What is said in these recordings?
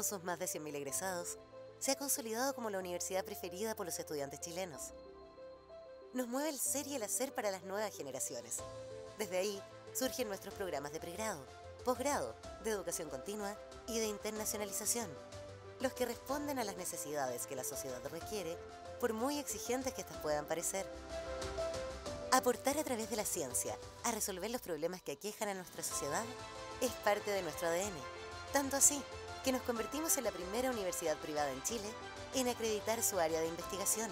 con sus más de 100.000 egresados, se ha consolidado como la universidad preferida por los estudiantes chilenos. Nos mueve el ser y el hacer para las nuevas generaciones. Desde ahí surgen nuestros programas de pregrado, posgrado, de educación continua y de internacionalización, los que responden a las necesidades que la sociedad requiere, por muy exigentes que éstas puedan parecer. Aportar a través de la ciencia a resolver los problemas que aquejan a nuestra sociedad es parte de nuestro ADN. Tanto así que nos convertimos en la primera universidad privada en Chile en acreditar su área de investigación.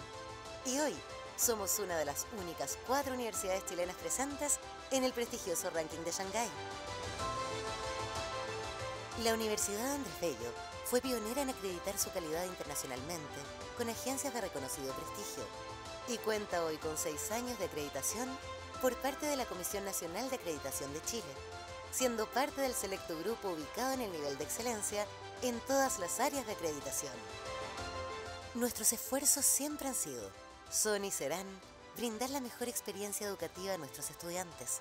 Y hoy somos una de las únicas cuatro universidades chilenas presentes en el prestigioso ranking de Shanghái. La Universidad Andrés Bello fue pionera en acreditar su calidad internacionalmente con agencias de reconocido prestigio y cuenta hoy con seis años de acreditación por parte de la Comisión Nacional de Acreditación de Chile siendo parte del selecto grupo ubicado en el nivel de excelencia en todas las áreas de acreditación. Nuestros esfuerzos siempre han sido, son y serán, brindar la mejor experiencia educativa a nuestros estudiantes.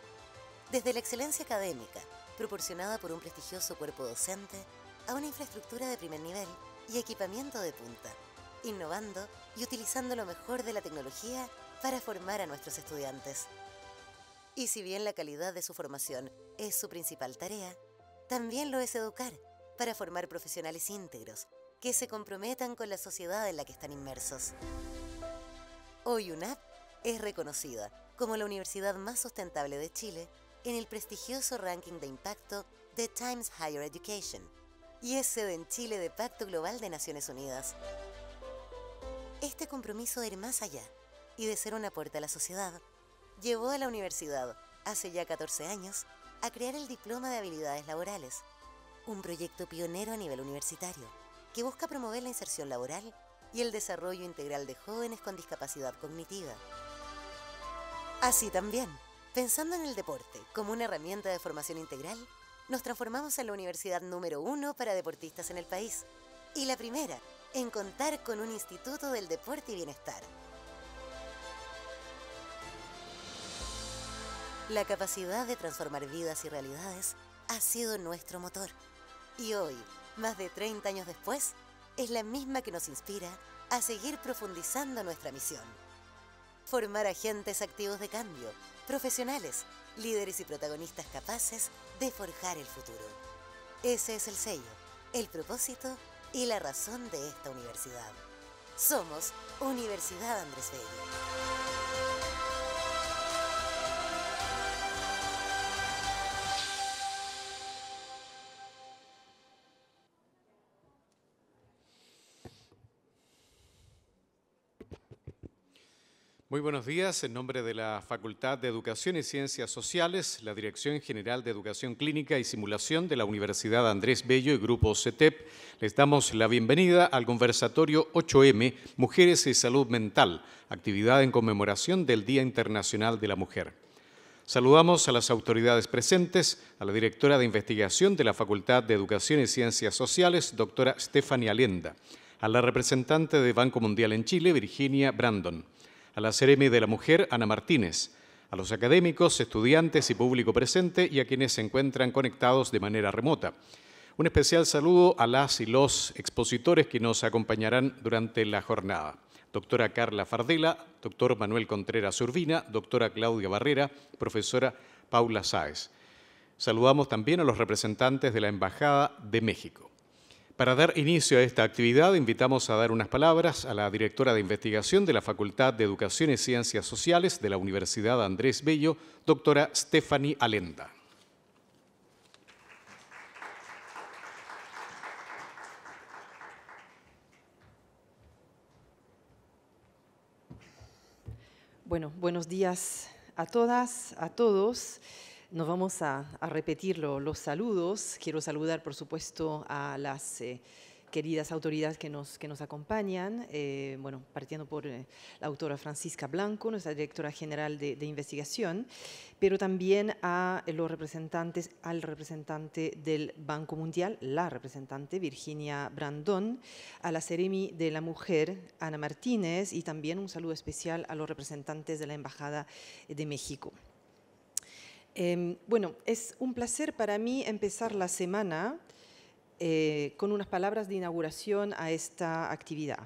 Desde la excelencia académica, proporcionada por un prestigioso cuerpo docente, a una infraestructura de primer nivel y equipamiento de punta, innovando y utilizando lo mejor de la tecnología para formar a nuestros estudiantes. Y si bien la calidad de su formación es su principal tarea, también lo es educar para formar profesionales íntegros que se comprometan con la sociedad en la que están inmersos. Hoy UNAP es reconocida como la universidad más sustentable de Chile en el prestigioso ranking de impacto de Times Higher Education y es sede en Chile de Pacto Global de Naciones Unidas. Este compromiso de ir más allá y de ser una puerta a la sociedad llevó a la universidad, hace ya 14 años, a crear el Diploma de Habilidades Laborales, un proyecto pionero a nivel universitario que busca promover la inserción laboral y el desarrollo integral de jóvenes con discapacidad cognitiva. Así también, pensando en el deporte como una herramienta de formación integral, nos transformamos en la universidad número uno para deportistas en el país y la primera en contar con un Instituto del Deporte y Bienestar. La capacidad de transformar vidas y realidades ha sido nuestro motor. Y hoy, más de 30 años después, es la misma que nos inspira a seguir profundizando nuestra misión. Formar agentes activos de cambio, profesionales, líderes y protagonistas capaces de forjar el futuro. Ese es el sello, el propósito y la razón de esta universidad. Somos Universidad Andrés Bello. Muy buenos días. En nombre de la Facultad de Educación y Ciencias Sociales, la Dirección General de Educación Clínica y Simulación de la Universidad Andrés Bello y Grupo CETEP, les damos la bienvenida al conversatorio 8M Mujeres y Salud Mental, actividad en conmemoración del Día Internacional de la Mujer. Saludamos a las autoridades presentes, a la directora de investigación de la Facultad de Educación y Ciencias Sociales, doctora Stephanie Lenda, a la representante de Banco Mundial en Chile, Virginia Brandon a la Ceremi de la Mujer Ana Martínez, a los académicos, estudiantes y público presente y a quienes se encuentran conectados de manera remota. Un especial saludo a las y los expositores que nos acompañarán durante la jornada. Doctora Carla Fardela, doctor Manuel Contreras Urbina, doctora Claudia Barrera, profesora Paula Sáez. Saludamos también a los representantes de la Embajada de México. Para dar inicio a esta actividad, invitamos a dar unas palabras a la directora de investigación de la Facultad de Educación y Ciencias Sociales de la Universidad Andrés Bello, doctora Stephanie Alenda. Bueno, buenos días a todas, a todos. Nos vamos a, repetir los saludos. Quiero saludar, por supuesto, a las... Eh, queridas autoridades que nos, acompañan, eh, bueno, partiendo por eh, la autora Francisca Blanco, nuestra directora general de, de, investigación, pero también a los representantes, al representante del Banco Mundial, la representante Virginia Brandón, a la Ceremi de la Mujer, Ana Martínez, y también un saludo especial a los representantes de la Embajada de México. Em, bueno, es un placer para mí empezar la semana eh, con unas palabras de inauguración a esta actividad.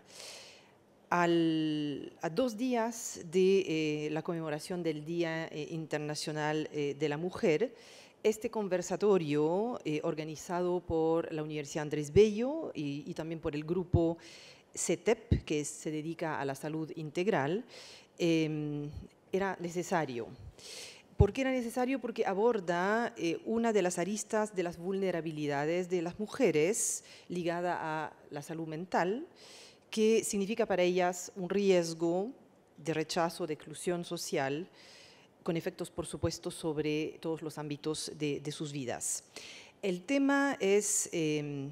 a dos días de eh, la conmemoración del Día eh, Internacional de la Mujer, este conversatorio organizado por la Universidad Andrés Bello y, y también por el grupo CETEP, que se dedica a la salud integral, em, era necesario. ¿Por qué era necesario? Porque aborda eh, una de las aristas de las vulnerabilidades de las mujeres ligada a la salud mental, que significa para ellas un riesgo de rechazo, de exclusión social, con efectos, por supuesto, sobre todos los ámbitos de, sus vidas. El tema es, eh,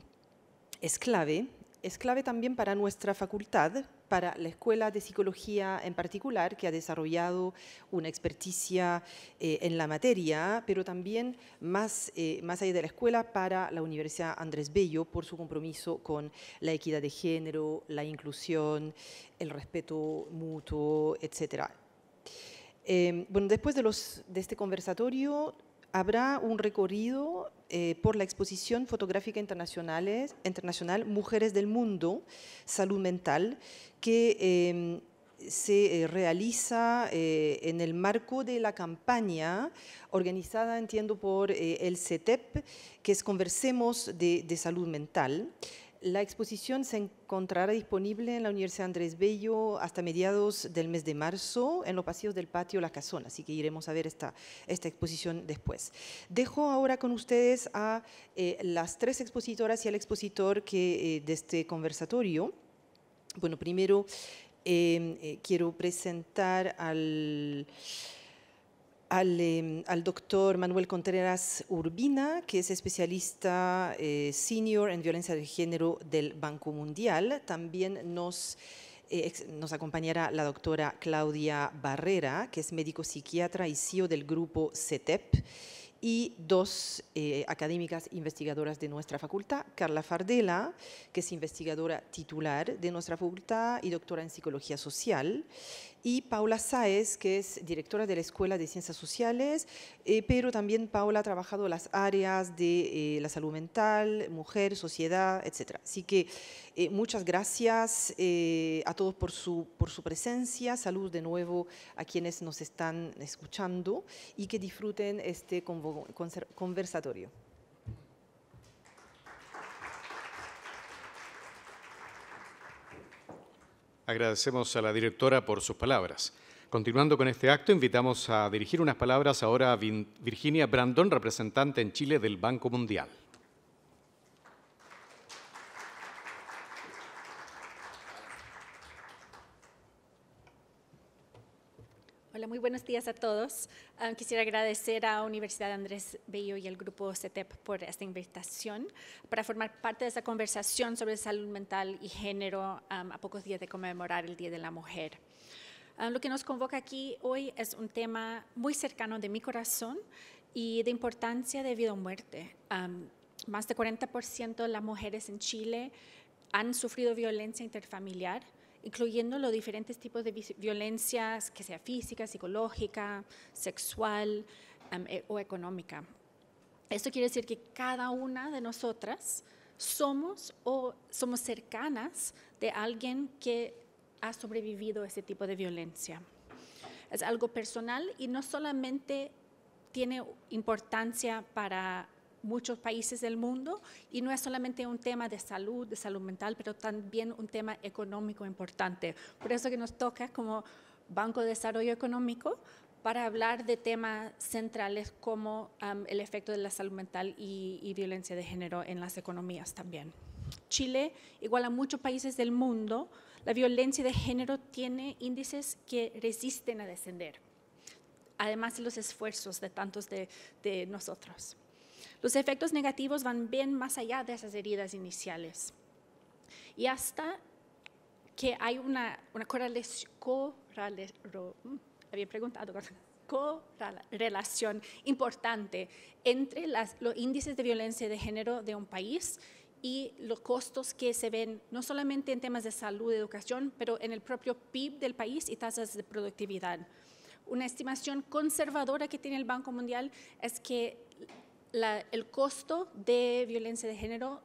es clave, es clave también para nuestra facultad, para la Escuela de Psicología en particular, que ha desarrollado una experticia eh, en la materia, pero también más, eh, más allá de la escuela para la Universidad Andrés Bello por su compromiso con la equidad de género, la inclusión, el respeto mutuo, etc. Eh, bueno, después de, los, de este conversatorio habrá un recorrido eh, por la exposición fotográfica internacional, Mujeres del Mundo, Salud Mental, que em, se eh, realiza eh, en el marco de la campaña organizada, entiendo, por el CETEP, que es Conversemos de Salud Mental. La exposición se encontrará disponible en la Universidad Andrés Bello hasta mediados del mes de marzo en los pasillos del patio La Casona, así que iremos a ver esta, esta exposición después. Dejo ahora con ustedes a eh, las tres expositoras y al expositor que, eh, de este conversatorio. Bueno, primero eh, quiero presentar al... Em, al, doctor Manuel Contreras Urbina, que es especialista eh, senior en violencia de género del Banco Mundial. También nos, eh, nos acompañará la doctora Claudia Barrera, que es médico psiquiatra y CEO del grupo CETEP y dos eh, académicas investigadoras de nuestra facultad, Carla Fardela, que es investigadora titular de nuestra facultad y doctora en psicología social, y Paula Sáez, que es directora de la Escuela de Ciencias Sociales, eh, pero también Paula ha trabajado las áreas de eh, la salud mental, mujer, sociedad, etc. Así que eh, muchas gracias a todos por su, por su presencia, salud de nuevo a quienes nos están escuchando y que disfruten este conversatorio. Agradecemos a la directora por sus palabras. Continuando con este acto, invitamos a dirigir unas palabras ahora a Virginia Brandon, representante en Chile del Banco Mundial. muy buenos días a todos. Ah, quisiera agradecer a Universidad Andrés Bello y al Grupo CETEP por esta invitación para formar parte de esta conversación sobre salud mental y género ah, a pocos días de conmemorar el Día de la Mujer. Ah, lo que nos convoca aquí hoy es un tema muy cercano de mi corazón y de importancia de vida o muerte. más de 40% de las mujeres en Chile han sufrido violencia interfamiliar incluyendo los diferentes tipos de violencias, que sea física, psicológica, sexual eh, o económica. Esto quiere decir que cada una de nosotras somos o somos cercanas de alguien que ha sobrevivido a ese tipo de violencia. Es algo personal y no solamente tiene importancia para muchos países del mundo y no es solamente un tema de salud, de salud mental, pero también un tema económico importante. Por eso que nos toca como Banco de Desarrollo Económico para hablar de temas centrales como el efecto de la salud mental y, violencia de género en las economías también. Chile, igual a muchos países del mundo, la violencia de género tiene índices que resisten a descender, además de los esfuerzos de tantos de nosotros. Los efectos negativos van bien más allá de esas heridas iniciales. Y hasta que hay una, una mm, correlación, importante entre los índices de violencia de género de un país y los costos que se ven no solamente en temas de salud, educación, pero en el propio PIB del país y tasas de productividad. Una estimación conservadora que tiene el Banco Mundial es que el costo de violencia de género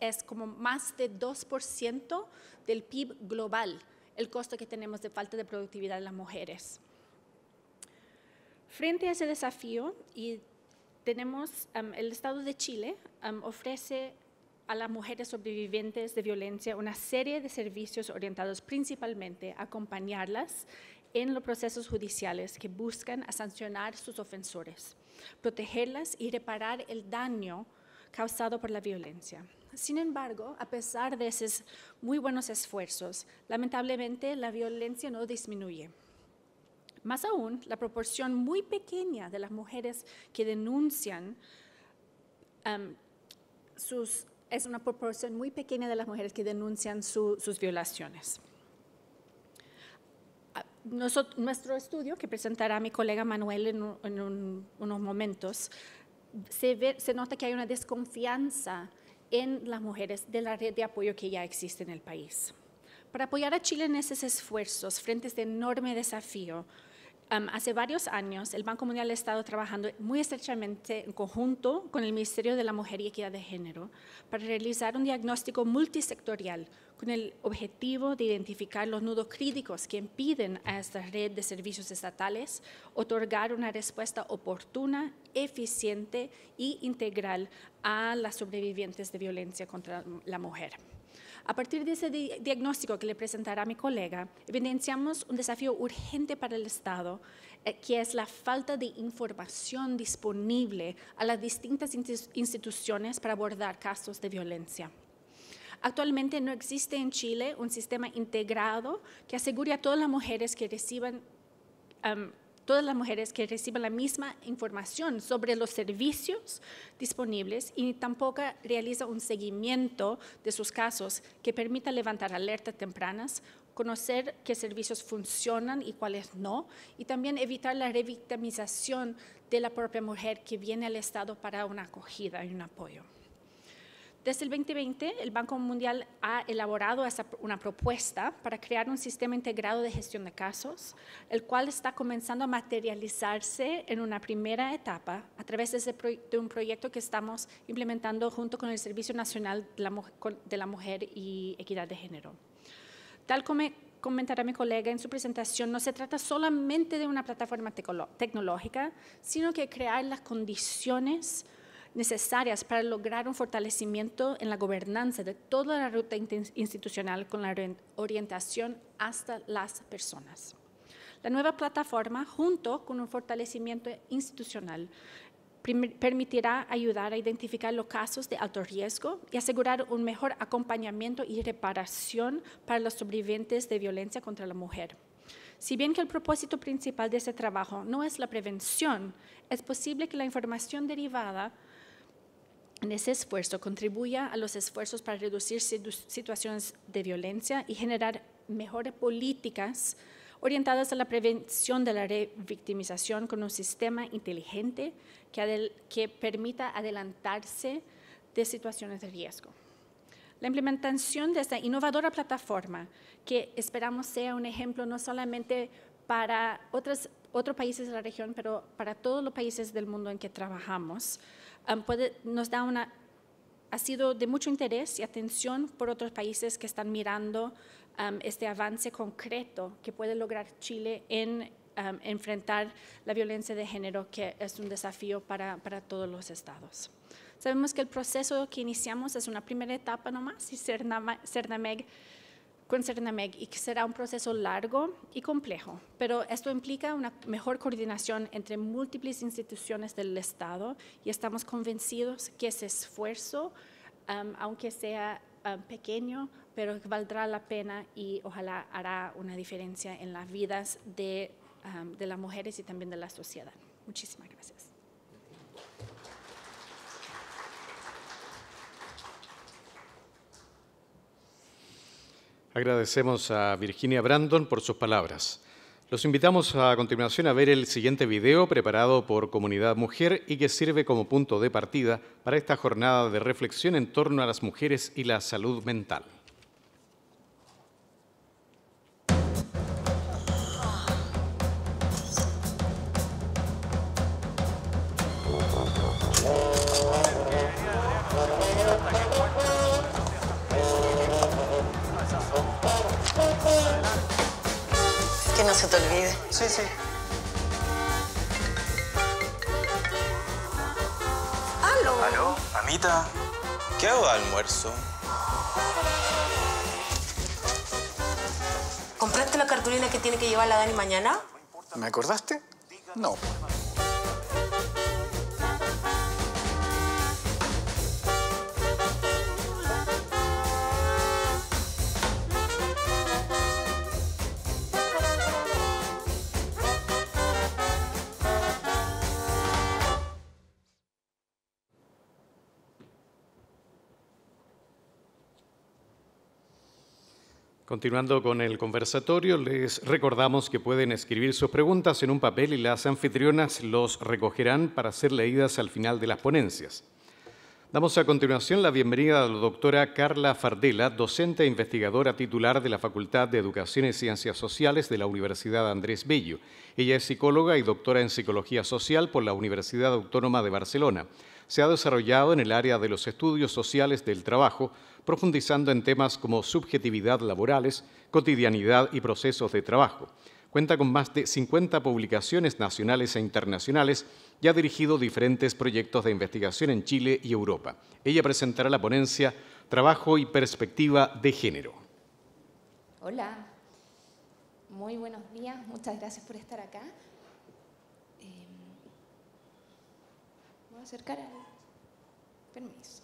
es como más de 2% del PIB global, el costo que tenemos de falta de productividad de las mujeres. Frente a ese desafío, y tenemos el Estado de Chile ofrece a las mujeres sobrevivientes de violencia una serie de servicios orientados principalmente a acompañarlas en los procesos judiciales que buscan a sancionar sus ofensores protegerlas y reparar el daño causado por la violencia. Sin embargo, a pesar de esos muy buenos esfuerzos, lamentablemente la violencia no disminuye. Más aún, la proporción muy pequeña de las mujeres que denuncian es una proporción muy pequeña de las mujeres que denuncian sus violaciones nuestro estudio, que presentará mi colega Manuel en, unos momentos, se, se nota que hay una desconfianza en las mujeres de la red de apoyo que ya existe en el país. Para apoyar a Chile en esos esfuerzos frente a este enorme desafío, hace varios años, el Banco Mundial ha estado trabajando muy estrechamente en conjunto con el Ministerio de la Mujer y Equidad de Género para realizar un diagnóstico multisectorial con el objetivo de identificar los nudos críticos que impiden a esta red de servicios estatales otorgar una respuesta oportuna, eficiente e integral a las sobrevivientes de violencia contra la mujer. A partir de ese diagnóstico que le presentará mi colega, evidenciamos un desafío urgente para el Estado, eh, que es la falta de información disponible a las distintas instituciones para abordar casos de violencia. Actualmente no existe en Chile un sistema integrado que asegure a todas las mujeres que reciban todas las mujeres que reciban la misma información sobre los servicios disponibles y tampoco realiza un seguimiento de sus casos que permita levantar alertas tempranas, conocer qué servicios funcionan y cuáles no, y también evitar la revictimización de la propia mujer que viene al Estado para una acogida y un apoyo. Desde el 2020, el Banco Mundial ha elaborado una propuesta para crear un sistema integrado de gestión de casos, el cual está comenzando a materializarse en una primera etapa a través de, un proyecto que estamos implementando junto con el Servicio Nacional de la Mujer y Equidad de Género. Tal como comentará mi colega en su presentación, no se trata solamente de una plataforma tecnológica, sino que crear las condiciones necesarias para lograr un fortalecimiento en la gobernanza de toda la ruta institucional con la orientación hasta las personas. La nueva plataforma, junto con un fortalecimiento institucional, permitirá ayudar a identificar los casos de alto riesgo y asegurar un mejor acompañamiento y reparación para los sobrevivientes de violencia contra la mujer. Si bien que el propósito principal de este trabajo no es la prevención, es posible que la información derivada en ese esfuerzo contribuya a los esfuerzos para reducir situaciones de violencia y generar mejores políticas orientadas a la prevención de la victimización con un sistema inteligente que, que permita adelantarse de situaciones de riesgo. La implementación de esta innovadora plataforma, que esperamos sea un ejemplo no solamente para otros, otros países de la región, pero para todos los países del mundo en que trabajamos, nos da una, ha sido de mucho interés y atención por otros países que están mirando este avance concreto que puede lograr Chile en enfrentar la violencia de género, que es un desafío para, para todos los estados. Sabemos que el proceso que iniciamos es una primera etapa nomás y CERNAMEG con y que será un proceso largo y complejo, pero esto implica una mejor coordinación entre múltiples instituciones del Estado y estamos convencidos que ese esfuerzo, um, aunque sea um, pequeño, pero valdrá la pena y ojalá hará una diferencia en las vidas de, um, de las mujeres y también de la sociedad. Muchísimas gracias. Agradecemos a Virginia Brandon por sus palabras. Los invitamos a continuación a ver el siguiente video preparado por Comunidad Mujer y que sirve como punto de partida para esta jornada de reflexión en torno a las mujeres y la salud mental. no se te olvide. Sí, sí. ¿Aló? ¿Aló? Amita, ¿qué hago de almuerzo? ¿Compraste la cartulina que tiene que llevar la Dani mañana? ¿Me acordaste? No. Continuando con el conversatorio, les recordamos que pueden escribir sus preguntas en un papel y las anfitrionas los recogerán para ser leídas al final de las ponencias. Damos a continuación la bienvenida a la doctora Carla Fardela, docente e investigadora titular de la Facultad de Educación y Ciencias Sociales de la Universidad Andrés Bello. Ella es psicóloga y doctora en Psicología Social por la Universidad Autónoma de Barcelona. Se ha desarrollado en el área de los estudios sociales del trabajo, profundizando en temas como subjetividad laborales, cotidianidad y procesos de trabajo. Cuenta con más de 50 publicaciones nacionales e internacionales y ha dirigido diferentes proyectos de investigación en Chile y Europa. Ella presentará la ponencia Trabajo y Perspectiva de Género. Hola, muy buenos días, muchas gracias por estar acá. Eh, voy a acercar permiso.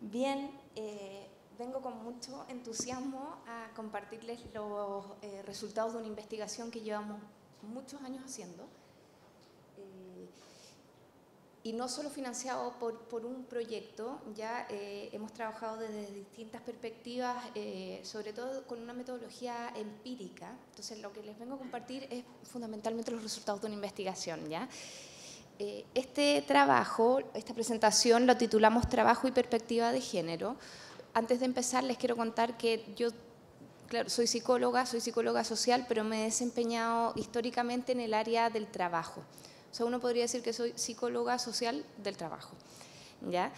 Bien, eh, vengo con mucho entusiasmo a compartirles los eh, resultados de una investigación que llevamos muchos años haciendo. Eh, y no solo financiado por, por un proyecto, ya hemos trabajado desde distintas perspectivas, sobre todo con una metodología empírica. Entonces, lo que les vengo a compartir es fundamentalmente los resultados de una investigación, ¿ya? Eh, este trabajo, esta presentación lo titulamos Trabajo y Perspectiva de Género. Antes de empezar les quiero contar que yo claro, soy psicóloga, soy psicóloga social, pero me he desempeñado históricamente en el área del trabajo. O sea, uno podría decir que soy psicóloga social del trabajo. ¿ya?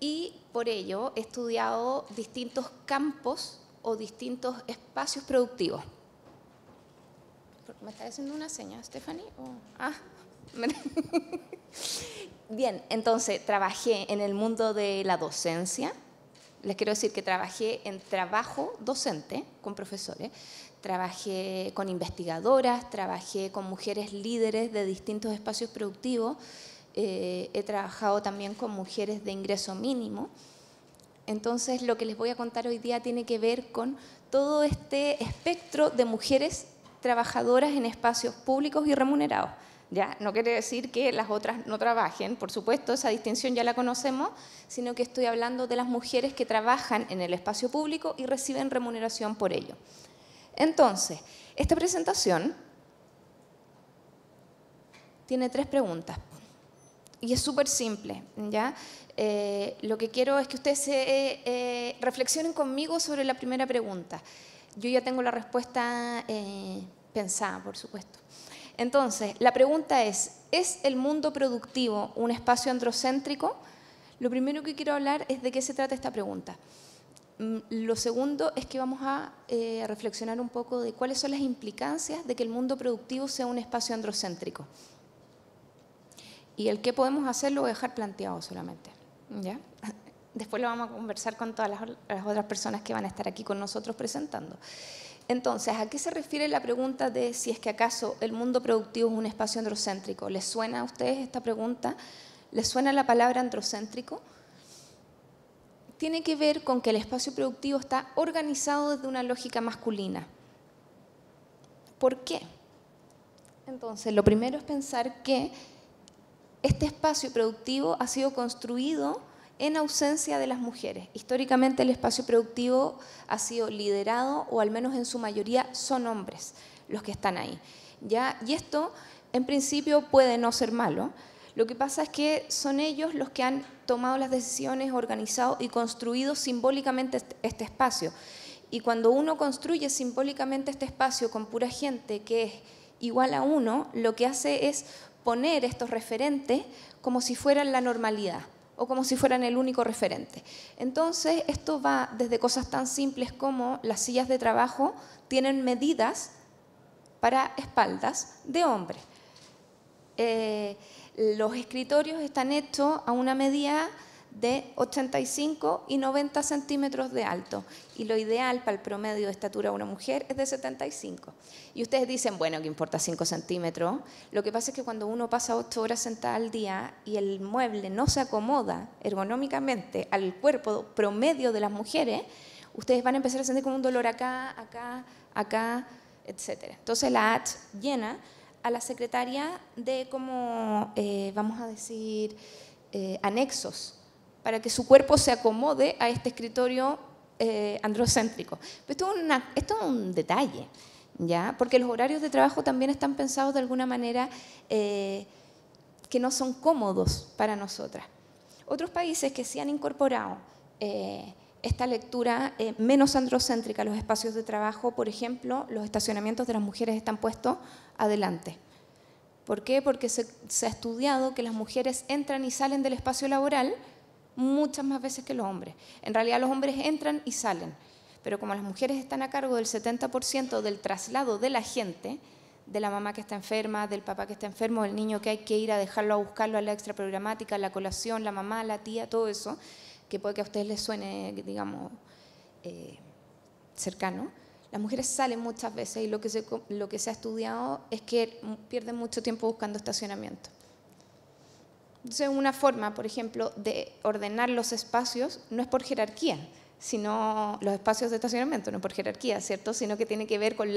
Y por ello he estudiado distintos campos o distintos espacios productivos. ¿Me está haciendo una seña, Stephanie? Ah. Bien, entonces trabajé en el mundo de la docencia. Les quiero decir que trabajé en trabajo docente con profesores, trabajé con investigadoras, trabajé con mujeres líderes de distintos espacios productivos, eh, he trabajado también con mujeres de ingreso mínimo. Entonces, lo que les voy a contar hoy día tiene que ver con todo este espectro de mujeres trabajadoras en espacios públicos y remunerados. No quiere decir que las otras no trabajen, por supuesto, esa distinción ya la conocemos, sino que estoy hablando de las mujeres que trabajan en el espacio público y reciben remuneración por ello. Entonces, esta presentación tiene tres preguntas y es súper simple, ¿ya? Eh, lo que quiero es que ustedes eh, eh, reflexionen conmigo sobre la primera pregunta. Yo ya tengo la respuesta pensada, por supuesto. Entonces, la pregunta es, ¿es el mundo productivo un espacio androcéntrico? Lo primero que quiero hablar es de qué se trata esta pregunta. Mm, lo segundo es que vamos a eh, reflexionar un poco de cuáles son las implicancias de que el mundo productivo sea un espacio androcéntrico. Y el qué podemos hacer lo voy a dejar planteado solamente. ¿ya? Después lo vamos a conversar con todas las otras personas que van a estar aquí con nosotros presentando. Entonces, ¿a qué se refiere la pregunta de si es que acaso el mundo productivo es un espacio androcéntrico? ¿Les suena a ustedes esta pregunta? ¿Les suena la palabra androcéntrico? Tiene que ver con que el espacio productivo está organizado desde una lógica masculina. ¿Por qué? Entonces, lo primero es pensar que este espacio productivo ha sido construido en ausencia de las mujeres. Históricamente el espacio productivo ha sido liderado, o al menos en su mayoría, son hombres los que están ahí. ¿ya? Y esto, en principio, puede no ser malo. Lo que pasa es que son ellos los que han tomado las decisiones, organizado y construido simbólicamente este espacio. Y cuando uno construye simbólicamente este espacio con pura gente que es igual a uno, lo que hace es poner estos referentes como si fueran la normalidad o como si fueran el único referente. Entonces, esto va desde cosas tan simples como las sillas de trabajo tienen medidas para espaldas de hombre. Eh, los escritorios están hechos a una medida de 85 y 90 centímetros de alto. Y lo ideal para el promedio de estatura de una mujer es de 75. Y ustedes dicen, bueno, ¿qué importa 5 centímetros. Lo que pasa es que cuando uno pasa 8 horas sentada al día y el mueble no se acomoda ergonómicamente al cuerpo promedio de las mujeres, ustedes van a empezar a sentir como un dolor acá, acá, acá, etc. Entonces la H llena a la secretaria de como, eh, vamos a decir, eh, anexos para que su cuerpo se acomode a este escritorio eh, androcéntrico. Pues esto, es un detalle, ¿ya? Porque los horarios de trabajo también están pensados de alguna manera eh, que no son cómodos para nosotras. Otros países que sí han incorporado eh, esta lectura menos androcéntrica, a los espacios de trabajo, por ejemplo, los estacionamientos de las mujeres están puestos adelante. ¿Por qué? Porque se ha estudiado que las mujeres entran y salen del espacio laboral muchas más veces que los hombres. En realidad los hombres entran y salen, pero como las mujeres están a cargo del 70% del traslado de la gente, de la mamá que está enferma, del papá que está enfermo, del niño que hay que ir a dejarlo a buscarlo a la extra programática, la colación, la mamá, la tía, todo eso, que puede que a ustedes les suene, digamos, eh, cercano. Las mujeres salen muchas veces y lo que, lo que se ha estudiado es que pierden mucho tiempo buscando estacionamiento. Entonces, una forma, por ejemplo, de ordenar los espacios no es por jerarquía, sino los espacios de estacionamiento, no por jerarquía, ¿cierto? Sino que tiene que ver con,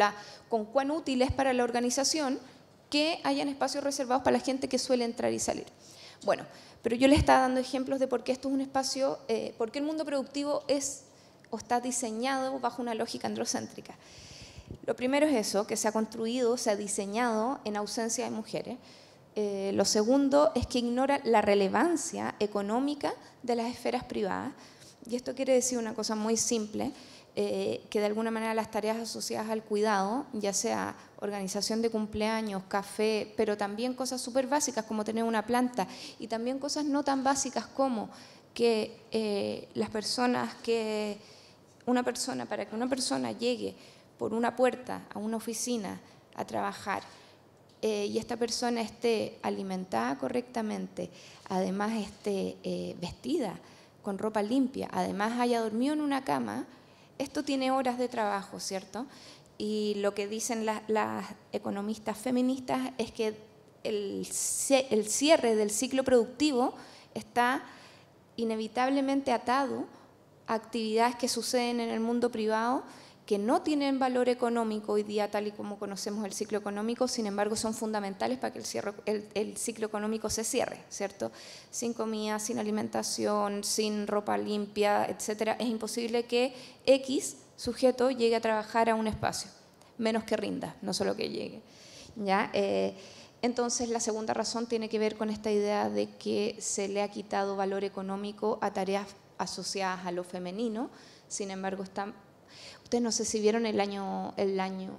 cuán útil es para la organización que hayan espacios reservados para la gente que suele entrar y salir. Bueno, pero yo le estaba dando ejemplos de por qué esto es un espacio, eh, por qué el mundo productivo es o está diseñado bajo una lógica androcéntrica. Lo primero es eso, que se ha construido, se ha diseñado en ausencia de mujeres. Eh, lo segundo es que ignora la relevancia económica de las esferas privadas. Y esto quiere decir una cosa muy simple, eh, que de alguna manera las tareas asociadas al cuidado, ya sea organización de cumpleaños, café, pero también cosas súper básicas como tener una planta y también cosas no tan básicas como que eh, las personas que una persona, para que una persona llegue por una puerta a una oficina a trabajar, eh, y esta persona esté alimentada correctamente, además esté eh, vestida con ropa limpia, además haya dormido en una cama, esto tiene horas de trabajo, ¿cierto? Y lo que dicen las, economistas feministas es que el cierre del ciclo productivo está inevitablemente atado a actividades que suceden en el mundo privado que no tienen valor económico hoy día, tal y como conocemos el ciclo económico, sin embargo son fundamentales para que el, ciclo económico se cierre, ¿cierto? Sin comida, sin alimentación, sin ropa limpia, etcétera, es imposible que X sujeto llegue a trabajar a un espacio, menos que rinda, no solo que llegue. ¿ya? Eh, entonces, la segunda razón tiene que ver con esta idea de que se le ha quitado valor económico a tareas asociadas a lo femenino, sin embargo, están no sé si vieron el año, el año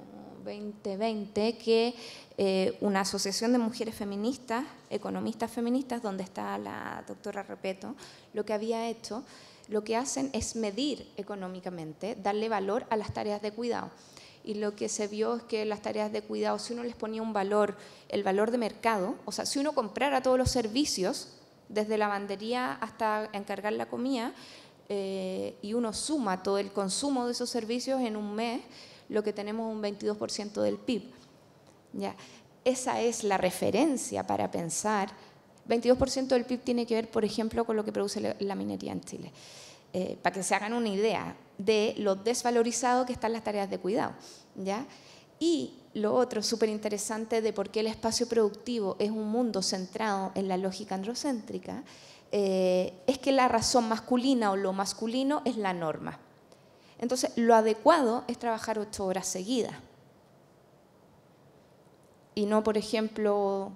2020 que eh, una asociación de mujeres feministas, economistas feministas, donde está la doctora Repeto, lo que había hecho, lo que hacen es medir económicamente, darle valor a las tareas de cuidado. Y lo que se vio es que las tareas de cuidado, si uno les ponía un valor, el valor de mercado, o sea, si uno comprara todos los servicios, desde lavandería hasta encargar la comida, eh, y uno suma todo el consumo de esos servicios en un mes, lo que tenemos un 22% del PIB. ¿ya? Esa es la referencia para pensar. 22% del PIB tiene que ver, por ejemplo, con lo que produce la minería en Chile. Eh, para que se hagan una idea de lo desvalorizado que están las tareas de cuidado. ¿ya? Y lo otro súper interesante de por qué el espacio productivo es un mundo centrado en la lógica androcéntrica eh, es que la razón masculina o lo masculino es la norma. Entonces, lo adecuado es trabajar ocho horas seguidas. Y no, por ejemplo,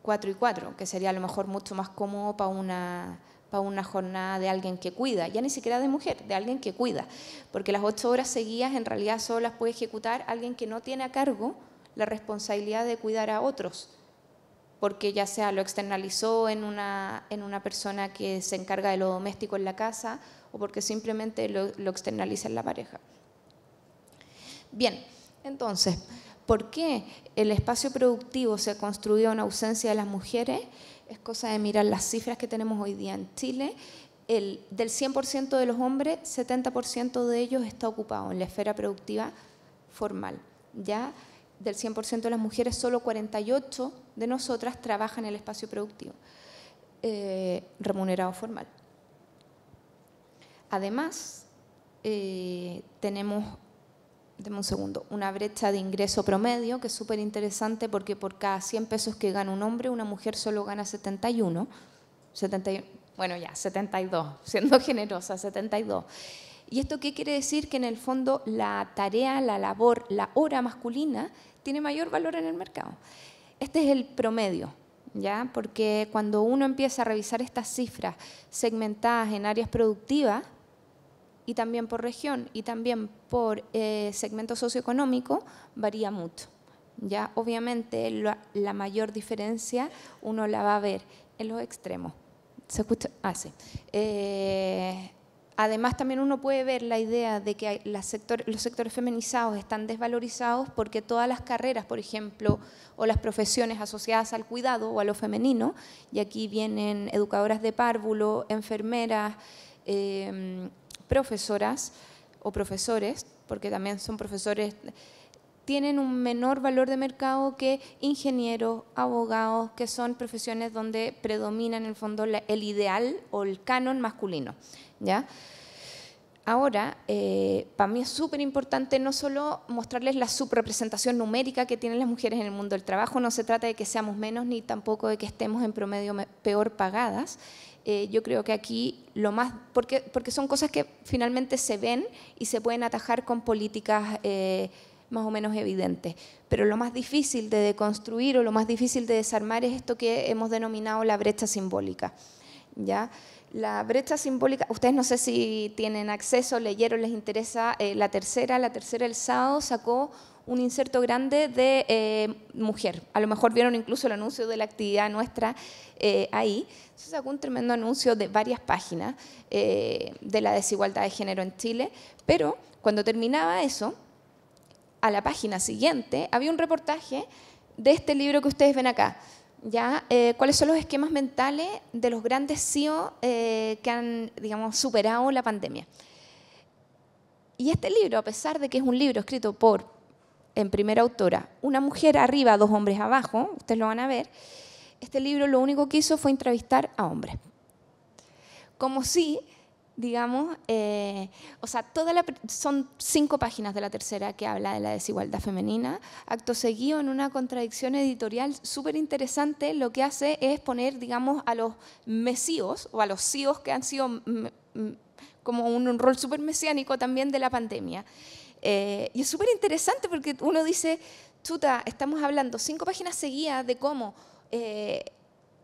cuatro y cuatro, que sería a lo mejor mucho más cómodo para una, para una jornada de alguien que cuida, ya ni siquiera de mujer, de alguien que cuida, porque las ocho horas seguidas en realidad solo las puede ejecutar alguien que no tiene a cargo la responsabilidad de cuidar a otros porque ya sea lo externalizó en una, persona que se encarga de lo doméstico en la casa o porque simplemente lo, externaliza en la pareja. Bien, entonces, ¿por qué el espacio productivo se construyó en ausencia de las mujeres? Es cosa de mirar las cifras que tenemos hoy día en Chile. del 100% de los hombres, 70% de ellos está ocupado en la esfera productiva formal. ¿ya? del 100% de las mujeres, solo 48 de nosotras trabajan en el espacio productivo, eh, remunerado formal. Además, eh, tenemos, un segundo, una brecha de ingreso promedio que es súper interesante porque por cada 100 pesos que gana un hombre, una mujer solo gana 71, 71 bueno ya, 72, siendo generosa, 72. ¿Y esto qué quiere decir? Que en el fondo la tarea, la labor, la hora masculina tiene mayor valor en el mercado. Este es el promedio, ¿ya? Porque cuando uno empieza a revisar estas cifras segmentadas en áreas productivas, y también por región y también por eh, segmento socioeconómico varía mucho. Ya obviamente la, mayor diferencia uno la va a ver en los extremos. ¿Se escucha? Ah, eh, Además, también uno puede ver la idea de que los sectores feminizados están desvalorizados porque todas las carreras, por ejemplo, o las profesiones asociadas al cuidado o a lo femenino, y aquí vienen educadoras de párvulo, enfermeras, em, profesoras o profesores, porque también son profesores tienen un menor valor de mercado que ingenieros, abogados, que son profesiones donde predomina en el fondo el ideal o el canon masculino. ¿ya? Ahora, eh, para mí es súper importante no solo mostrarles la subrepresentación numérica que tienen las mujeres en el mundo del trabajo, no se trata de que seamos menos ni tampoco de que estemos en promedio peor pagadas. Eh, yo creo que aquí lo más, porque, porque son cosas que finalmente se ven y se pueden atajar con políticas... Eh, más o menos evidente, Pero lo más difícil de deconstruir o lo más difícil de desarmar es esto que hemos denominado la brecha simbólica. ¿ya? La brecha simbólica, ustedes no sé si tienen acceso, leyeron, les interesa, eh, la tercera, la tercera el sábado sacó un inserto grande de eh, mujer. A lo mejor vieron incluso el anuncio de la actividad nuestra eh, ahí. Se sacó un tremendo anuncio de varias páginas de la desigualdad de género en Chile, pero cuando terminaba eso, a la página siguiente, había un reportaje de este libro que ustedes ven acá. ¿ya? Eh, ¿Cuáles son los esquemas mentales de los grandes CEO eh, que han, digamos, superado la pandemia? Y este libro, a pesar de que es un libro escrito por, en primera autora, una mujer arriba, dos hombres abajo, ustedes lo van a ver, este libro lo único que hizo fue entrevistar a hombres. Como si digamos, eh, o sea, son cinco páginas de la tercera que habla de la desigualdad femenina. Acto seguido, en una contradicción editorial súper interesante, lo que hace es poner, digamos, a los mesíos o a los cíos que han sido mm, mm, como un, rol súper mesiánico también de la pandemia. Eh, y es súper interesante porque uno dice, chuta, estamos hablando cinco páginas seguidas de cómo eh,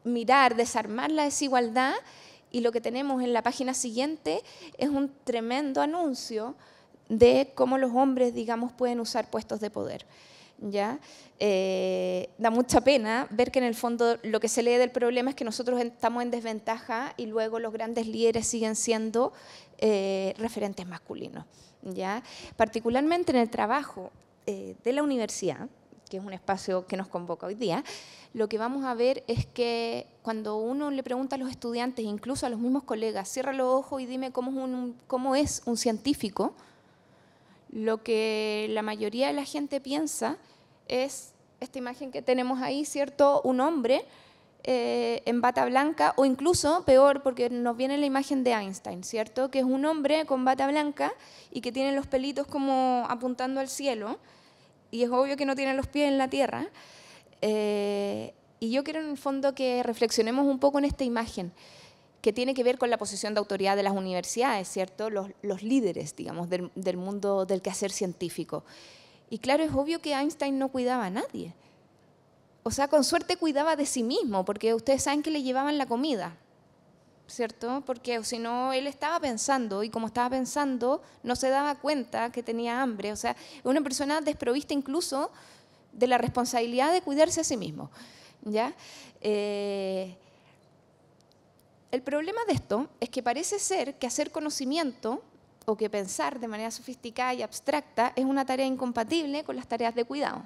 mirar, desarmar la desigualdad y lo que tenemos en la página siguiente es un tremendo anuncio de cómo los hombres, digamos, pueden usar puestos de poder. ¿ya? Eh, da mucha pena ver que en el fondo lo que se lee del problema es que nosotros estamos en desventaja y luego los grandes líderes siguen siendo eh, referentes masculinos. ¿ya? Particularmente en el trabajo eh, de la universidad, que es un espacio que nos convoca hoy día, lo que vamos a ver es que cuando uno le pregunta a los estudiantes, incluso a los mismos colegas, cierra los ojos y dime cómo es un, científico, lo que la mayoría de la gente piensa es esta imagen que tenemos ahí, ¿cierto? Un hombre eh, en bata blanca, o incluso peor, porque nos viene la imagen de Einstein, ¿cierto? Que es un hombre con bata blanca y que tiene los pelitos como apuntando al cielo y es obvio que no tiene los pies en la tierra. Eh, y yo quiero en el fondo que reflexionemos un poco en esta imagen que tiene que ver con la posición de autoridad de las universidades, ¿cierto? Los, líderes, digamos, del, mundo del quehacer científico. Y claro, es obvio que Einstein no cuidaba a nadie. O sea, con suerte cuidaba de sí mismo, porque ustedes saben que le llevaban la comida, ¿cierto? Porque si no, él estaba pensando y como estaba pensando, no se daba cuenta que tenía hambre. O sea, una persona desprovista incluso de la responsabilidad de cuidarse a sí mismo. ¿ya? Eh, el problema de esto es que parece ser que hacer conocimiento o que pensar de manera sofisticada y abstracta es una tarea incompatible con las tareas de cuidado.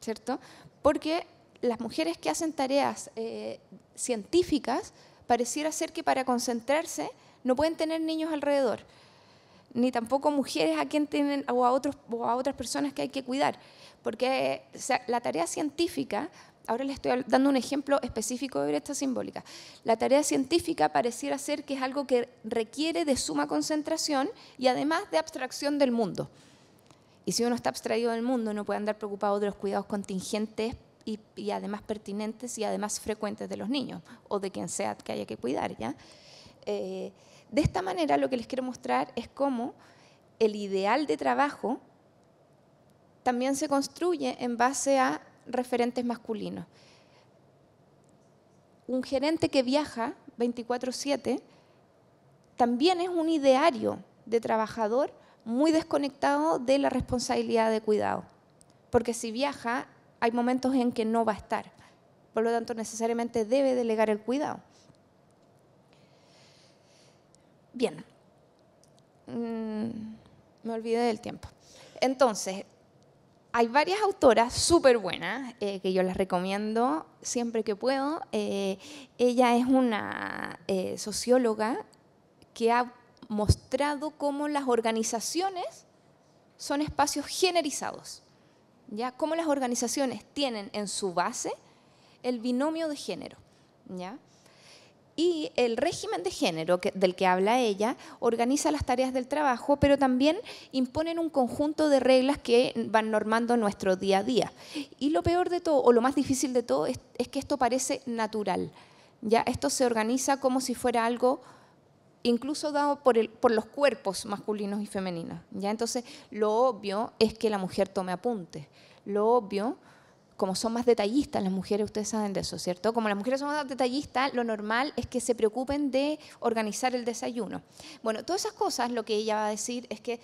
¿Cierto? Porque las mujeres que hacen tareas eh, científicas pareciera ser que para concentrarse no pueden tener niños alrededor, ni tampoco mujeres a quien tienen o a, otras personas que hay que cuidar, porque la tarea científica, ahora les estoy dando un ejemplo específico de brecha simbólica, la tarea científica pareciera ser que es algo que requiere de suma concentración y además de abstracción del mundo. Y si uno está abstraído del mundo, no puede andar preocupado de los cuidados contingentes y, además pertinentes y además frecuentes de los niños o de quien sea que haya que cuidar. ¿ya? Eh, de esta manera lo que les quiero mostrar es cómo el ideal de trabajo también se construye en base a referentes masculinos. Un gerente que viaja 24/7 también es un ideario de trabajador muy desconectado de la responsabilidad de cuidado. Porque si viaja hay momentos en que no va a estar. Por lo tanto, necesariamente debe delegar el cuidado. Bien. Mm, me olvidé del tiempo. Entonces, hay varias autoras súper buenas eh, que yo las recomiendo siempre que puedo. Eh, ella es una eh, socióloga que ha mostrado cómo las organizaciones son espacios generizados. ¿ya? Cómo las organizaciones tienen en su base el binomio de género, Y el régimen de género del que habla ella organiza las tareas del trabajo, pero también imponen un conjunto de reglas que van normando nuestro día a día. Y lo peor de todo, o lo más difícil de todo, es, es que esto parece natural. Ya esto se organiza como si fuera algo incluso dado por, los cuerpos masculinos y femeninos. ¿ya? Entonces, lo obvio es que la mujer tome apunte. Lo obvio, como son más detallistas las mujeres, ustedes saben de eso, ¿cierto? Como las mujeres son más detallistas, lo normal es que se preocupen de organizar el desayuno. Bueno, todas esas cosas, lo que ella va a decir es que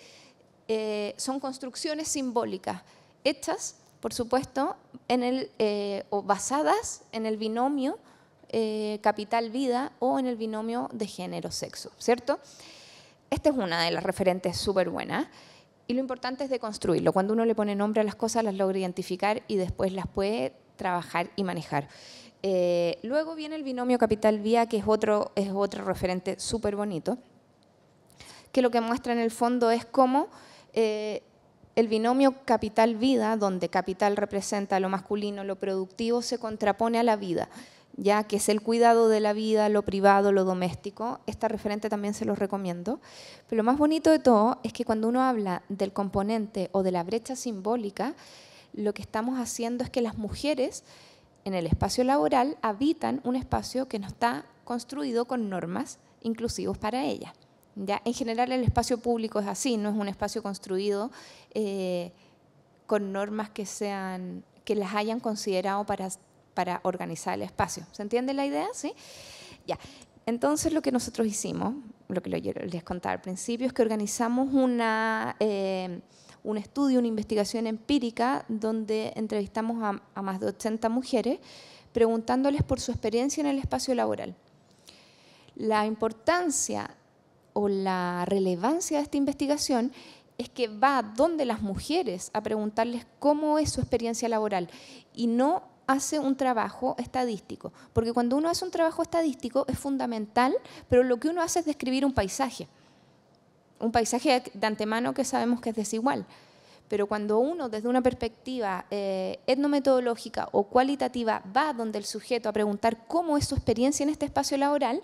eh, son construcciones simbólicas, hechas, por supuesto, eh, o basadas en el binomio eh, capital-vida o en el binomio de género-sexo, ¿cierto? Esta es una de las referentes súper buenas. Y lo importante es de construirlo. Cuando uno le pone nombre a las cosas, las logra identificar y después las puede trabajar y manejar. Eh, luego viene el binomio capital vida que es otro, es otro referente súper bonito, que lo que muestra en el fondo es cómo eh, el binomio capital-vida, donde capital representa lo masculino, lo productivo, se contrapone a la vida ya que es el cuidado de la vida, lo privado, lo doméstico. Esta referente también se los recomiendo. Pero lo más bonito de todo es que cuando uno habla del componente o de la brecha simbólica, lo que estamos haciendo es que las mujeres en el espacio laboral habitan un espacio que no está construido con normas inclusivas para ellas. ¿ya? En general el espacio público es así, no es un espacio construido eh, con normas que, sean, que las hayan considerado para para organizar el espacio. ¿Se entiende la idea? Sí. Ya. Entonces lo que nosotros hicimos, lo que les contaba al principio, es que organizamos una, eh, un estudio, una investigación empírica donde entrevistamos a, más de 80 mujeres preguntándoles por su experiencia en el espacio laboral. La importancia o la relevancia de esta investigación es que va a donde las mujeres a preguntarles cómo es su experiencia laboral y no hace un trabajo estadístico, porque cuando uno hace un trabajo estadístico es fundamental, pero lo que uno hace es describir un paisaje, un paisaje de antemano que sabemos que es desigual. Pero cuando uno desde una perspectiva eh, etnometodológica o cualitativa va donde el sujeto a preguntar cómo es su experiencia en este espacio laboral,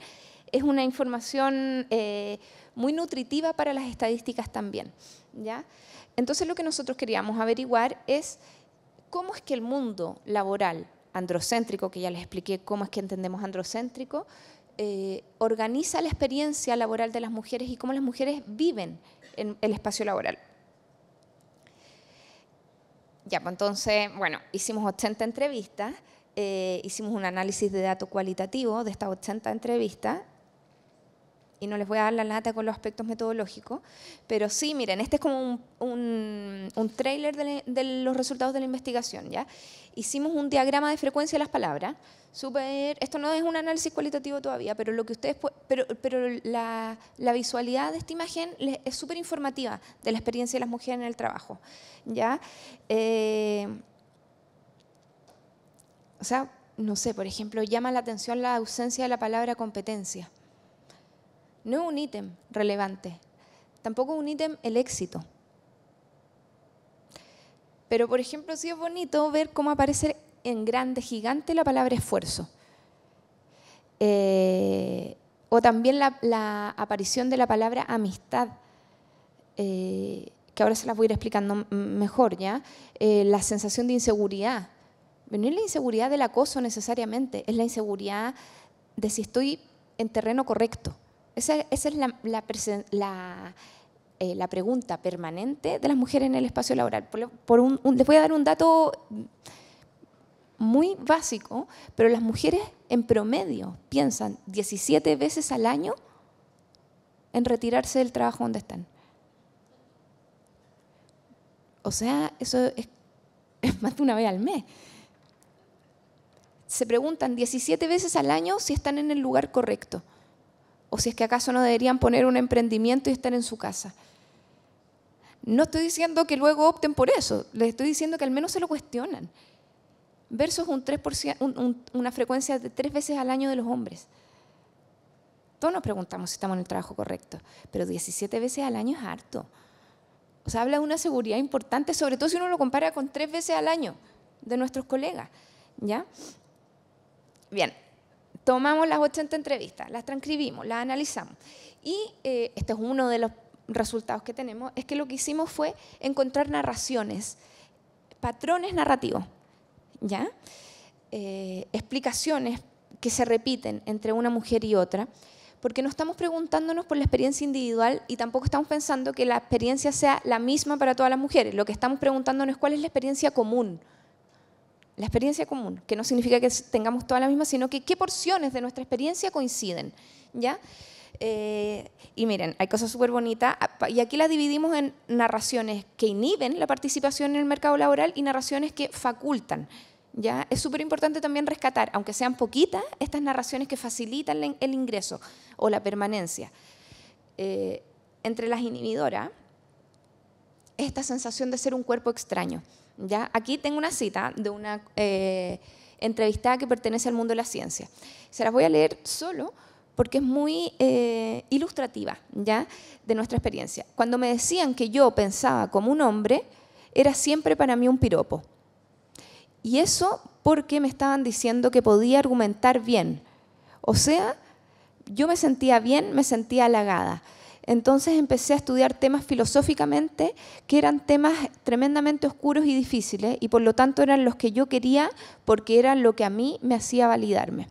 es una información eh, muy nutritiva para las estadísticas también. ¿ya? Entonces lo que nosotros queríamos averiguar es cómo es que el mundo laboral androcéntrico, que ya les expliqué cómo es que entendemos androcéntrico, eh, organiza la experiencia laboral de las mujeres y cómo las mujeres viven en el espacio laboral. Ya, pues entonces, bueno, hicimos 80 entrevistas, eh, hicimos un análisis de datos cualitativo de estas 80 entrevistas y no les voy a dar la lata con los aspectos metodológicos, pero sí, miren, este es como un, un, trailer de, los resultados de la investigación, ¿ya? Hicimos un diagrama de frecuencia de las palabras, super, esto no es un análisis cualitativo todavía, pero lo que ustedes, pero, pero la, la visualidad de esta imagen es súper informativa de la experiencia de las mujeres en el trabajo, ¿ya? Eh, o sea, no sé, por ejemplo, llama la atención la ausencia de la palabra competencia no es un ítem relevante, tampoco es un ítem el éxito. Pero, por ejemplo, sí es bonito ver cómo aparece en grande, gigante, la palabra esfuerzo. Eh, o también la, aparición de la palabra amistad, eh, que ahora se las voy a ir explicando mejor, ¿ya? Eh, la sensación de inseguridad. no es la inseguridad del acoso necesariamente, es la inseguridad de si estoy en terreno correcto. Esa, es eh, la, pregunta permanente de las mujeres en el espacio laboral. les voy a dar un dato muy básico, pero las mujeres en promedio piensan 17 veces al año en retirarse del trabajo donde están. O sea, eso es, más de una vez al mes. Se preguntan 17 veces al año si están en el lugar correcto o si es que acaso no deberían poner un emprendimiento y estar en su casa. No estoy diciendo que luego opten por eso, les estoy diciendo que al menos se lo cuestionan. Versus un una frecuencia de tres veces al año de los hombres. Todos nos preguntamos si estamos en el trabajo correcto, pero 17 veces al año es harto. O sea, habla de una seguridad importante, sobre todo si uno lo compara con tres veces al año de nuestros colegas. ¿Ya? Bien, tomamos las 80 entrevistas, las transcribimos, las analizamos. Y eh, este es uno de los resultados que tenemos, es que lo que hicimos fue encontrar narraciones, patrones narrativos, ¿ya? Eh, explicaciones que se repiten entre una mujer y otra, porque no estamos preguntándonos por la experiencia individual y tampoco estamos pensando que la experiencia sea la misma para todas las mujeres. Lo que estamos preguntándonos es cuál es la experiencia común la experiencia común, que no significa que tengamos toda la misma, sino que qué porciones de nuestra experiencia coinciden, ¿ya? Eh, y miren, hay cosas súper bonitas, ah, y aquí las dividimos en narraciones que inhiben la participación en el mercado laboral y narraciones que facultan. ¿Ya? Es súper importante también rescatar, aunque sean poquitas, estas narraciones que facilitan el ingreso o la permanencia. Eh, entre las inhibidoras, esta sensación de ser un cuerpo extraño. ¿ya? Aquí tengo una cita de una eh, entrevistada que pertenece al mundo de la ciencia. Se las voy a leer solo porque es muy eh, ilustrativa ¿ya? de nuestra experiencia. Cuando me decían que yo pensaba como un hombre, era siempre para mí un piropo. Y eso porque me estaban diciendo que podía argumentar bien. O sea, yo me sentía bien, me sentía halagada. Entonces empecé a estudiar temas filosóficamente que eran temas tremendamente oscuros y difíciles y por lo tanto eran los que yo quería porque era lo que a mí me hacía validarme.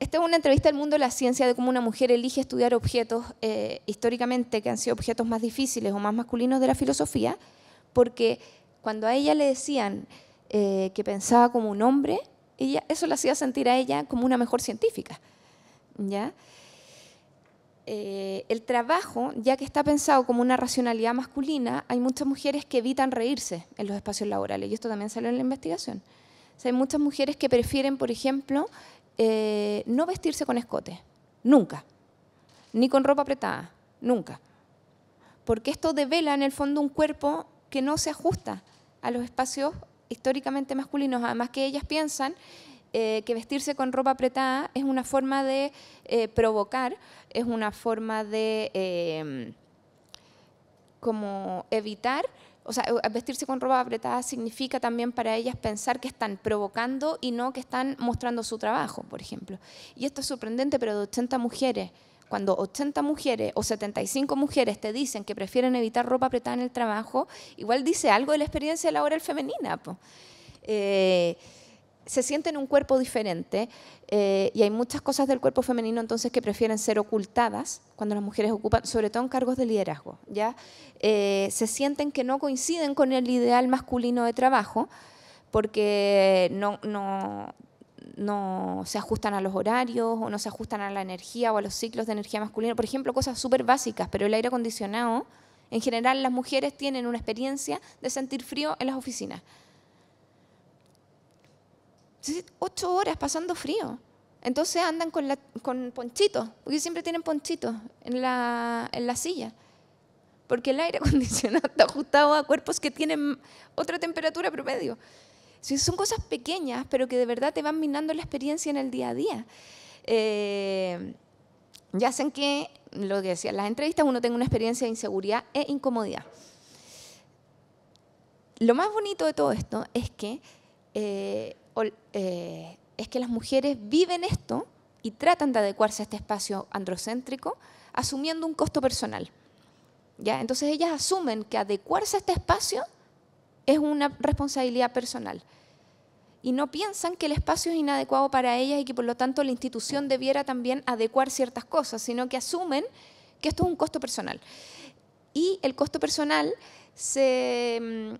Esta es una entrevista al mundo de la ciencia de cómo una mujer elige estudiar objetos eh, históricamente que han sido objetos más difíciles o más masculinos de la filosofía, porque cuando a ella le decían eh, que pensaba como un hombre, ella, eso la hacía sentir a ella como una mejor científica. ¿ya? Eh, el trabajo, ya que está pensado como una racionalidad masculina, hay muchas mujeres que evitan reírse en los espacios laborales, y esto también salió en la investigación. hay muchas mujeres que prefieren, por ejemplo, eh, no vestirse con escote, nunca, ni con ropa apretada, nunca, porque esto devela en el fondo un cuerpo que no se ajusta a los espacios históricamente masculinos, además que ellas piensan eh, que vestirse con ropa apretada es una forma de provocar es una forma de em, como evitar o sea, eh, vestirse con ropa apretada significa también para ellas pensar que están provocando y no que están mostrando su trabajo, por ejemplo. Y esto es sorprendente, pero de 80 mujeres, cuando 80 mujeres o 75 mujeres te dicen que prefieren evitar ropa apretada en el trabajo, igual dice algo de la experiencia laboral femenina. Eh, se sienten un cuerpo diferente eh, y hay muchas cosas del cuerpo femenino entonces que prefieren ser ocultadas cuando las mujeres ocupan, sobre todo en cargos de liderazgo, ¿ya? Eh, se sienten que no coinciden con el ideal masculino de trabajo porque no, no, no se ajustan a los horarios o no se ajustan a la energía o a los ciclos de energía masculina. Por ejemplo, cosas súper básicas, pero el aire acondicionado, en general las mujeres tienen una experiencia de sentir frío en las oficinas ocho horas pasando frío. Entonces andan con, la, con ponchitos, porque siempre tienen ponchitos en la, silla. Porque el aire acondicionado está ajustado a cuerpos que tienen otra temperatura promedio. son cosas pequeñas, pero que de verdad te van minando la experiencia en el día a día. Eh, ya hacen que, lo que decía, en las entrevistas uno tenga una experiencia de inseguridad e incomodidad. Lo más bonito de todo esto es que eh, eh, es que las mujeres viven esto y tratan de adecuarse a este espacio androcéntrico asumiendo un costo personal. ¿ya? Entonces ellas asumen que adecuarse a este espacio es una responsabilidad personal. Y no piensan que el espacio es inadecuado para ellas y que por lo tanto la institución debiera también adecuar ciertas cosas, sino que asumen que esto es un costo personal. Y el costo personal se...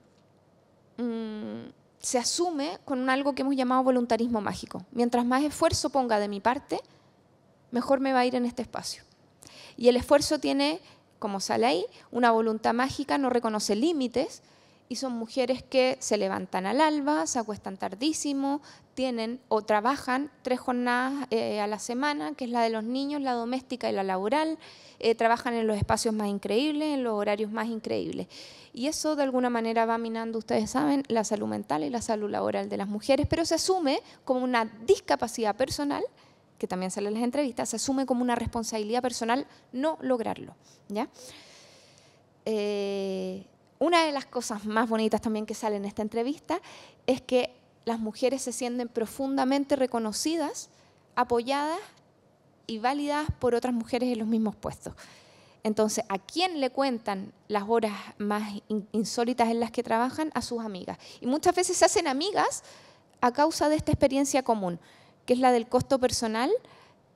Mm, mm, se asume con algo que hemos llamado voluntarismo mágico. Mientras más esfuerzo ponga de mi parte, mejor me va a ir en este espacio. Y el esfuerzo tiene, como sale ahí, una voluntad mágica, no reconoce límites, y son mujeres que se levantan al alba, se acuestan tardísimo, tienen o trabajan tres jornadas eh, a la semana, que es la de los niños, la doméstica y la laboral, eh, trabajan en los espacios más increíbles, en los horarios más increíbles. Y eso de alguna manera va minando, ustedes saben, la salud mental y la salud laboral de las mujeres, pero se asume como una discapacidad personal que también sale en las entrevistas, se asume como una responsabilidad personal no lograrlo. ¿ya? Eh, una de las cosas más bonitas también que sale en esta entrevista es que las mujeres se sienten profundamente reconocidas, apoyadas y válidas por otras mujeres en los mismos puestos. Entonces, ¿a quién le cuentan las horas más insólitas en las que trabajan? A sus amigas. Y muchas veces se hacen amigas a causa de esta experiencia común, que es la del costo personal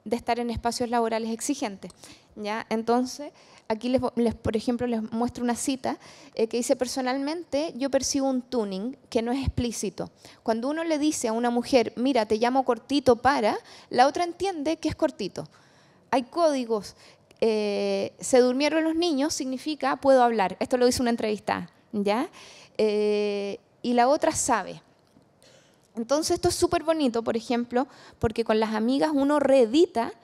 de estar en espacios laborales exigentes. ¿ya? Entonces, aquí les, por ejemplo les muestro una cita eh, que dice, personalmente yo percibo un tuning que no es explícito. Cuando uno le dice a una mujer, mira, te llamo cortito para, la otra entiende que es cortito. Hay códigos. Eh, se durmieron los niños significa puedo hablar. Esto lo dice una entrevista, ¿ya? Eh, y la otra sabe. Entonces esto es súper bonito, por ejemplo, porque con las amigas uno reedita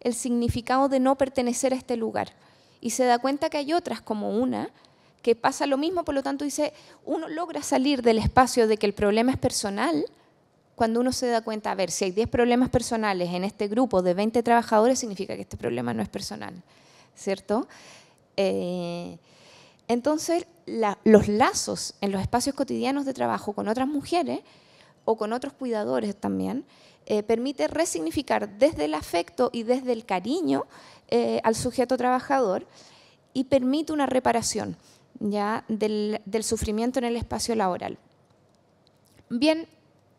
el significado de no pertenecer a este lugar y se da cuenta que hay otras como una que pasa lo mismo, por lo tanto dice, uno logra salir del espacio de que el problema es personal cuando uno se da cuenta, a ver, si hay 10 problemas personales en este grupo de 20 trabajadores, significa que este problema no es personal, ¿cierto? Eh, entonces, los lazos en los espacios cotidianos de trabajo con otras mujeres o con otros cuidadores también, eh, permite resignificar desde el afecto y desde el cariño eh, al sujeto trabajador y permite una reparación ya del, sufrimiento en el espacio laboral. Bien,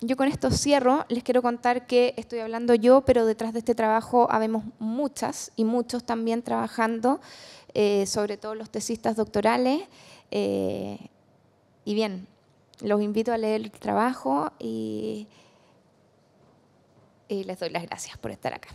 yo con esto cierro. Les quiero contar que estoy hablando yo, pero detrás de este trabajo habemos muchas y muchos también trabajando, eh, sobre todo los tesistas doctorales. y bien, los invito a leer el trabajo y, les doy las gracias por estar acá.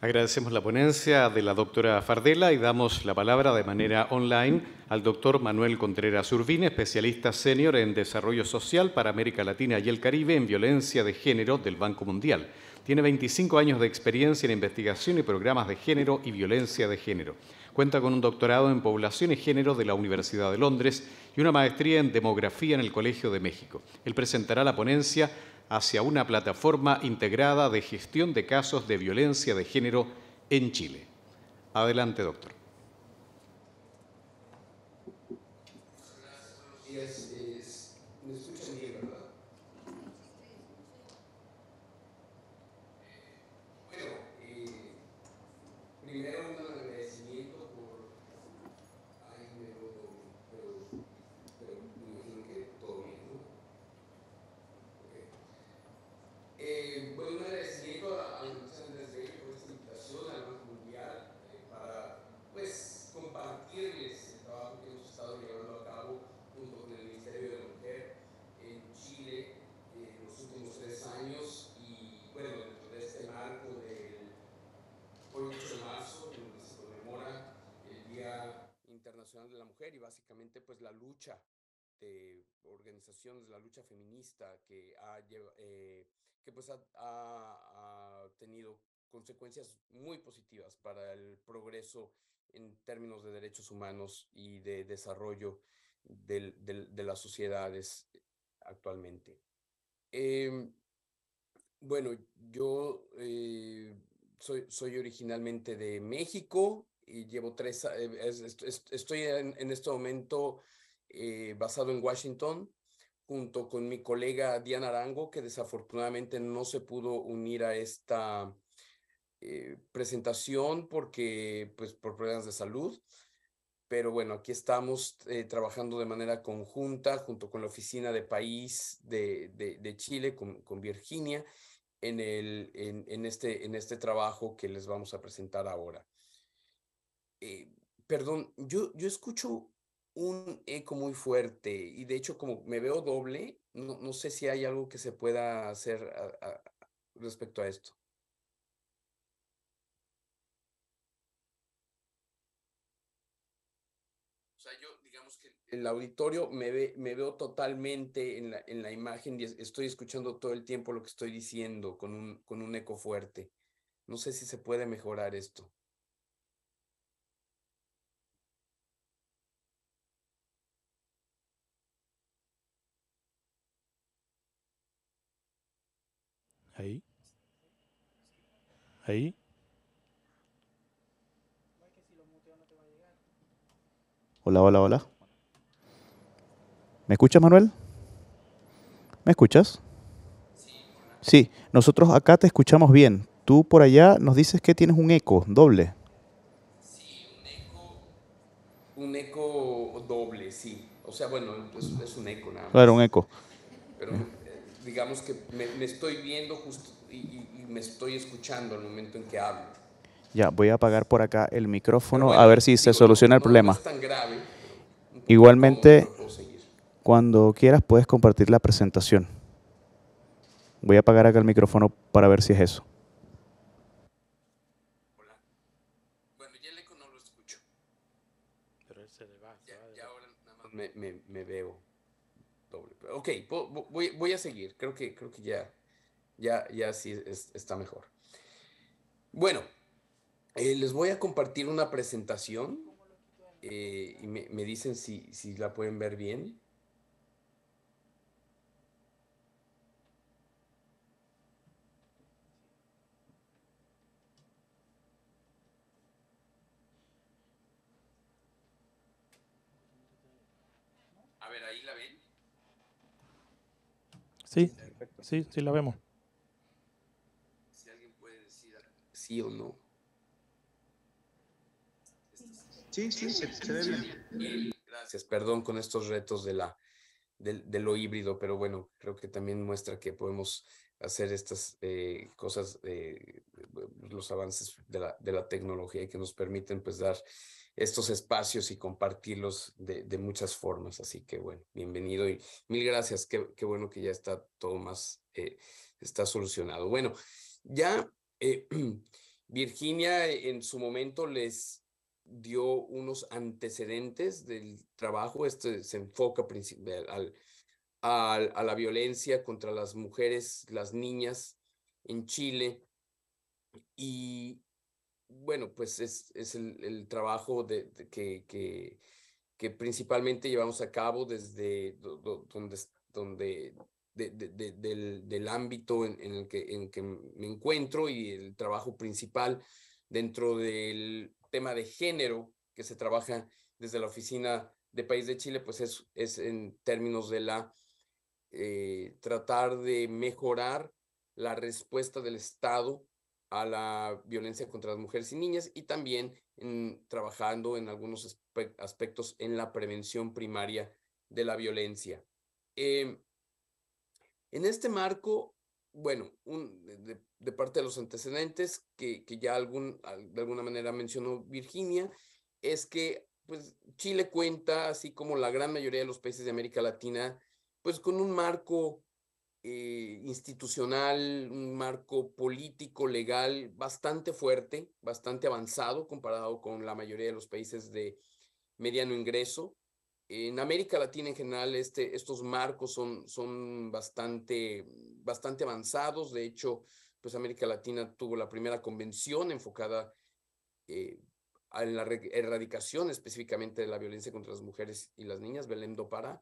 Agradecemos la ponencia de la doctora Fardela y damos la palabra de manera online al doctor Manuel Contreras Urbina, especialista senior en desarrollo social para América Latina y el Caribe en violencia de género del Banco Mundial. Tiene 25 años de experiencia en investigación y programas de género y violencia de género. Cuenta con un doctorado en población y género de la Universidad de Londres y una maestría en demografía en el Colegio de México. Él presentará la ponencia hacia una plataforma integrada de gestión de casos de violencia de género en Chile. Adelante, doctor. de la Mujer y básicamente pues la lucha de organizaciones, la lucha feminista que ha, eh, que pues ha, tenido consecuencias muy positivas para el progreso en términos de derechos humanos y de desarrollo de, las sociedades actualmente. Em, bueno, yo eh, soy, soy originalmente de México, y llevo tres, eh, estoy en, en este momento eh, basado en Washington junto con mi colega Diana Arango, que desafortunadamente no se pudo unir a esta eh, presentación porque, pues, por problemas de salud. Pero bueno, aquí estamos trabajando de manera conjunta junto con la Oficina de País de, de, de Chile, con, con Virginia, en, el, en, en, este, en este trabajo que les vamos a presentar ahora. Eh, perdón, yo, yo escucho un eco muy fuerte y de hecho como me veo doble, no, no sé si hay algo que se pueda hacer respecto a esto. O sea, yo digamos que el auditorio me, ve, me veo totalmente en la, en la imagen y estoy escuchando todo el tiempo lo que estoy diciendo con un, con un eco fuerte. No sé si se puede mejorar esto. Ahí. Ahí. Hola, hola, hola. ¿Me escuchas, Manuel? ¿Me escuchas? Sí, nosotros acá te escuchamos bien. Tú por allá nos dices que tienes un eco doble. Sí, un eco, un eco doble, sí. O sea, bueno, es, es un eco nada más. Claro, un eco. Pero digamos que me, estoy viendo y, me estoy escuchando al momento en que hablo. Ya, voy a apagar por acá el micrófono a ver si se soluciona el problema. Igualmente, cuando quieras puedes compartir la presentación. Voy a apagar acá el micrófono para ver si es eso. ok, voy, a seguir. Creo que, creo que ya, ya, ya sí está mejor. Bueno, eh, les voy a compartir una presentación eh, y me, dicen si, si, la pueden ver bien. Sí, sí, sí la vemos. Si alguien puede decir sí o no. Sí, sí, se, ve bien. Gracias, perdón con estos retos de, la, de, de, lo híbrido, pero bueno, creo que también muestra que podemos hacer estas eh, cosas, eh, los avances de la, de la, tecnología que nos permiten pues dar estos espacios y compartirlos de, muchas formas. Así que bueno, bienvenido y mil gracias. Qué, qué bueno que ya está todo más, eh, está solucionado. Bueno, ya eh, Virginia eh, en su momento les dio unos antecedentes del trabajo. Este se enfoca al, al, a la violencia contra las mujeres, las niñas en Chile. Y bueno, pues es, el, trabajo de, que, que, principalmente llevamos a cabo desde donde, donde del, ámbito en, el que, en que me encuentro y el trabajo principal dentro del tema de género que se trabaja desde la Oficina de País de Chile, pues es, en términos de la eh, tratar de mejorar la respuesta del Estado a la violencia contra las mujeres y niñas y también trabajando en algunos aspectos en la prevención primaria de la violencia. Em, en este marco, bueno, de, parte de los antecedentes que, que ya algún, de alguna manera mencionó Virginia, es que pues, Chile cuenta, así como la gran mayoría de los países de América Latina, pues con un marco eh, institucional, un marco político, legal bastante fuerte, bastante avanzado comparado con la mayoría de los países de mediano ingreso. En América Latina en general, este, estos marcos son, son bastante, bastante avanzados. De hecho, pues América Latina tuvo la primera convención enfocada eh, en la erradicación específicamente de la violencia contra las mujeres y las niñas, Belém Dopara,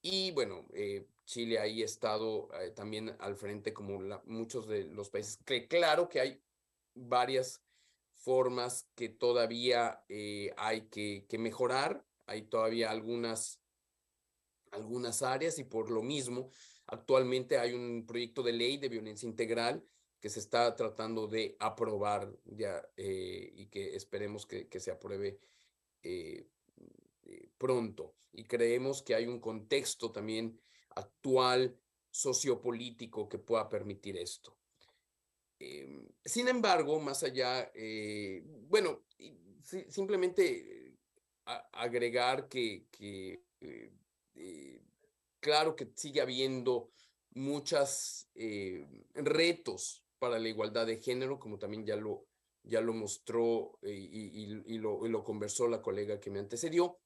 Y bueno, eh, Chile ahí ha estado eh, también al frente como muchos de los países, que claro que hay varias formas que todavía eh, hay que, mejorar, hay todavía algunas, algunas áreas y por lo mismo actualmente hay un proyecto de ley de violencia integral que se está tratando de aprobar ya eh, y que esperemos que, que se apruebe pronto. Y creemos que hay un contexto también actual sociopolítico que pueda permitir esto. Em, sin embargo, más allá, eh, bueno, simplemente eh, agregar que, eh, claro que sigue habiendo muchos retos para la igualdad de género, como también ya lo, ya lo mostró y lo conversó la colega que me antecedió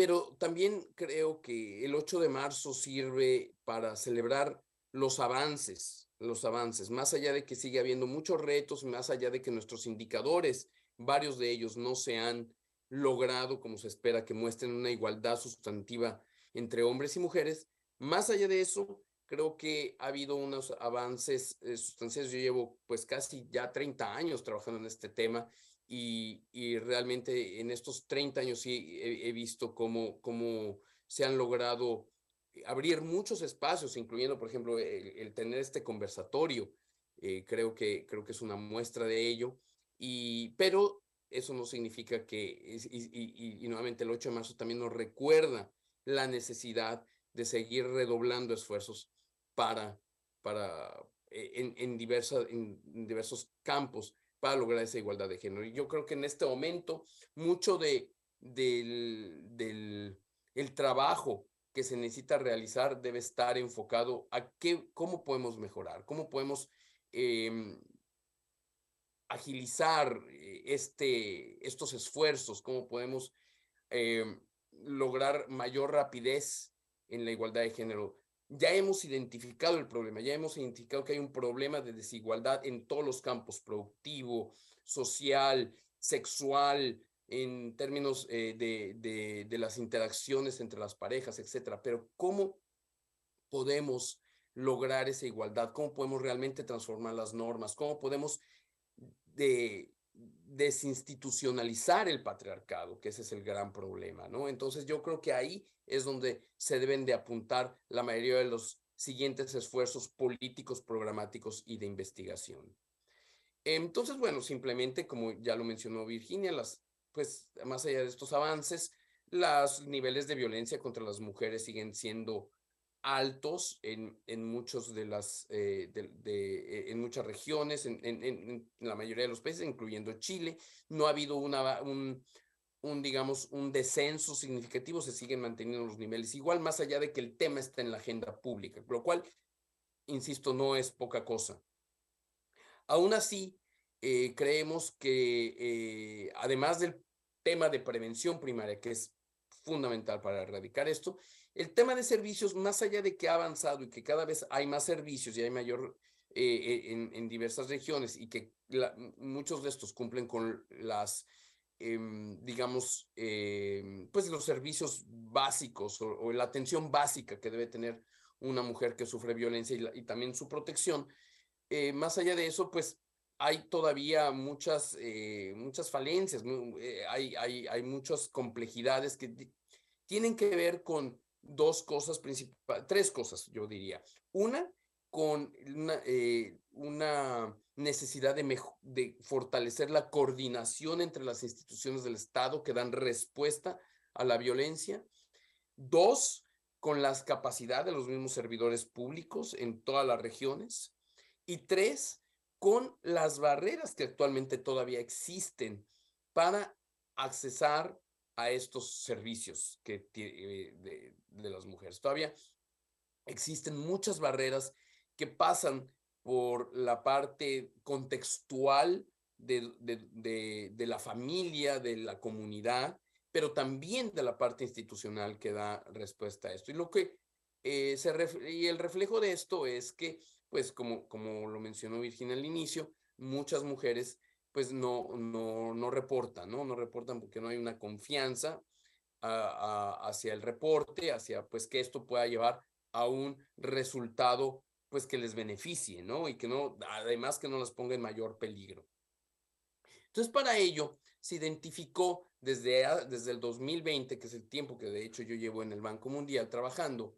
pero también creo que el 8 de marzo sirve para celebrar los avances, los avances, más allá de que sigue habiendo muchos retos, más allá de que nuestros indicadores, varios de ellos no se han logrado como se espera, que muestren una igualdad sustantiva entre hombres y mujeres, más allá de eso, creo que ha habido unos avances eh, sustanciales. Yo llevo pues casi ya 30 años trabajando en este tema y, realmente en estos 30 años sí he, visto cómo, cómo, se han logrado abrir muchos espacios, incluyendo, por ejemplo, el, tener este conversatorio. Eh, creo, que, creo que es una muestra de ello. Y, pero eso no significa que, y, nuevamente el 8 de marzo también nos recuerda la necesidad de seguir redoblando esfuerzos para, para eh, en, en, en diversos campos para lograr esa igualdad de género. Y yo creo que en este momento mucho del, trabajo que se necesita realizar debe estar enfocado a qué, cómo podemos mejorar, cómo podemos em, agilizar eh, este, estos esfuerzos, cómo podemos em, lograr mayor rapidez en la igualdad de género ya hemos identificado el problema, ya hemos identificado que hay un problema de desigualdad en todos los campos, productivo, social, sexual, en términos eh, de, de, las interacciones entre las parejas, etcétera. Pero ¿cómo podemos lograr esa igualdad? ¿Cómo podemos realmente transformar las normas? ¿Cómo podemos de, desinstitucionalizar el patriarcado, que ese es el gran problema, ¿no? Entonces yo creo que ahí es donde se deben de apuntar la mayoría de los siguientes esfuerzos políticos, programáticos y de investigación. Entonces, bueno, simplemente, como ya lo mencionó Virginia, las, pues más allá de estos avances, los niveles de violencia contra las mujeres siguen siendo altos en, en muchos de las, eh, de, en muchas regiones, en, la mayoría de los países, incluyendo Chile. No ha habido una, un, un, digamos, un descenso significativo, se siguen manteniendo los niveles igual, más allá de que el tema está en la agenda pública, lo cual, insisto, no es poca cosa. Aún así, eh, creemos que eh, además del tema de prevención primaria, que es fundamental para erradicar esto, el tema de servicios, más allá de que ha avanzado y que cada vez hay más servicios y hay mayor eh, eh, en, diversas regiones y que muchos de estos cumplen con las, em, digamos, em, pues los servicios básicos o, la atención básica que debe tener una mujer que sufre violencia y, también su protección. Eh, más allá de eso, pues hay todavía muchas, muchas falencias, hay, hay, hay muchas complejidades que tienen que ver con dos cosas principales, tres cosas yo diría. Una, con una, eh, necesidad de, fortalecer la coordinación entre las instituciones del Estado que dan respuesta a la violencia. Dos, con las capacidades de los mismos servidores públicos en todas las regiones. Y tres, con las barreras que actualmente todavía existen para accesar a estos servicios que, eh, de, de las mujeres. Todavía existen muchas barreras que pasan por la parte contextual de, de, de, la familia, de la comunidad, pero también de la parte institucional que da respuesta a esto. Y lo que eh, se y el reflejo de esto es que, pues como, como lo mencionó Virginia al inicio, muchas mujeres pues no, no, no reportan, ¿no? No reportan porque no hay una confianza hacia el reporte, hacia pues que esto pueda llevar a un resultado pues que les beneficie, ¿no? Y que no, además que no les ponga en mayor peligro. Entonces, para ello, se identificó desde, desde el 2020, que es el tiempo que de hecho yo llevo en el Banco Mundial trabajando,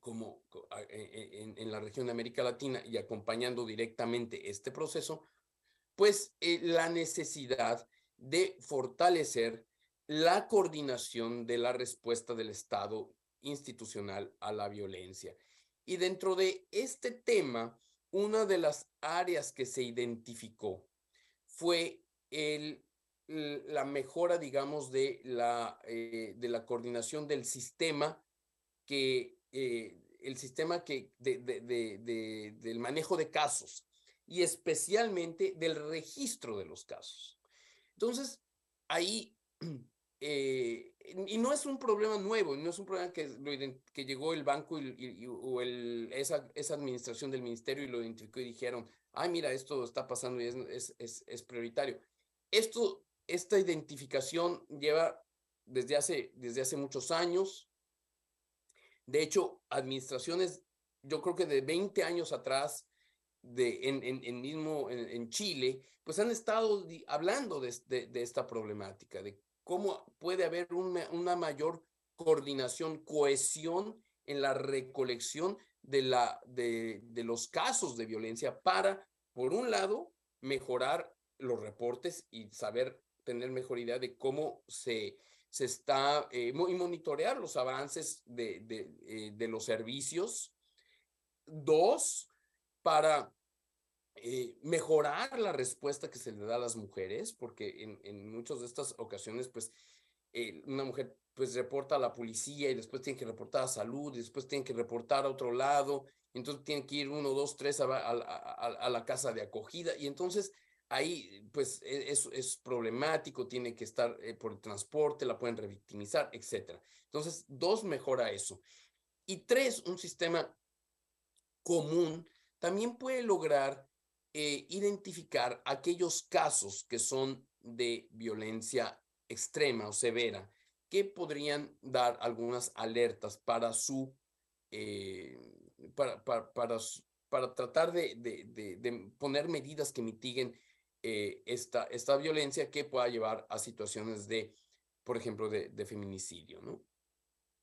como e, e, en, la región de América Latina y acompañando directamente este proceso, pues eh, la necesidad de fortalecer la coordinación de la respuesta del Estado institucional a la violencia. Y dentro de este tema, una de las áreas que se identificó fue el, la mejora, digamos, de la, eh, de la coordinación del sistema que, eh, el sistema que, del manejo de casos y especialmente del registro de los casos. Entonces, ahí eh, y no es un problema nuevo, no es un problema que, que llegó el banco y, o el, esa, esa, administración del ministerio y lo identificó y dijeron, ay, mira, esto está pasando y es, es, es, prioritario. Esto, esta identificación lleva desde hace, desde hace muchos años. De hecho, administraciones, yo creo que de 20 años atrás, de, en, en, mismo en, Chile, pues han estado hablando de, de, de, esta problemática, de cómo puede haber una, mayor coordinación, cohesión en la recolección de, la, de, los casos de violencia para, por un lado, mejorar los reportes y saber tener mejor idea de cómo se, se está eh, y monitorear los avances de, de, eh, los servicios. Dos, para eh, mejorar la respuesta que se le da a las mujeres, porque en, muchas de estas ocasiones, pues, eh, una mujer pues reporta a la policía y después tiene que reportar a salud y después tiene que reportar a otro lado, entonces tiene que ir uno, dos, tres a, la casa de acogida y entonces ahí pues e, es, es problemático, tiene que estar eh, por el transporte, la pueden revictimizar, etcétera. Entonces, dos, mejora eso. Y tres, un sistema común también puede lograr eh, identificar aquellos casos que son de violencia extrema o severa que podrían dar algunas alertas para su eh, para, para, para, tratar de, de, poner medidas que mitiguen eh, esta, esta violencia que pueda llevar a situaciones de, por ejemplo, de, feminicidio. ¿no?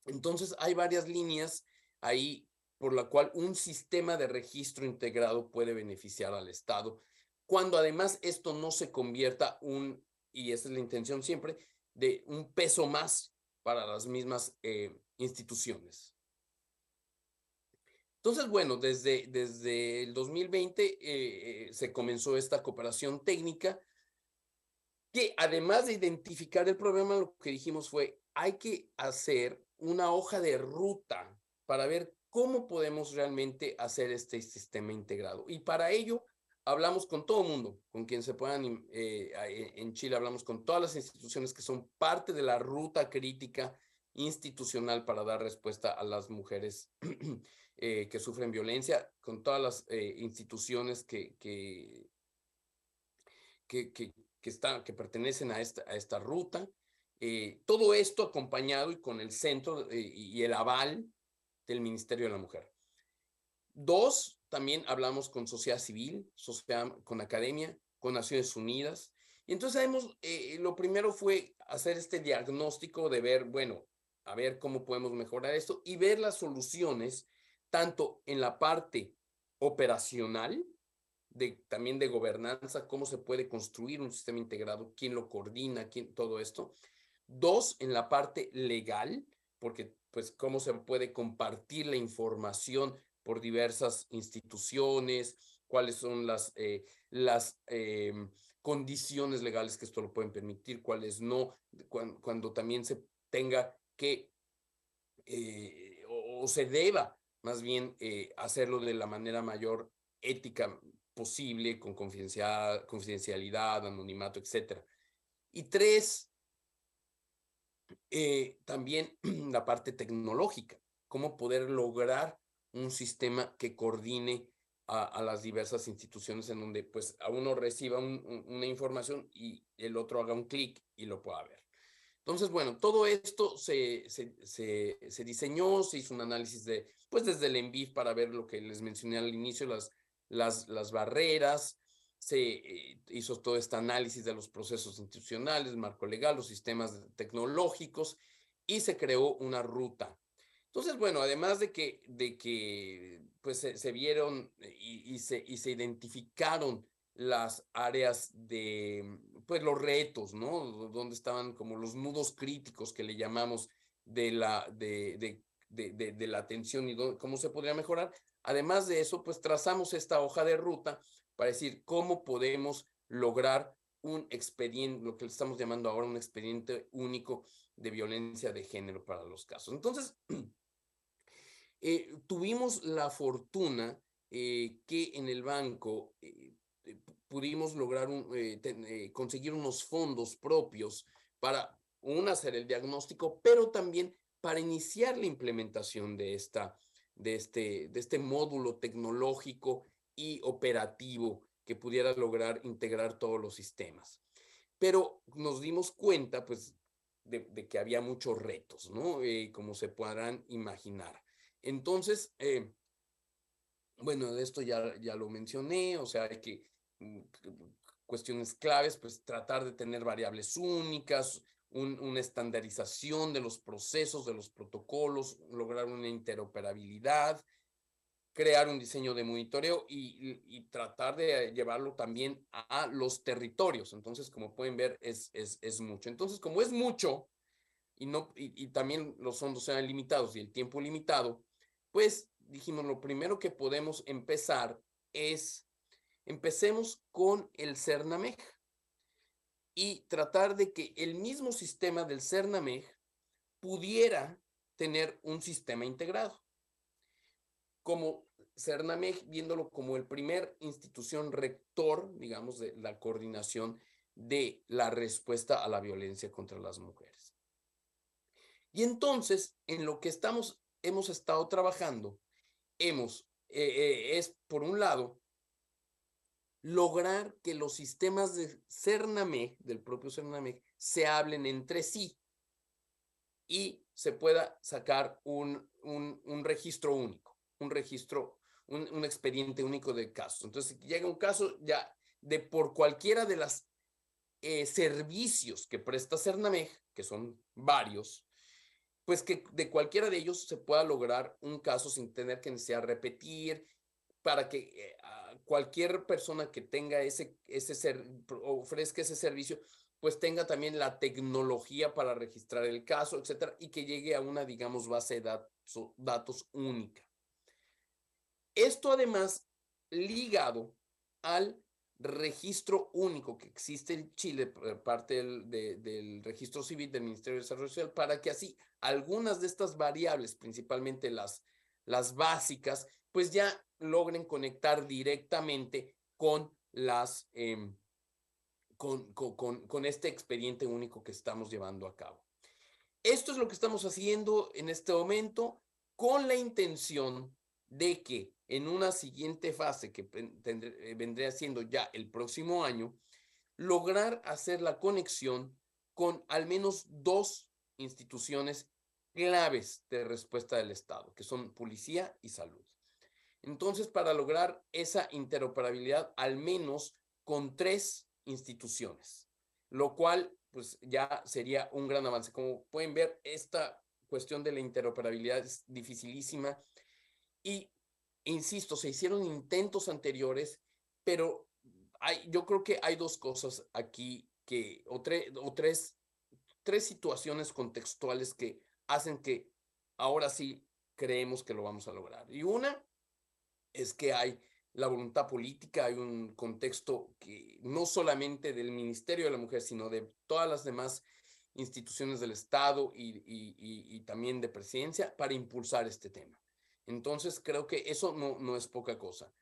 Entonces hay varias líneas ahí por la cual un sistema de registro integrado puede beneficiar al Estado, cuando además esto no se convierta un, y esa es la intención siempre, de un peso más para las mismas eh, instituciones. Entonces, bueno, desde, desde el 2020 eh, eh, se comenzó esta cooperación técnica que además de identificar el problema, lo que dijimos fue, hay que hacer una hoja de ruta para ver cómo podemos realmente hacer este sistema integrado. Y para ello hablamos con todo el mundo, con quien se puedan, eh, e, en Chile hablamos con todas las instituciones que son parte de la ruta crítica institucional para dar respuesta a las mujeres eh, que sufren violencia, con todas las eh, instituciones que, que, que, que, que, pertenecen a esta, a esta ruta. todo esto acompañado y con el centro y el aval del Ministerio de la Mujer. Dos, también hablamos con sociedad civil, con academia, con Naciones Unidas. Y entonces sabemos, eh, lo primero fue hacer este diagnóstico de ver, bueno, a ver cómo podemos mejorar esto y ver las soluciones tanto en la parte operacional, de, también de gobernanza, cómo se puede construir un sistema integrado, quién lo coordina, quién, todo esto. Dos, en la parte legal, porque pues cómo se puede compartir la información por diversas instituciones, cuáles son las, eh, las em, condiciones legales que esto lo pueden permitir, cuáles no, cuando, también se tenga que eh, o, o, se deba más bien eh, hacerlo de la manera mayor ética posible, con confidencialidad, anonimato, etc. Y tres, eh, también la parte tecnológica, cómo poder lograr un sistema que coordine a, las diversas instituciones en donde pues a uno reciba una información y el otro haga un clic y lo pueda ver. Entonces, bueno, todo esto se, diseñó, se hizo un análisis de, pues desde el ENVIF para ver lo que les mencioné al inicio, las, las, las barreras, se eh, hizo todo este análisis de los procesos institucionales, marco legal, los sistemas tecnológicos y se creó una ruta. Entonces, bueno, además de que, de que pues, se, vieron eh, y, se, y se identificaron las áreas de, pues, los retos, ¿no? Donde estaban como los nudos críticos que le llamamos de la, de, la atención y cómo se podría mejorar. Además de eso, pues trazamos esta hoja de ruta para decir cómo podemos lograr un expediente, lo que le estamos llamando ahora un expediente único de violencia de género para los casos. Entonces, eh, tuvimos la fortuna eh, que en el banco eh, pudimos lograr conseguir unos fondos propios para, una, hacer el diagnóstico, pero también para iniciar la implementación de, esta, de, este, de este módulo tecnológico y operativo que pudiera lograr integrar todos los sistemas. Pero nos dimos cuenta, pues, de, que había muchos retos, ¿no? Eh, como se podrán imaginar. Entonces, eh, bueno, de esto ya, ya lo mencioné, o sea, hay que mm, cuestiones claves, pues tratar de tener variables únicas, una estandarización de los procesos, de los protocolos, lograr una interoperabilidad, crear un diseño de monitoreo y, tratar de llevarlo también a los territorios. Entonces, como pueden ver, es, es, mucho. Entonces, como es mucho y, no, y, también los fondos sean limitados y el tiempo limitado, pues dijimos, lo primero que podemos empezar es, empecemos con el CERNAMEG y tratar de que el mismo sistema del CERNAMEG pudiera tener un sistema integrado como Cernameg, viéndolo como el primer institución rector, digamos, de la coordinación de la respuesta a la violencia contra las mujeres. Y entonces, en lo que estamos, hemos estado trabajando, hemos, eh, eh, es por un lado, lograr que los sistemas de Cernameg, del propio Cernameg, se hablen entre sí y se pueda sacar un, un, un registro único un registro, un, expediente único de casos. Entonces, llega un caso ya de por cualquiera de las eh, servicios que presta Cernamej, que son varios, pues que de cualquiera de ellos se pueda lograr un caso sin tener que necesitar repetir, para que eh, cualquier persona que tenga ese, ese ofrezca ese servicio, pues tenga también la tecnología para registrar el caso, etcétera, y que llegue a una, digamos, base de datos, datos única. Esto además ligado al registro único que existe en Chile por parte del, registro civil del Ministerio de Desarrollo Social para que así algunas de estas variables, principalmente las, las básicas, pues ya logren conectar directamente con las em, con este expediente único que estamos llevando a cabo. Esto es lo que estamos haciendo en este momento con la intención de que en una siguiente fase que vendré eh, vendría siendo ya el próximo año, lograr hacer la conexión con al menos dos instituciones claves de respuesta del Estado, que son policía y salud. Entonces, para lograr esa interoperabilidad, al menos con tres instituciones, lo cual pues ya sería un gran avance. Como pueden ver, esta cuestión de la interoperabilidad es dificilísima y insisto, se hicieron intentos anteriores, pero hay, yo creo que hay dos cosas aquí que, o, o tres, tres situaciones contextuales que hacen que ahora sí creemos que lo vamos a lograr. Y una es que hay la voluntad política, hay un contexto que no solamente del Ministerio de la Mujer, sino de todas las demás instituciones del Estado y también de presidencia para impulsar este tema. Entonces creo que eso no, no es poca cosa.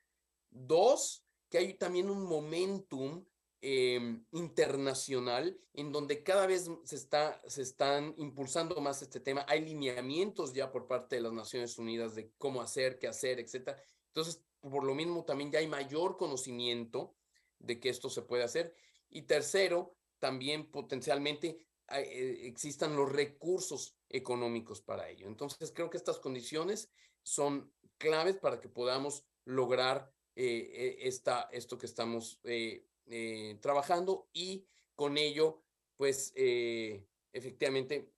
Dos, que hay también un momentum em, internacional en donde cada vez se, está, se están impulsando más este tema. Hay lineamientos ya por parte de las Naciones Unidas de cómo hacer, qué hacer, etc. Entonces, por lo mismo, también ya hay mayor conocimiento de que esto se puede hacer. Y tercero, también potencialmente ah, eh, existan los recursos económicos para ello. Entonces, creo que estas condiciones son claves para que podamos lograr eh, e, esta, esto que estamos eh, eh, trabajando y con ello, pues efectivamente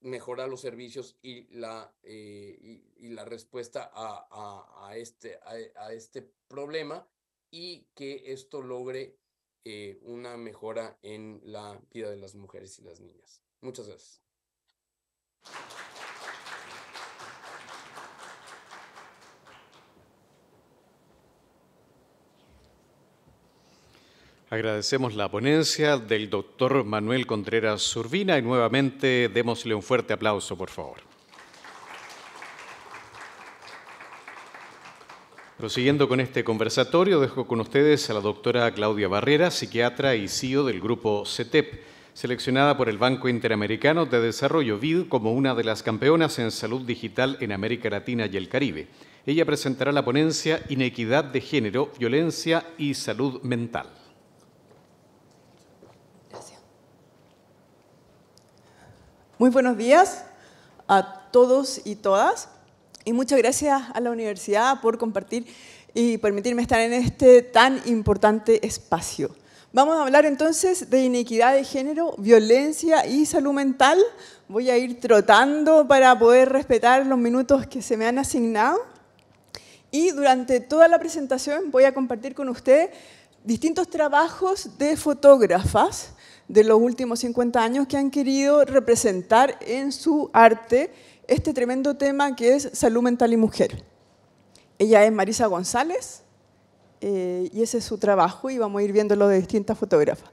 mejorar los servicios y la, y, la respuesta a, este, a, este problema y que esto logre una mejora en la vida de las mujeres y las niñas. Muchas gracias. Agradecemos la ponencia del doctor Manuel Contreras Urbina y nuevamente démosle un fuerte aplauso, por favor. Prosiguiendo con este conversatorio, dejo con ustedes a la doctora Claudia Barrera, psiquiatra y CEO del grupo CETEP, seleccionada por el Banco Interamericano de Desarrollo BID como una de las campeonas en salud digital en América Latina y el Caribe. Ella presentará la ponencia Inequidad de Género, Violencia y Salud Mental. Muy buenos días a todos y todas. Y muchas gracias a la universidad por compartir y permitirme estar en este tan importante espacio. Vamos a hablar entonces de inequidad de género, violencia y salud mental. Voy a ir trotando para poder respetar los minutos que se me han asignado. Y durante toda la presentación voy a compartir con usted distintos trabajos de fotógrafas de los últimos 50 años que han querido representar en su arte este tremendo tema que es salud mental y mujer. Ella es Marisa González eh, y ese es su trabajo y vamos a ir viéndolo de distintas fotógrafas.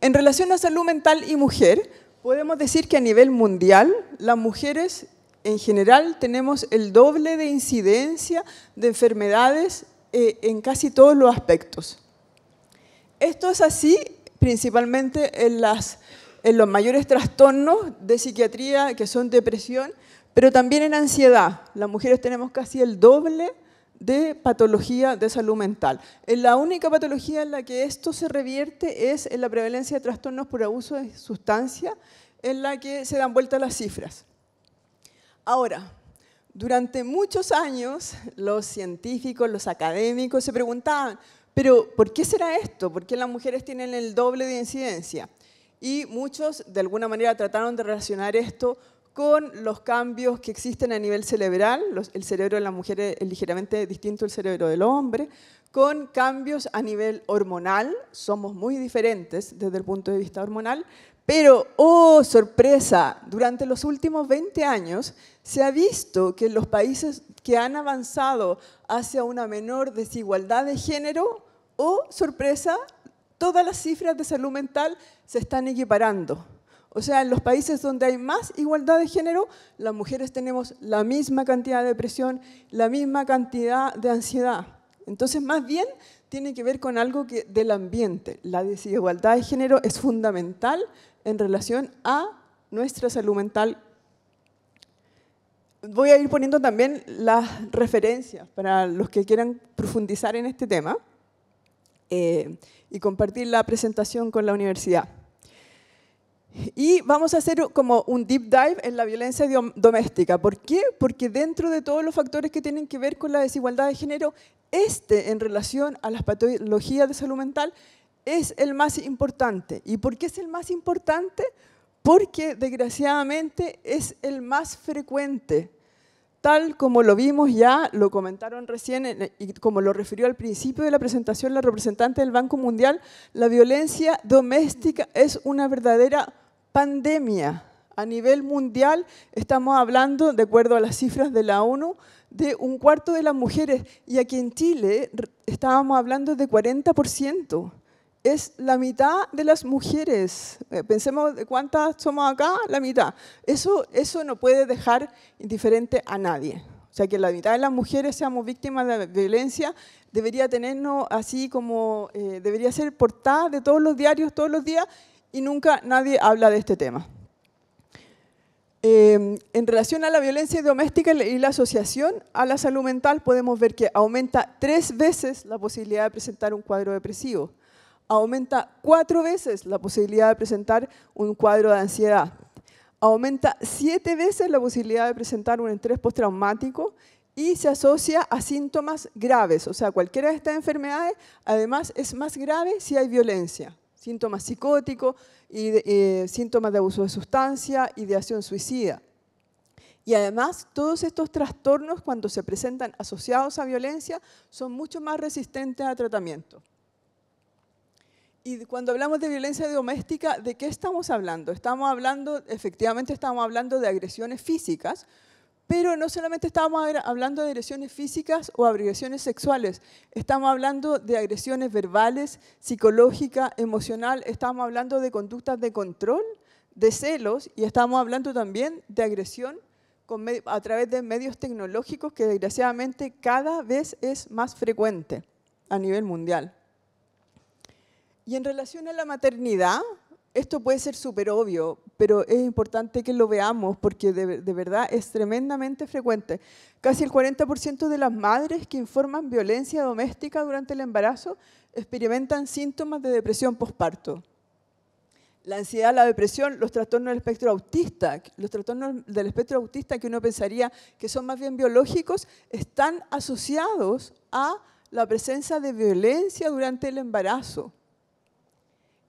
En relación a salud mental y mujer, podemos decir que a nivel mundial las mujeres en general tenemos el doble de incidencia de enfermedades eh, en casi todos los aspectos. Esto es así principalmente en, los mayores trastornos de psiquiatría, que son depresión, pero también en ansiedad. Las mujeres tenemos casi el doble de patología de salud mental. Eh, la única patología en la que esto se revierte es en la prevalencia de trastornos por abuso de sustancia, en la que se dan vuelta las cifras. Ahora, durante muchos años los científicos, los académicos se preguntaban, pero, ¿por qué será esto? ¿Por qué las mujeres tienen el doble de incidencia? Y muchos, de alguna manera, trataron de relacionar esto con los cambios que existen a nivel cerebral, el cerebro de la mujer es ligeramente distinto al cerebro del hombre, con cambios a nivel hormonal, somos muy diferentes desde el punto de vista hormonal, pero, oh sorpresa, durante los últimos 20 años se ha visto que los países que han avanzado hacia una menor desigualdad de género, oh sorpresa, todas las cifras de salud mental se están equiparando. O sea, en los países donde hay más igualdad de género, las mujeres tenemos la misma cantidad de depresión, la misma cantidad de ansiedad. Entonces, más bien tiene que ver con algo del ambiente. La desigualdad de género es fundamental en relación a nuestra salud mental. Voy a ir poniendo también las referencias para los que quieran profundizar en este tema eh, y compartir la presentación con la universidad. Y vamos a hacer como un deep dive en la violencia doméstica. ¿Por qué? Porque dentro de todos los factores que tienen que ver con la desigualdad de género, este en relación a las patologías de salud mental es el más importante. ¿Y por qué es el más importante? Porque desgraciadamente es el más frecuente. Tal como lo vimos ya, lo comentaron recién eh, y como lo refirió al principio de la presentación la representante del Banco Mundial, la violencia doméstica es una verdadera pandemia. A nivel mundial estamos hablando, de acuerdo a las cifras de la ONU, de un cuarto de las mujeres y aquí en Chile estábamos hablando de 40% es la mitad de las mujeres. Eh, pensemos cuántas somos acá, la mitad. Eso, eso no puede dejar indiferente a nadie. O sea, que la mitad de las mujeres seamos víctimas de violencia debería tenernos así como, eh, debería ser portada de todos los diarios, todos los días, y nunca nadie habla de este tema. Em, en relación a la violencia doméstica y la asociación a la salud mental, podemos ver que aumenta tres veces la posibilidad de presentar un cuadro depresivo. Aumenta cuatro veces la posibilidad de presentar un cuadro de ansiedad. Aumenta siete veces la posibilidad de presentar un estrés postraumático y se asocia a síntomas graves. O sea, cualquiera de estas enfermedades, además, es más grave si hay violencia. Síntomas psicóticos y eh, síntomas de abuso de sustancia, acción suicida. Y además, todos estos trastornos, cuando se presentan asociados a violencia, son mucho más resistentes a tratamiento. Y cuando hablamos de violencia doméstica, ¿de qué estamos hablando? Estamos hablando, efectivamente estamos hablando de agresiones físicas, pero no solamente estamos hablando de agresiones físicas o agresiones sexuales, estamos hablando de agresiones verbales, psicológica, emocional, estamos hablando de conductas de control, de celos y estamos hablando también de agresión a través de medios tecnológicos que desgraciadamente cada vez es más frecuente a nivel mundial. Y en relación a la maternidad, esto puede ser súper obvio, pero es importante que lo veamos porque de, verdad es tremendamente frecuente. Casi el 40% de las madres que informan violencia doméstica durante el embarazo experimentan síntomas de depresión postparto. La ansiedad, la depresión, los trastornos del espectro autista, los trastornos del espectro autista que uno pensaría que son más bien biológicos, están asociados a la presencia de violencia durante el embarazo.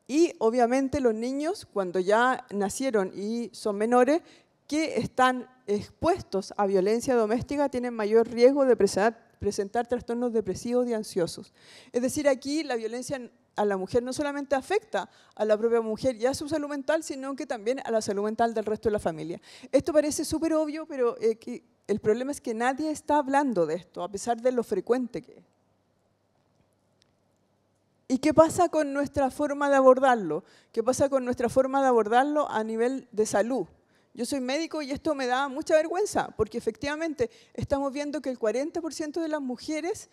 Y obviamente los niños, cuando ya nacieron y son menores, que están expuestos a violencia doméstica, tienen mayor riesgo de presentar, trastornos depresivos y ansiosos. Es decir, aquí la violencia a la mujer no solamente afecta a la propia mujer y a su salud mental, sino que también a la salud mental del resto de la familia. Esto parece súper obvio, pero eh, el problema es que nadie está hablando de esto, a pesar de lo frecuente que es. ¿Y qué pasa con nuestra forma de abordarlo? ¿Qué pasa con nuestra forma de abordarlo a nivel de salud? Yo soy médico y esto me da mucha vergüenza, porque efectivamente estamos viendo que el 40% de las mujeres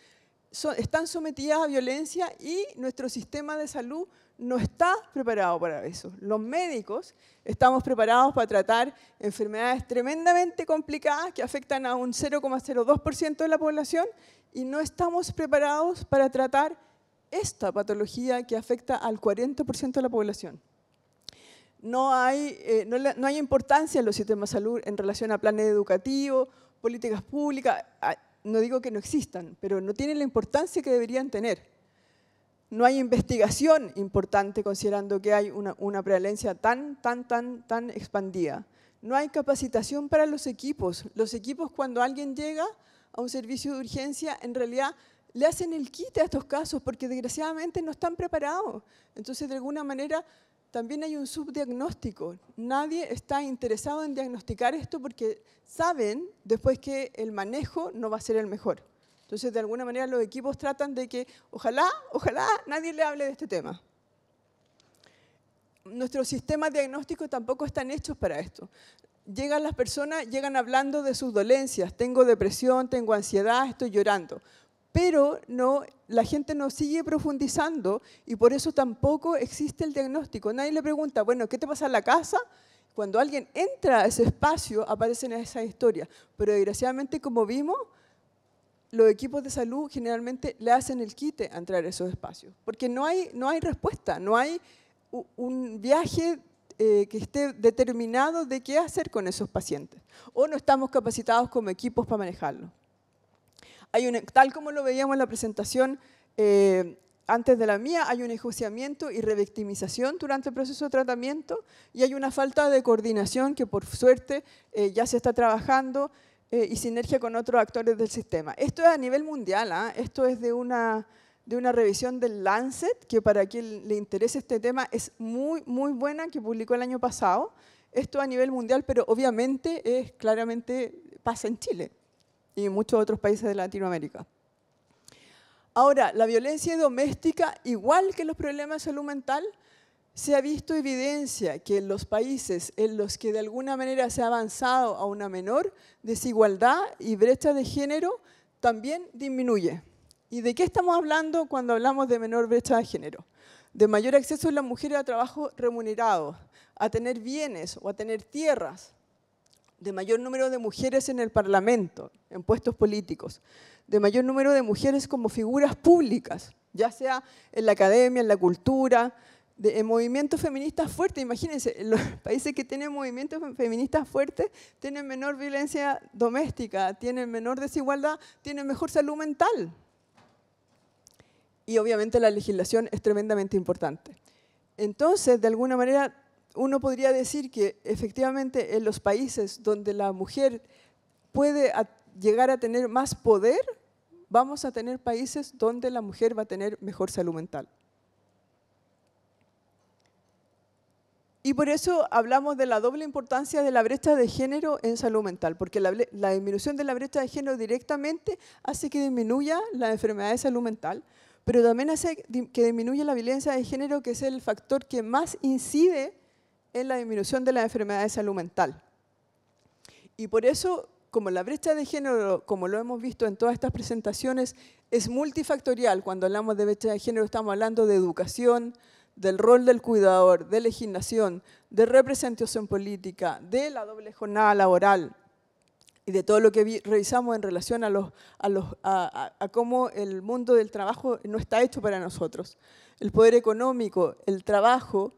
están sometidas a violencia y nuestro sistema de salud no está preparado para eso. Los médicos estamos preparados para tratar enfermedades tremendamente complicadas que afectan a un 0,02% de la población y no estamos preparados para tratar esta patología que afecta al 40% de la población. No hay, eh, no, hay importancia en los sistemas de salud en relación a planes educativos, políticas públicas, no digo que no existan, pero no tienen la importancia que deberían tener. No hay investigación importante considerando que hay una, una prevalencia tan, tan, tan, tan expandida. No hay capacitación para los equipos. Los equipos cuando alguien llega a un servicio de urgencia, en realidad le hacen el kit a estos casos porque desgraciadamente no están preparados. Entonces, de alguna manera, también hay un subdiagnóstico. Nadie está interesado en diagnosticar esto porque saben después que el manejo no va a ser el mejor. Entonces, de alguna manera, los equipos tratan de que ojalá, ojalá nadie le hable de este tema. Nuestros sistemas diagnósticos tampoco están hechos para esto. Llegan las personas, llegan hablando de sus dolencias. Tengo depresión, tengo ansiedad, estoy llorando pero no, la gente no sigue profundizando y por eso tampoco existe el diagnóstico. Nadie le pregunta, bueno, ¿qué te pasa en la casa? Cuando alguien entra a ese espacio, aparecen esas historias. Pero desgraciadamente, como vimos, los equipos de salud generalmente le hacen el quite a entrar a esos espacios, porque no hay, respuesta, no hay un viaje eh, que esté determinado de qué hacer con esos pacientes, o no estamos capacitados como equipos para manejarlo un, tal como lo veíamos en la presentación eh, antes de la mía, hay un enjuiciamiento y revictimización durante el proceso de tratamiento y hay una falta de coordinación que por suerte eh, ya se está trabajando eh, y sinergia con otros actores del sistema. Esto es a nivel mundial, ¿ah? esto es de una, de una revisión del Lancet, que para quien le interese este tema es muy, muy buena, que publicó el año pasado. Esto a nivel mundial, pero obviamente es claramente pasa en Chile y muchos otros países de Latinoamérica. Ahora, la violencia doméstica, igual que los problemas de salud mental, se ha visto evidencia que en los países en los que de alguna manera se ha avanzado a una menor desigualdad y brecha de género también disminuye. ¿Y de qué estamos hablando cuando hablamos de menor brecha de género? De mayor acceso de las mujeres a trabajo remunerado, a tener bienes o a tener tierras, de mayor número de mujeres en el Parlamento, en puestos políticos, de mayor número de mujeres como figuras públicas, ya sea en la academia, en la cultura, en movimientos feministas fuertes. Imagínense, los países que tienen movimientos feministas fuertes tienen menor violencia doméstica, tienen menor desigualdad, tienen mejor salud mental. Y obviamente la legislación es tremendamente importante. Entonces, de alguna manera, uno podría decir que efectivamente en los países donde la mujer puede llegar a tener más poder, vamos a tener países donde la mujer va a tener mejor salud mental. Y por eso hablamos de la doble importancia de la brecha de género en salud mental, porque la, disminución de la brecha de género directamente hace que disminuya la enfermedad de salud mental, pero también hace que disminuya la violencia de género, que es el factor que más incide en la disminución de las enfermedades de salud mental. Y por eso, como la brecha de género, como lo hemos visto en todas estas presentaciones, es multifactorial. Cuando hablamos de brecha de género estamos hablando de educación, del rol del cuidador, de legislación, de representación política, de la doble jornada laboral y de todo lo que revisamos en relación a, los, los, a, cómo el mundo del trabajo no está hecho para nosotros. El poder económico, el trabajo,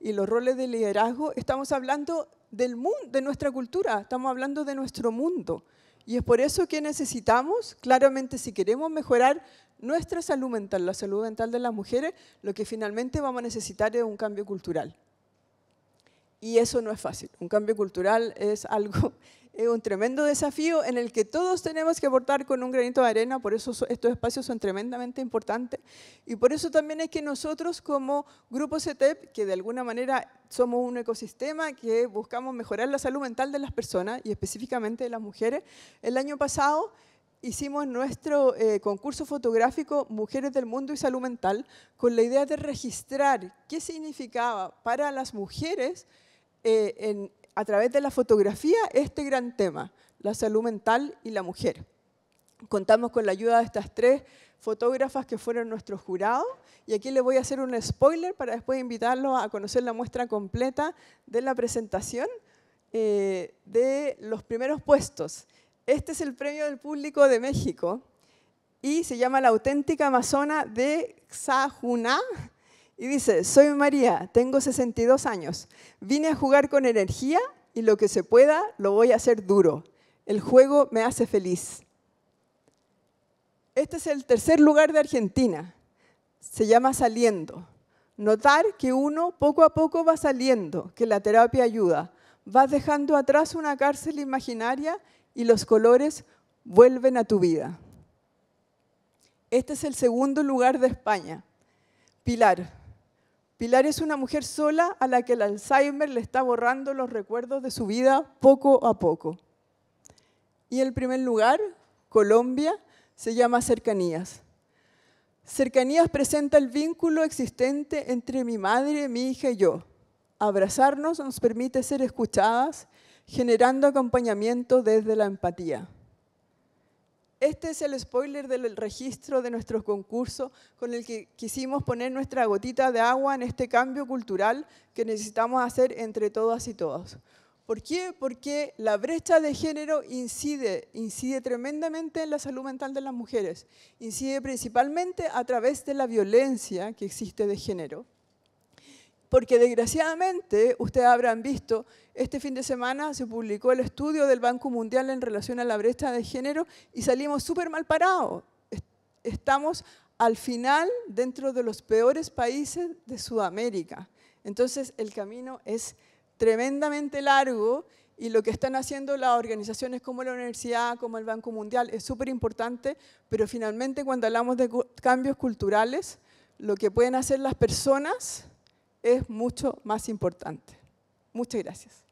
y los roles de liderazgo, estamos hablando del mundo, de nuestra cultura, estamos hablando de nuestro mundo. Y es por eso que necesitamos, claramente, si queremos mejorar nuestra salud mental, la salud mental de las mujeres, lo que finalmente vamos a necesitar es un cambio cultural. Y eso no es fácil. Un cambio cultural es algo, un tremendo desafío en el que todos tenemos que aportar con un granito de arena, por eso estos espacios son tremendamente importantes. Y por eso también es que nosotros como Grupo CETEP, que de alguna manera somos un ecosistema que buscamos mejorar la salud mental de las personas y específicamente de las mujeres, el año pasado hicimos nuestro eh, concurso fotográfico Mujeres del Mundo y Salud Mental con la idea de registrar qué significaba para las mujeres eh, en, a través de la fotografía este gran tema, la salud mental y la mujer. Contamos con la ayuda de estas tres fotógrafas que fueron nuestro jurado y aquí les voy a hacer un spoiler para después invitarlos a conocer la muestra completa de la presentación eh, de los primeros puestos. Este es el premio del público de México y se llama La auténtica amazona de Xajuna y dice, soy María, tengo 62 años, vine a jugar con energía y lo que se pueda lo voy a hacer duro. El juego me hace feliz. Este es el tercer lugar de Argentina. Se llama saliendo. Notar que uno poco a poco va saliendo, que la terapia ayuda. Vas dejando atrás una cárcel imaginaria y los colores vuelven a tu vida. Este es el segundo lugar de España. Pilar, Pilar es una mujer sola a la que el Alzheimer le está borrando los recuerdos de su vida poco a poco. Y el primer lugar, Colombia, se llama Cercanías. Cercanías presenta el vínculo existente entre mi madre, mi hija y yo. Abrazarnos nos permite ser escuchadas, generando acompañamiento desde la empatía. Este es el spoiler del registro de nuestro concurso con el que quisimos poner nuestra gotita de agua en este cambio cultural que necesitamos hacer entre todas y todos. ¿Por qué? Porque la brecha de género incide, incide tremendamente en la salud mental de las mujeres. Incide principalmente a través de la violencia que existe de género porque desgraciadamente ustedes habrán visto, este fin de semana se publicó el estudio del Banco Mundial en relación a la brecha de género y salimos súper mal parados. Estamos al final dentro de los peores países de Sudamérica. Entonces el camino es tremendamente largo y lo que están haciendo las organizaciones como la universidad, como el Banco Mundial, es súper importante, pero finalmente cuando hablamos de cambios culturales, lo que pueden hacer las personas es mucho más importante. Muchas gracias.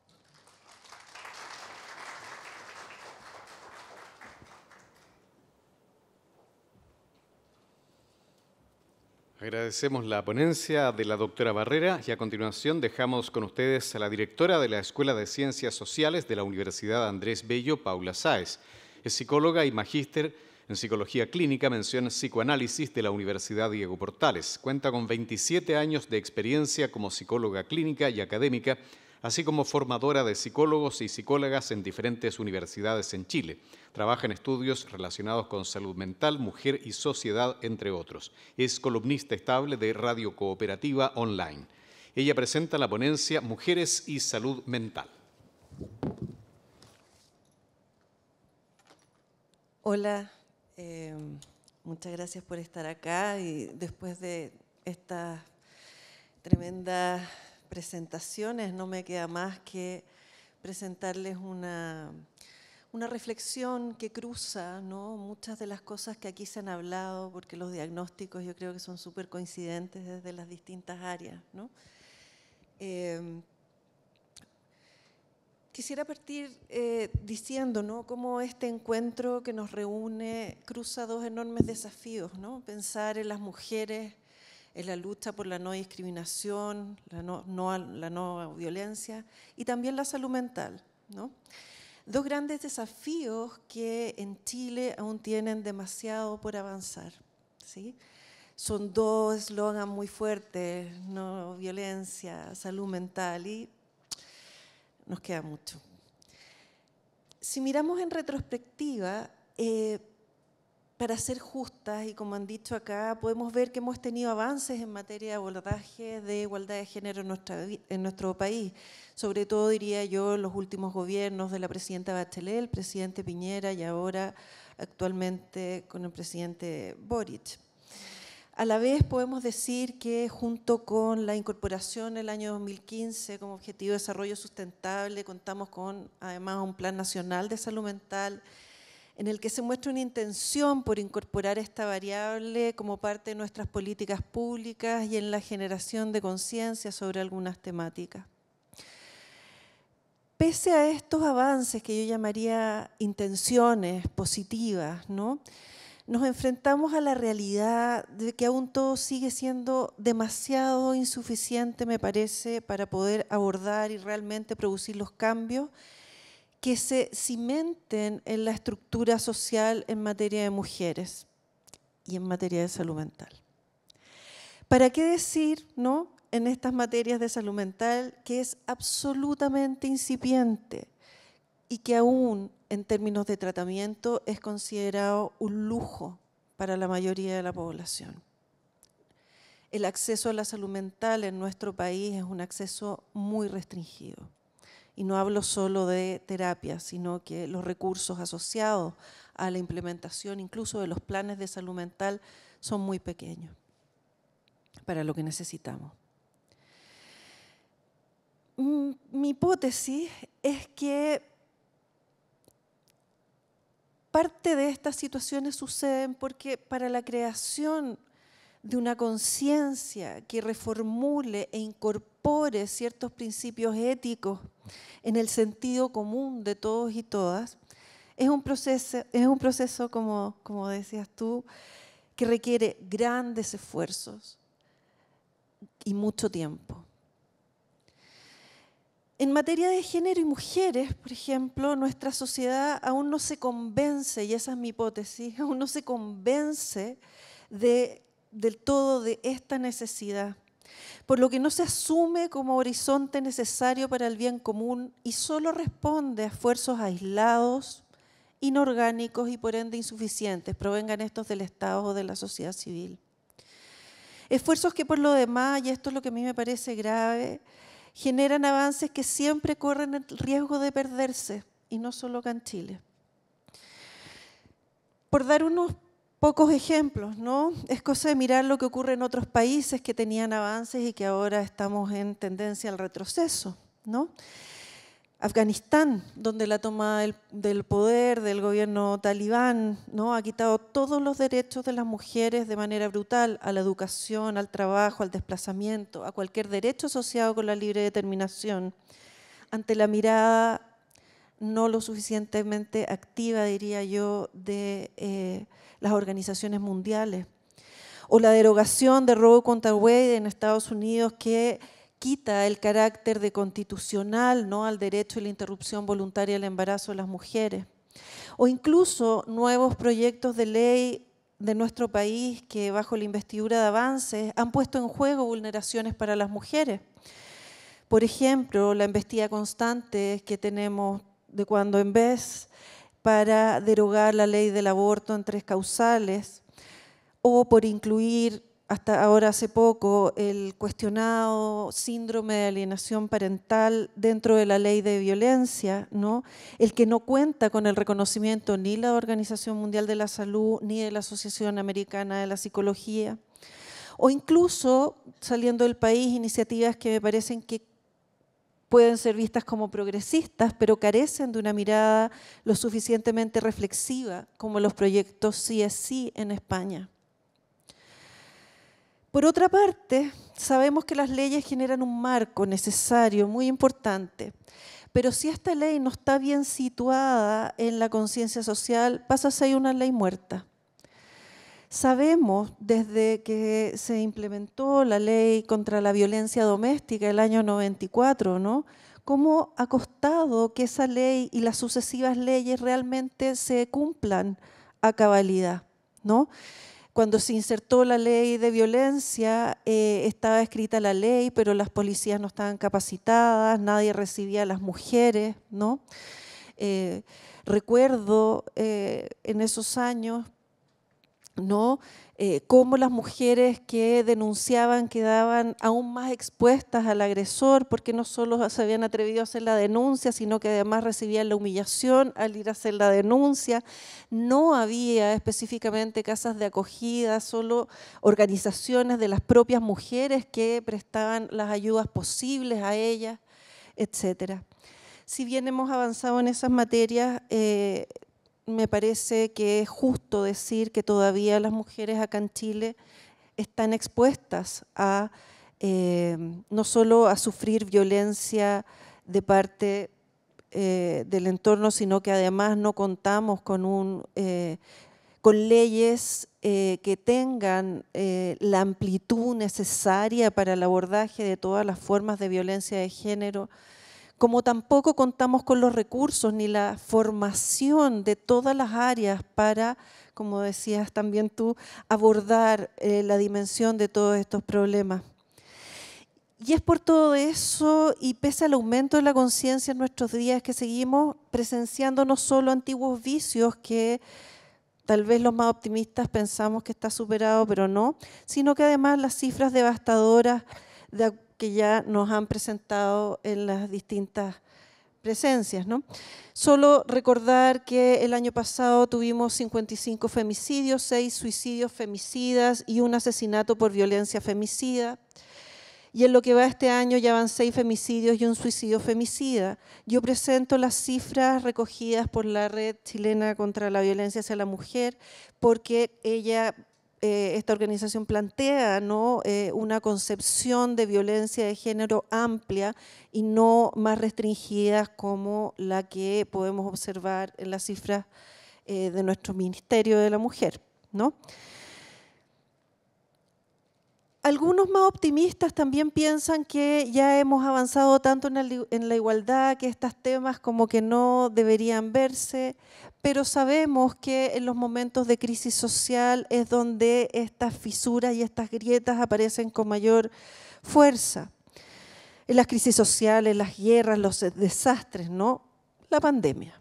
Agradecemos la ponencia de la doctora Barrera y a continuación dejamos con ustedes a la directora de la Escuela de Ciencias Sociales de la Universidad Andrés Bello, Paula Sáez. Es psicóloga y magíster en psicología clínica menciona psicoanálisis de la Universidad Diego Portales. Cuenta con 27 años de experiencia como psicóloga clínica y académica, así como formadora de psicólogos y psicólogas en diferentes universidades en Chile. Trabaja en estudios relacionados con salud mental, mujer y sociedad, entre otros. Es columnista estable de Radio Cooperativa Online. Ella presenta la ponencia Mujeres y Salud Mental. Hola, Em, muchas gracias por estar acá y después de estas tremendas presentaciones no me queda más que presentarles una, una reflexión que cruza ¿no? muchas de las cosas que aquí se han hablado, porque los diagnósticos yo creo que son súper coincidentes desde las distintas áreas. ¿no? Em, Quisiera partir eh, diciendo ¿no? cómo este encuentro que nos reúne cruza dos enormes desafíos, ¿no? pensar en las mujeres, en la lucha por la no discriminación, la no, la no violencia y también la salud mental. ¿no? Dos grandes desafíos que en Chile aún tienen demasiado por avanzar. ¿sí? Son dos eslogans muy fuertes, no violencia, salud mental, y nos queda mucho. Si miramos en retrospectiva, eh, para ser justas, y como han dicho acá, podemos ver que hemos tenido avances en materia de abordaje de igualdad de género en, nuestra, en nuestro país. Sobre todo, diría yo, los últimos gobiernos de la presidenta Bachelet, el presidente Piñera y ahora actualmente con el presidente Boric. A la vez podemos decir que junto con la incorporación en el año 2015 como objetivo de desarrollo sustentable, contamos con además un plan nacional de salud mental en el que se muestra una intención por incorporar esta variable como parte de nuestras políticas públicas y en la generación de conciencia sobre algunas temáticas. Pese a estos avances que yo llamaría intenciones positivas, ¿no? nos enfrentamos a la realidad de que aún todo sigue siendo demasiado insuficiente, me parece, para poder abordar y realmente producir los cambios que se cimenten en la estructura social en materia de mujeres y en materia de salud mental. ¿Para qué decir, no? En estas materias de salud mental que es absolutamente incipiente y que aún en términos de tratamiento es considerado un lujo para la mayoría de la población. El acceso a la salud mental en nuestro país es un acceso muy restringido. Y no hablo solo de terapia, sino que los recursos asociados a la implementación incluso de los planes de salud mental son muy pequeños para lo que necesitamos. Mm, mi hipótesis es que parte de estas situaciones suceden porque para la creación de una conciencia que reformule e incorpore ciertos principios éticos en el sentido común de todos y todas, es un proceso, es un proceso como decías tú, que requiere grandes esfuerzos y mucho tiempo. En materia de género y mujeres, por ejemplo, nuestra sociedad aún no se convence, y esa es mi hipótesis, aún no se convence del todo de esta necesidad, por lo que no se asume como horizonte necesario para el bien común y solo responde a esfuerzos aislados, inorgánicos y por ende insuficientes, provengan estos del Estado o de la sociedad civil. Esfuerzos que por lo demás, y esto es lo que a mí me parece grave, generan avances que siempre corren el riesgo de perderse, y no solo acá en Chile. Por dar unos pocos ejemplos, ¿no? Es cosa de mirar lo que ocurre en otros países que tenían avances y que ahora estamos en tendencia al retroceso, ¿no? Afganistán, donde la toma del, poder del gobierno talibán ¿no? ha quitado todos los derechos de las mujeres de manera brutal, a la educación, al trabajo, al desplazamiento, a cualquier derecho asociado con la libre determinación, ante la mirada no lo suficientemente activa, diría yo, de eh, las organizaciones mundiales. O la derogación de robo contra Wade en Estados Unidos que quita el carácter de constitucional ¿no? al derecho a la interrupción voluntaria del embarazo de las mujeres. O incluso nuevos proyectos de ley de nuestro país que bajo la investidura de avances han puesto en juego vulneraciones para las mujeres. Por ejemplo, la embestida constante que tenemos de cuando en vez para derogar la ley del aborto en tres causales o por incluir hasta ahora hace poco el cuestionado síndrome de alienación parental dentro de la ley de violencia, el que no cuenta con el reconocimiento ni la Organización Mundial de la Salud ni de la Asociación Americana de la Psicología, o incluso saliendo del país iniciativas que me parecen que pueden ser vistas como progresistas, pero carecen de una mirada lo suficientemente reflexiva como los proyectos CSI en España. Por otra parte, sabemos que las leyes generan un marco necesario, muy importante, pero si esta ley no está bien situada en la conciencia social, pasa a ser una ley muerta. Sabemos desde que se implementó la ley contra la violencia doméstica el año 94, ¿no? Cómo ha costado que esa ley y las sucesivas leyes realmente se cumplan a cabalidad, ¿no? Cuando se insertó la ley de violencia, eh, estaba escrita la ley, pero las policías no estaban capacitadas, nadie recibía a las mujeres, ¿no? Eh, recuerdo eh, en esos años ¿no? Eh, cómo las mujeres que denunciaban quedaban aún más expuestas al agresor, porque no solo se habían atrevido a hacer la denuncia, sino que además recibían la humillación al ir a hacer la denuncia. No había específicamente casas de acogida, solo organizaciones de las propias mujeres que prestaban las ayudas posibles a ellas, etcétera si bien hemos avanzado en esas materias, eh, me parece que es justo decir que todavía las mujeres acá en Chile están expuestas a eh, no solo a sufrir violencia de parte eh, del entorno, sino que además no contamos con, eh, con leyes que tengan la amplitud necesaria para el abordaje de todas las formas de violencia de género como tampoco contamos con los recursos ni la formación de todas las áreas para, como decías también tú, abordar eh, la dimensión de todos estos problemas. Y es por todo eso, y pese al aumento de la conciencia en nuestros días, que seguimos presenciando no solo antiguos vicios que tal vez los más optimistas pensamos que está superado, pero no, sino que además las cifras devastadoras de que ya nos han presentado en las distintas presencias. ¿no? Solo recordar que el año pasado tuvimos 55 femicidios, 6 suicidios femicidas y un asesinato por violencia femicida. Y en lo que va este año ya van 6 femicidios y un suicidio femicida. Yo presento las cifras recogidas por la Red Chilena contra la Violencia hacia la Mujer porque ella eh, esta organización plantea ¿no? Eh, una concepción de violencia de género amplia y no más restringida como la que podemos observar en las cifras eh, de nuestro Ministerio de la Mujer. ¿no? Algunos más optimistas también piensan que ya hemos avanzado tanto en la, en la igualdad que estos temas como que no deberían verse, pero sabemos que en los momentos de crisis social es donde estas fisuras y estas grietas aparecen con mayor fuerza. En las crisis sociales, las guerras, los desastres, ¿no? La pandemia.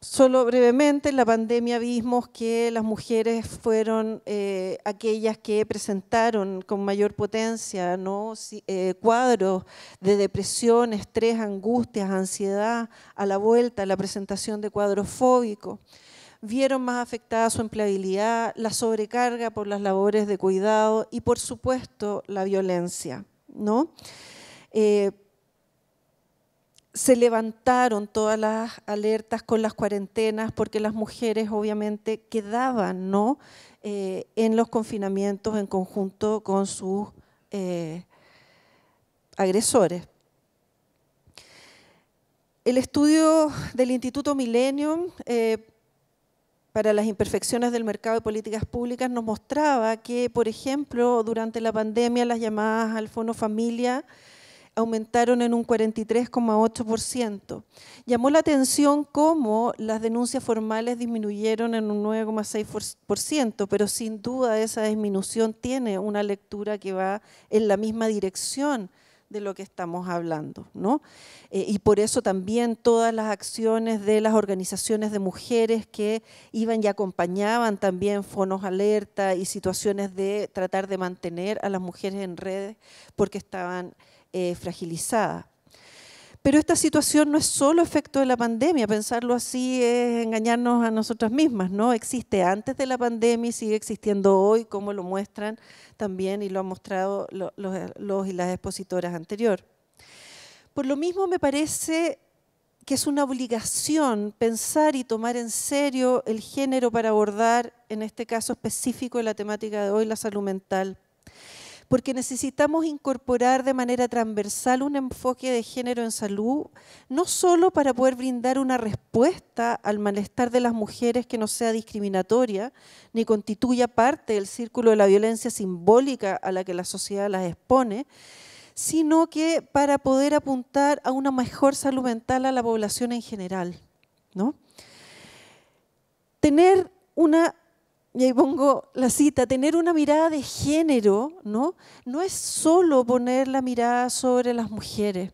Solo brevemente, en la pandemia vimos que las mujeres fueron eh, aquellas que presentaron con mayor potencia ¿no? Eh, cuadros de depresión, estrés, angustias, ansiedad a la vuelta, la presentación de cuadros fóbicos. Vieron más afectada su empleabilidad, la sobrecarga por las labores de cuidado y, por supuesto, la violencia. ¿no? Eh, se levantaron todas las alertas con las cuarentenas, porque las mujeres obviamente quedaban ¿no? Eh, en los confinamientos en conjunto con sus eh, agresores. El estudio del Instituto Millennium eh, para las imperfecciones del mercado de políticas públicas nos mostraba que, por ejemplo, durante la pandemia las llamadas al Fono Familia aumentaron en un 43,8%. Llamó la atención cómo las denuncias formales disminuyeron en un 9,6%, pero sin duda esa disminución tiene una lectura que va en la misma dirección de lo que estamos hablando, ¿no? Eh, y por eso también todas las acciones de las organizaciones de mujeres que iban y acompañaban también fonos alerta y situaciones de tratar de mantener a las mujeres en redes porque estaban eh, fragilizada. Pero esta situación no es solo efecto de la pandemia, pensarlo así es engañarnos a nosotras mismas, ¿no? Existe antes de la pandemia y sigue existiendo hoy, como lo muestran también y lo han mostrado los, y las expositoras anterior. Por lo mismo me parece que es una obligación pensar y tomar en serio el género para abordar, en este caso específico, la temática de hoy, la salud mental porque necesitamos incorporar de manera transversal un enfoque de género en salud, no solo para poder brindar una respuesta al malestar de las mujeres que no sea discriminatoria, ni constituya parte del círculo de la violencia simbólica a la que la sociedad las expone, sino que para poder apuntar a una mejor salud mental a la población en general. ¿no? Tener una y ahí pongo la cita, tener una mirada de género, ¿no? No es solo poner la mirada sobre las mujeres,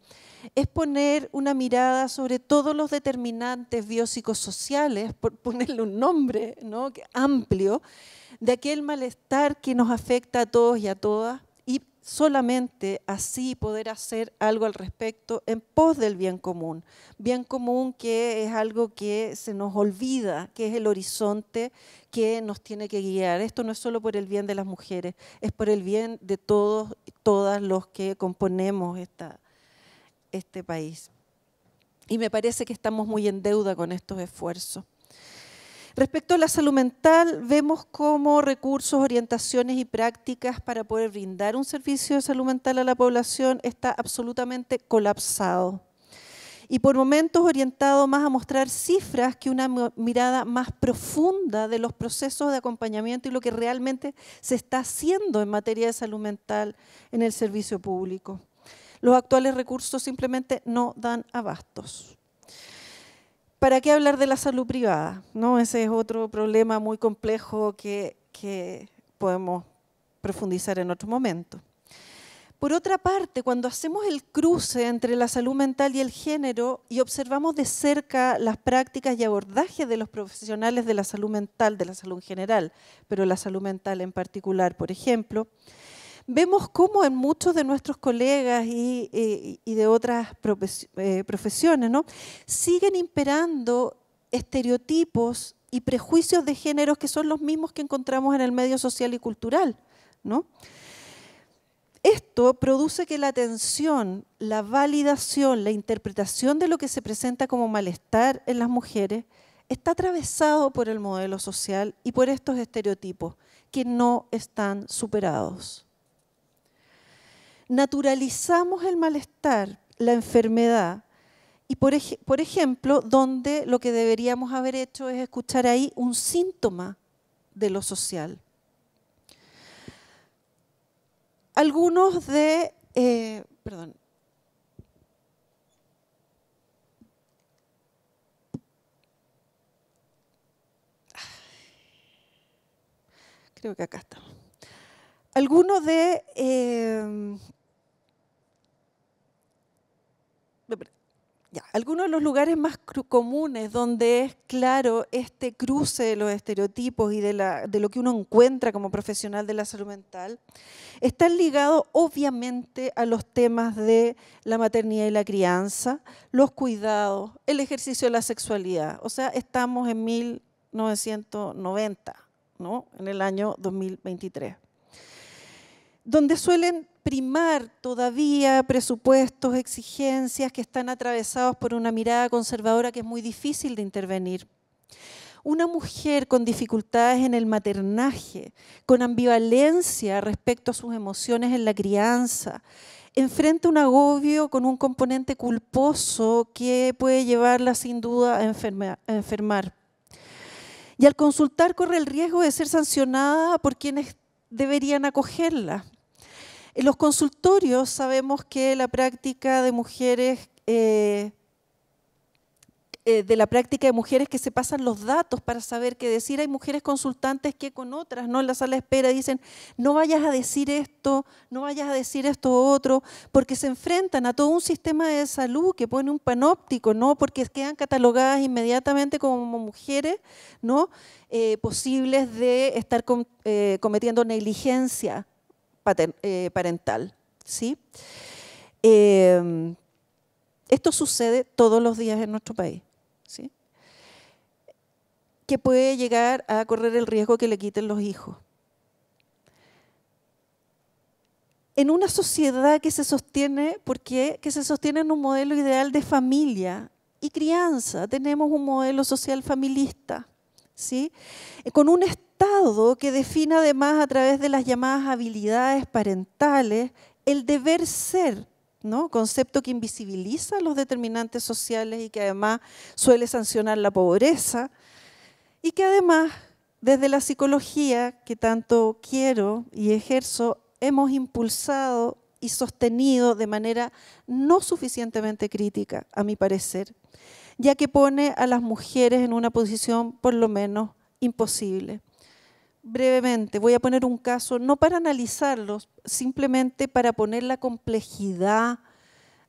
es poner una mirada sobre todos los determinantes biopsicosociales, por ponerle un nombre ¿no? amplio, de aquel malestar que nos afecta a todos y a todas solamente así poder hacer algo al respecto en pos del bien común. Bien común que es algo que se nos olvida, que es el horizonte que nos tiene que guiar. Esto no es solo por el bien de las mujeres, es por el bien de todos y todas los que componemos este país. Y me parece que estamos muy en deuda con estos esfuerzos. Respecto a la salud mental, vemos cómo recursos, orientaciones y prácticas para poder brindar un servicio de salud mental a la población está absolutamente colapsado y por momentos orientado más a mostrar cifras que una mirada más profunda de los procesos de acompañamiento y lo que realmente se está haciendo en materia de salud mental en el servicio público. Los actuales recursos simplemente no dan abastos. ¿para qué hablar de la salud privada? ¿No? Ese es otro problema muy complejo que, que podemos profundizar en otro momento. Por otra parte, cuando hacemos el cruce entre la salud mental y el género y observamos de cerca las prácticas y abordajes de los profesionales de la salud mental, de la salud general, pero la salud mental en particular, por ejemplo, vemos cómo en muchos de nuestros colegas y, eh, de otras eh, profesiones siguen imperando estereotipos y prejuicios de género que son los mismos que encontramos en el medio social y cultural. Esto produce que la atención, la validación, la interpretación de lo que se presenta como malestar en las mujeres está atravesado por el modelo social y por estos estereotipos que no están superados naturalizamos el malestar, la enfermedad, y por, ejemplo, donde lo que deberíamos haber hecho es escuchar ahí un síntoma de lo social. Algunos de, eh, perdón, creo que acá estamos algunos de... Em, algunos de los lugares más comunes donde es claro este cruce de los estereotipos y de, de lo que uno encuentra como profesional de la salud mental están ligados obviamente a los temas de la maternidad y la crianza, los cuidados, el ejercicio de la sexualidad. O sea, estamos en 1990, ¿no? en el año 2023 donde suelen primar todavía presupuestos, exigencias que están atravesados por una mirada conservadora que es muy difícil de intervenir. Una mujer con dificultades en el maternaje, con ambivalencia respecto a sus emociones en la crianza, enfrenta un agobio con un componente culposo que puede llevarla sin duda a, enfermar. Y al consultar corre el riesgo de ser sancionada por quienes deberían acogerla. En los consultorios sabemos que la práctica de mujeres, eh, eh, de la práctica de mujeres que se pasan los datos para saber qué decir, hay mujeres consultantes que con otras, ¿no? En la sala de espera dicen, no vayas a decir esto, no vayas a decir esto otro, porque se enfrentan a todo un sistema de salud que pone un panóptico, ¿no? Porque quedan catalogadas inmediatamente como mujeres, ¿no? Eh, posibles de estar cometiendo negligencia, eh, parental. ¿sí? Em, esto sucede todos los días en nuestro país. ¿sí? Que puede llegar a correr el riesgo que le quiten los hijos. en una sociedad que se sostiene, ¿por qué? que se sostiene en un modelo ideal de familia y crianza, tenemos un modelo social familista, ¿sí? Con un que define además a través de las llamadas habilidades parentales el deber ser, concepto que invisibiliza los determinantes sociales y que además suele sancionar la pobreza y que además desde la psicología que tanto quiero y ejerzo hemos impulsado y sostenido de manera no suficientemente crítica, a mi parecer, ya que pone a las mujeres en una posición por lo menos imposible brevemente, voy a poner un caso, no para analizarlos, simplemente para poner la complejidad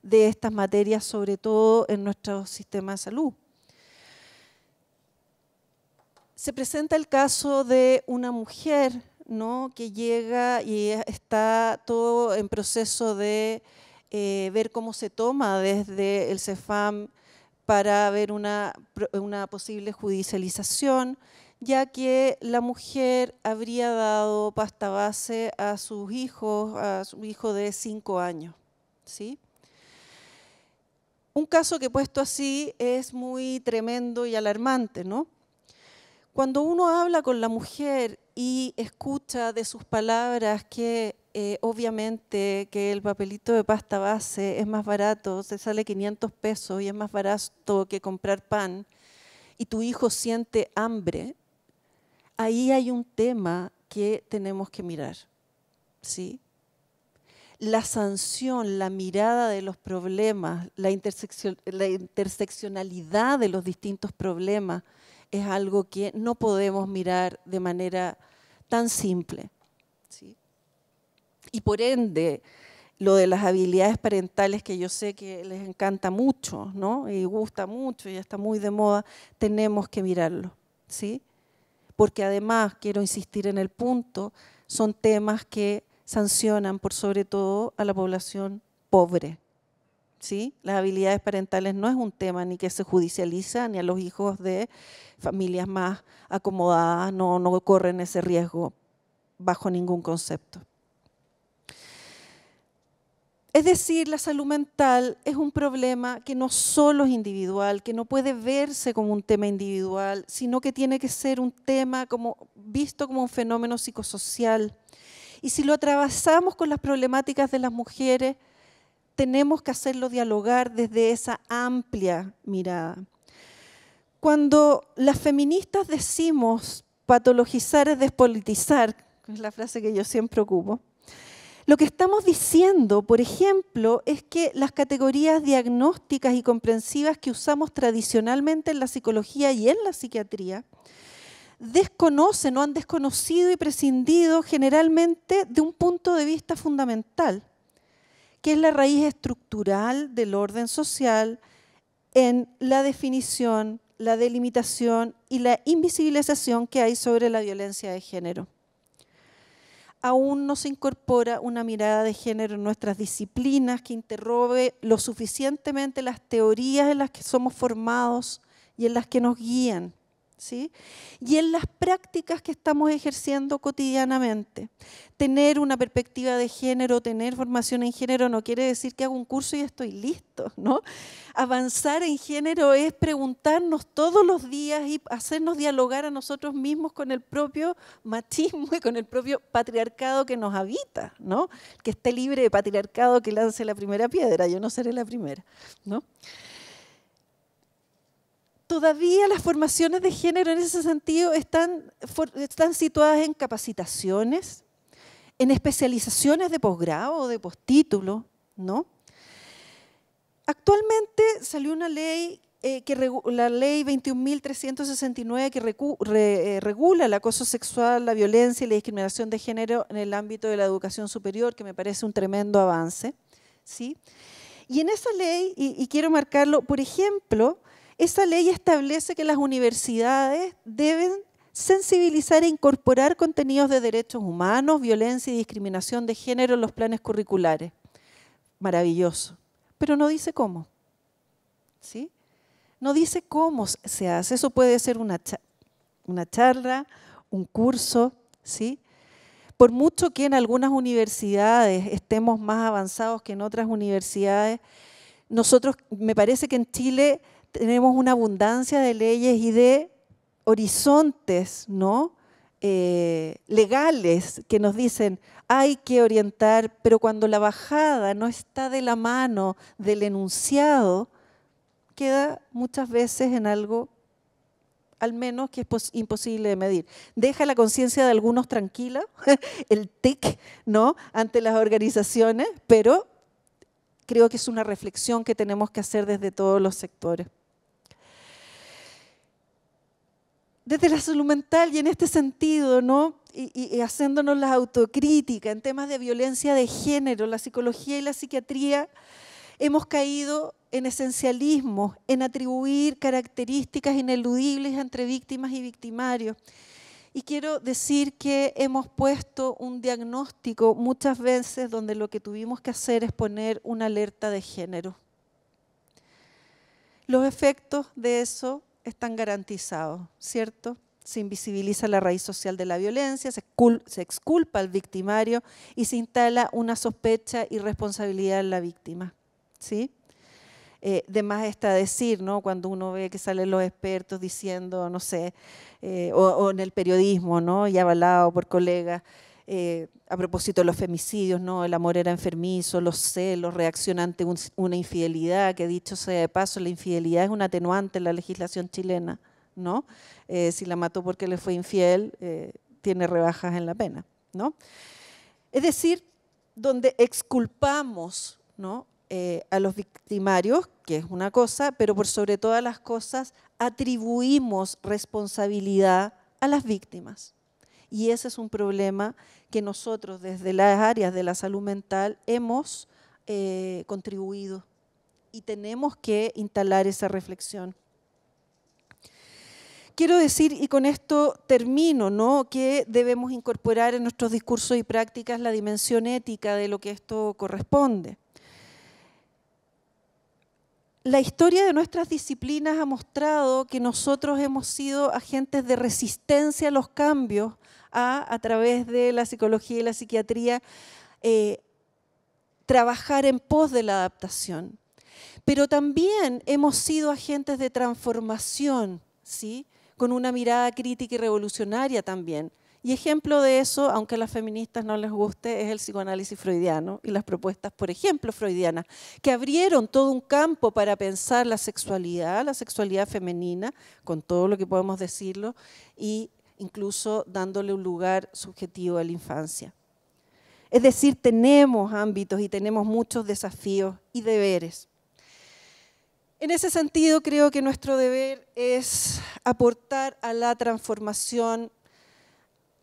de estas materias, sobre todo en nuestro sistema de salud. Se presenta el caso de una mujer que llega y está todo en proceso de eh, ver cómo se toma desde el CEFAM para ver una, una posible judicialización ya que la mujer habría dado pasta base a sus hijos, a su hijo de cinco años. ¿sí? Un caso que puesto así es muy tremendo y alarmante, ¿no? Cuando uno habla con la mujer y escucha de sus palabras que eh, obviamente que el papelito de pasta base es más barato, se sale 500 pesos y es más barato que comprar pan, y tu hijo siente hambre, ahí hay un tema que tenemos que mirar. ¿sí? La sanción, la mirada de los problemas, la, interseccionalidad de los distintos problemas es algo que no podemos mirar de manera tan simple. ¿sí? Y por ende, lo de las habilidades parentales que yo sé que les encanta mucho, ¿no? Y gusta mucho y está muy de moda, tenemos que mirarlo, ¿sí? porque además, quiero insistir en el punto, son temas que sancionan por sobre todo a la población pobre. ¿Sí? Las habilidades parentales no es un tema ni que se judicializa, ni a los hijos de familias más acomodadas no, no corren ese riesgo bajo ningún concepto. Es decir, la salud mental es un problema que no solo es individual, que no puede verse como un tema individual, sino que tiene que ser un tema como, visto como un fenómeno psicosocial. Y si lo atravesamos con las problemáticas de las mujeres, tenemos que hacerlo dialogar desde esa amplia mirada. Cuando las feministas decimos patologizar es despolitizar, es la frase que yo siempre ocupo, lo que estamos diciendo, por ejemplo, es que las categorías diagnósticas y comprensivas que usamos tradicionalmente en la psicología y en la psiquiatría desconocen o han desconocido y prescindido generalmente de un punto de vista fundamental, que es la raíz estructural del orden social en la definición, la delimitación y la invisibilización que hay sobre la violencia de género aún no se incorpora una mirada de género en nuestras disciplinas que interrobe lo suficientemente las teorías en las que somos formados y en las que nos guían. ¿sí? y en las prácticas que estamos ejerciendo cotidianamente. Tener una perspectiva de género, tener formación en género no quiere decir que hago un curso y estoy listo, ¿no? Avanzar en género es preguntarnos todos los días y hacernos dialogar a nosotros mismos con el propio machismo y con el propio patriarcado que nos habita, ¿no? Que esté libre de patriarcado que lance la primera piedra, yo no seré la primera, ¿no? todavía las formaciones de género en ese sentido están, situadas en capacitaciones, en especializaciones de posgrado o de postítulo, ¿no? Actualmente salió una ley, eh, que la ley 21.369, que eh, regula el acoso sexual, la violencia y la discriminación de género en el ámbito de la educación superior, que me parece un tremendo avance, ¿sí? Y en esa ley, y quiero marcarlo, por ejemplo, esa ley establece que las universidades deben sensibilizar e incorporar contenidos de derechos humanos, violencia y discriminación de género en los planes curriculares. Maravilloso. Pero no dice cómo. ¿Sí? No dice cómo se hace. Eso puede ser una, una charla, un curso, ¿sí? Por mucho que en algunas universidades estemos más avanzados que en otras universidades, nosotros, me parece que en Chile tenemos una abundancia de leyes y de horizontes, ¿no? Eh, legales que nos dicen hay que orientar, pero cuando la bajada no está de la mano del enunciado, queda muchas veces en algo al menos que es imposible de medir. Deja la conciencia de algunos tranquila, el tic, ¿no? Ante las organizaciones, pero creo que es una reflexión que tenemos que hacer desde todos los sectores. desde la salud mental y en este sentido, ¿no? Y, y, haciéndonos la autocrítica en temas de violencia de género, la psicología y la psiquiatría, hemos caído en esencialismo, en atribuir características ineludibles entre víctimas y victimarios. Y quiero decir que hemos puesto un diagnóstico muchas veces donde lo que tuvimos que hacer es poner una alerta de género. Los efectos de eso están garantizados, ¿cierto? Se invisibiliza la raíz social de la violencia, se, exculpa al victimario y se instala una sospecha y responsabilidad en la víctima, ¿sí? Eh, de más está decir, ¿no? Cuando uno ve que salen los expertos diciendo, no sé, eh, o, o, en el periodismo, ¿no? Y avalado por colegas, eh, a propósito de los femicidios, el amor era enfermizo, los celos, reacción ante una infidelidad, que dicho sea de paso, la infidelidad es un atenuante en la legislación chilena. ¿no? Eh, si la mató porque le fue infiel, eh, tiene rebajas en la pena. Es decir, donde exculpamos a los victimarios, que es una cosa, pero por sobre todas las cosas atribuimos responsabilidad a las víctimas y ese es un problema que nosotros desde las áreas de la salud mental hemos eh, contribuido y tenemos que instalar esa reflexión. Quiero decir, y con esto termino, ¿no? que debemos incorporar en nuestros discursos y prácticas la dimensión ética de lo que esto corresponde la historia de nuestras disciplinas ha mostrado que nosotros hemos sido agentes de resistencia a los cambios a, través de la psicología y la psiquiatría, eh, trabajar en pos de la adaptación. Pero también hemos sido agentes de transformación, ¿sí? con una mirada crítica y revolucionaria también. Y ejemplo de eso, aunque a las feministas no les guste, es el psicoanálisis freudiano y las propuestas, por ejemplo, freudianas, que abrieron todo un campo para pensar la sexualidad, la sexualidad femenina, con todo lo que podemos decirlo, y incluso dándole un lugar subjetivo a la infancia. Es decir, tenemos ámbitos y tenemos muchos desafíos y deberes. En ese sentido, creo que nuestro deber es aportar a la transformación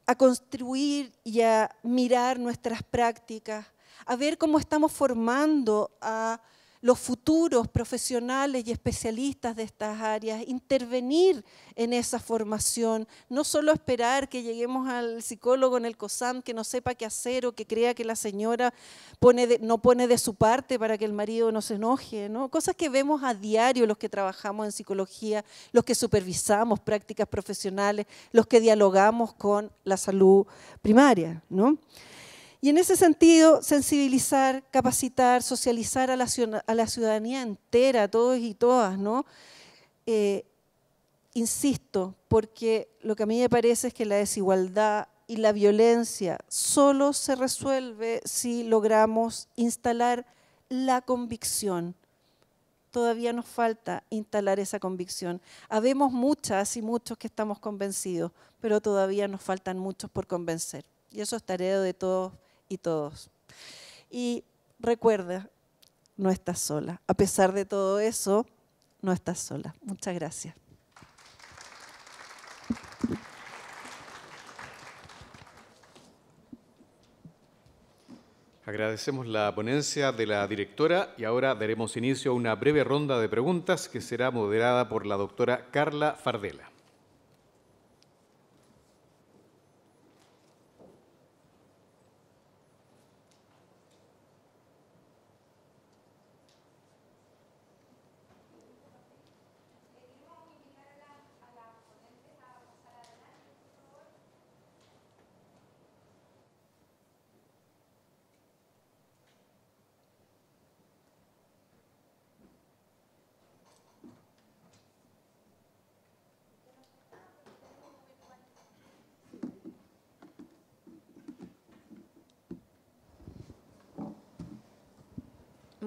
a construir y a mirar nuestras prácticas, a ver cómo estamos formando a los futuros profesionales y especialistas de estas áreas, intervenir en esa formación, no solo esperar que lleguemos al psicólogo en el COSAM que no sepa qué hacer o que crea que la señora no pone de su parte para que el marido no se enoje, ¿no? cosas que vemos a diario los que trabajamos en psicología, los que supervisamos prácticas profesionales, los que dialogamos con la salud primaria. ¿no? Y en ese sentido, sensibilizar, capacitar, socializar a la, ciudadanía entera, todos y todas, ¿no? Eh, insisto, porque lo que a mí me parece es que la desigualdad y la violencia solo se resuelve si logramos instalar la convicción. Todavía nos falta instalar esa convicción. Habemos muchas y muchos que estamos convencidos, pero todavía nos faltan muchos por convencer. Y eso es tarea de todos y todos. Y recuerda, no estás sola. A pesar de todo eso, no estás sola. Muchas gracias. Agradecemos la ponencia de la directora y ahora daremos inicio a una breve ronda de preguntas que será moderada por la doctora Carla Fardela.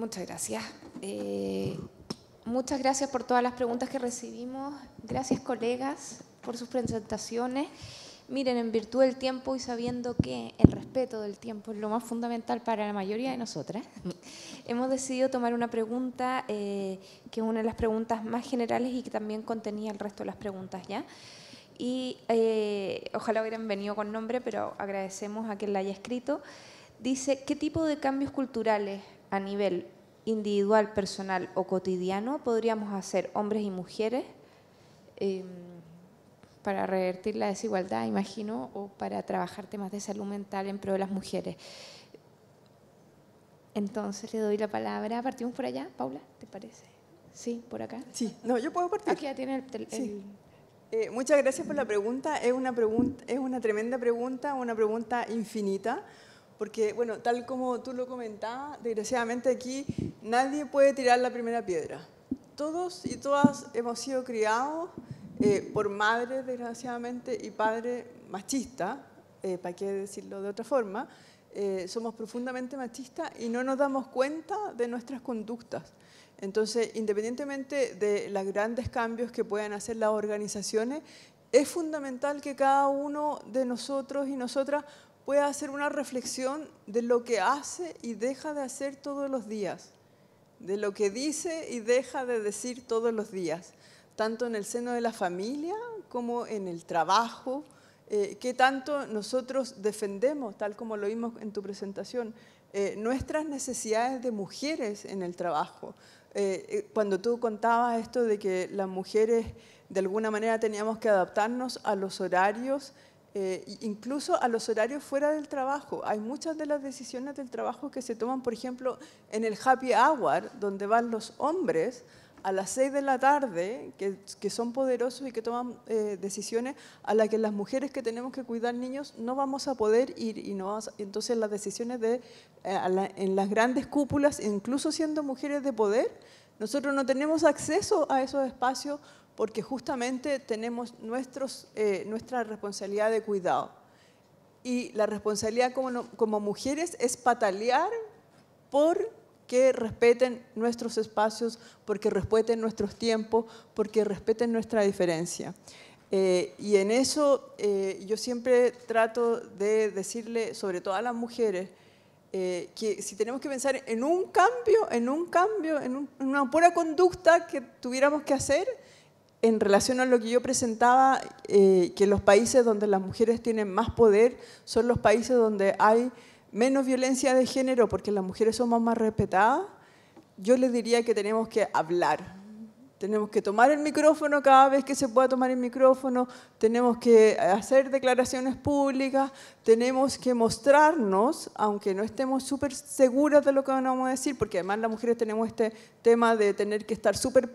Muchas gracias. Eh, muchas gracias por todas las preguntas que recibimos. Gracias, colegas, por sus presentaciones. Miren, en virtud del tiempo y sabiendo que el respeto del tiempo es lo más fundamental para la mayoría de nosotras, hemos decidido tomar una pregunta eh, que es una de las preguntas más generales y que también contenía el resto de las preguntas ya. Y eh, ojalá hubieran venido con nombre, pero agradecemos a quien la haya escrito. Dice, ¿qué tipo de cambios culturales a nivel individual, personal o cotidiano podríamos hacer hombres y mujeres em, para revertir la desigualdad, imagino, o para trabajar temas de salud mental en pro de las mujeres. Entonces le doy la palabra. ¿Partimos por allá, Paula? ¿Te parece? Sí, por acá. Sí, no, yo puedo partir. Aquí ya tiene el, eh, muchas gracias por la pregunta. Es una, pregunta, es una tremenda pregunta, una pregunta infinita, porque, bueno, tal como tú lo comentabas, desgraciadamente aquí nadie puede tirar la primera piedra. Todos y todas hemos sido criados eh, por madres, desgraciadamente, y padres machistas, eh, para qué decirlo de otra forma, eh, somos profundamente machistas y no nos damos cuenta de nuestras conductas. Entonces, independientemente de los grandes cambios que puedan hacer las organizaciones, es fundamental que cada uno de nosotros y nosotras pueda hacer una reflexión de lo que hace y deja de hacer todos los días, de lo que dice y deja de decir todos los días, tanto en el seno de la familia como en el trabajo, que eh, qué tanto nosotros defendemos, tal como lo vimos en tu presentación, eh, nuestras necesidades de mujeres en el trabajo. Eh, cuando tú contabas esto de que las mujeres de alguna manera teníamos que adaptarnos a los horarios, eh, incluso a los horarios fuera del trabajo. Hay muchas de las decisiones del trabajo que se toman, por ejemplo, en el happy hour, donde van los hombres a las 6 de la tarde, que, son poderosos y que toman eh, decisiones a las que las mujeres que tenemos que cuidar niños no vamos a poder ir. Y no entonces las decisiones de, eh, en las grandes cúpulas, incluso siendo mujeres de poder, nosotros no tenemos acceso a esos espacios porque justamente tenemos eh, nuestra responsabilidad de cuidado. Y la responsabilidad como, mujeres es patalear por que respeten nuestros espacios, porque respeten nuestros tiempos, porque respeten nuestra diferencia. Eh, y en eso eh, yo siempre trato de decirle, sobre todo a las mujeres, que si tenemos que pensar en un cambio, en un cambio, en una pura conducta que tuviéramos que hacer, en relación a lo que yo presentaba, eh, que los países donde las mujeres tienen más poder son los países donde hay menos violencia de género porque las mujeres somos más respetadas, yo les diría que tenemos que hablar, tenemos que tomar el micrófono cada vez que se pueda tomar el micrófono, tenemos que hacer declaraciones públicas, tenemos que mostrarnos, aunque no estemos súper seguras de lo que vamos a decir, porque además las mujeres tenemos este tema de tener que estar súper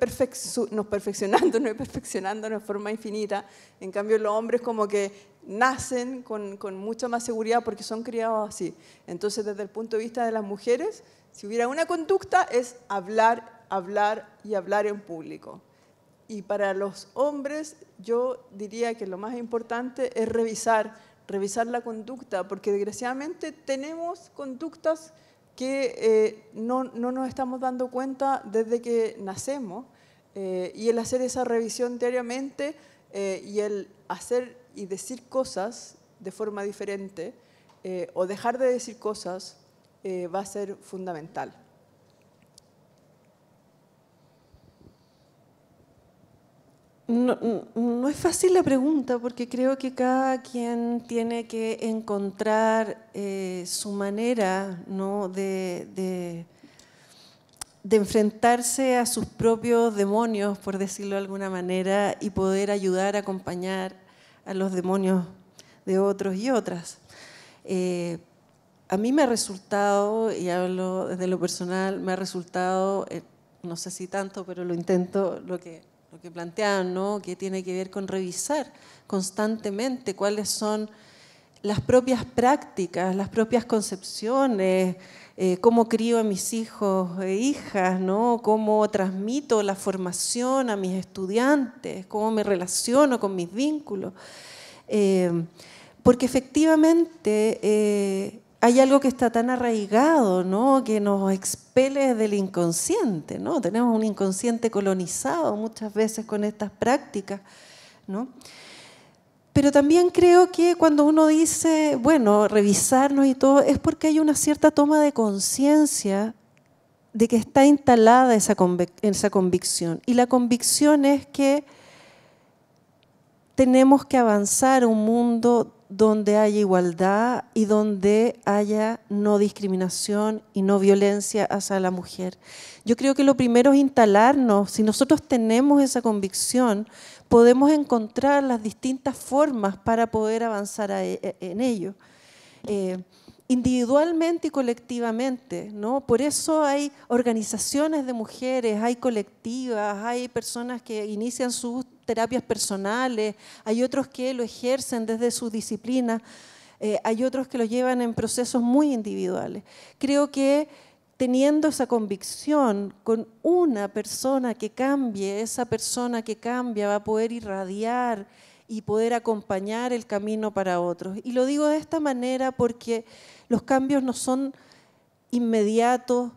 nos perfeccionándonos y perfeccionándonos de forma infinita. En cambio, los hombres como que nacen con, con mucha más seguridad porque son criados así. Entonces, desde el punto de vista de las mujeres, si hubiera una conducta es hablar hablar y hablar en público. Y para los hombres yo diría que lo más importante es revisar, revisar la conducta, porque desgraciadamente tenemos conductas que eh, no, nos estamos dando cuenta desde que nacemos. Eh, y el hacer esa revisión diariamente eh, y el hacer y decir cosas de forma diferente o dejar de decir cosas va a ser fundamental. No, es fácil la pregunta porque creo que cada quien tiene que encontrar eh, su manera ¿no? de, de, enfrentarse a sus propios demonios, por decirlo de alguna manera, y poder ayudar, a acompañar a los demonios de otros y otras. Eh, a mí me ha resultado, y hablo desde lo personal, me ha resultado, eh, no sé si tanto, pero lo intento, lo que lo que plantean, ¿no? que tiene que ver con revisar constantemente cuáles son las propias prácticas, las propias concepciones, eh, cómo crío a mis hijos e hijas, ¿no? cómo transmito la formación a mis estudiantes, cómo me relaciono con mis vínculos. Eh, porque efectivamente eh, hay algo que está tan arraigado, ¿no? Que nos expele del inconsciente, ¿no? Tenemos un inconsciente colonizado muchas veces con estas prácticas, ¿no? Pero también creo que cuando uno dice, bueno, revisarnos y todo, es porque hay una cierta toma de conciencia de que está instalada esa, esa convicción. Y la convicción es que tenemos que avanzar un mundo donde haya igualdad y donde haya no discriminación y no violencia hacia la mujer. Yo creo que lo primero es instalarnos, si nosotros tenemos esa convicción, podemos encontrar las distintas formas para poder avanzar e, e, en ello. Eh, individualmente y colectivamente, ¿no? Por eso hay organizaciones de mujeres, hay colectivas, hay personas que inician sus terapias personales, hay otros que lo ejercen desde su disciplina, eh, hay otros que lo llevan en procesos muy individuales. Creo que teniendo esa convicción con una persona que cambie, esa persona que cambia va a poder irradiar y poder acompañar el camino para otros. Y lo digo de esta manera porque los cambios no son inmediatos,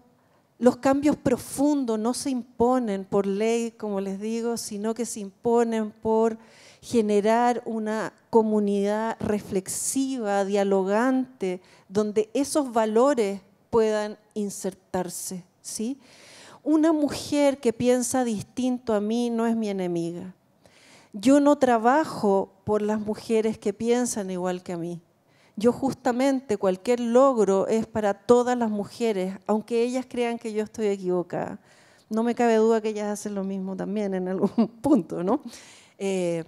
los cambios profundos no se imponen por ley, como les digo, sino que se imponen por generar una comunidad reflexiva, dialogante, donde esos valores puedan insertarse. ¿sí? Una mujer que piensa distinto a mí no es mi enemiga. Yo no trabajo por las mujeres que piensan igual que a mí. Yo justamente cualquier logro es para todas las mujeres, aunque ellas crean que yo estoy equivocada. No me cabe duda que ellas hacen lo mismo también en algún punto, ¿no? Eh,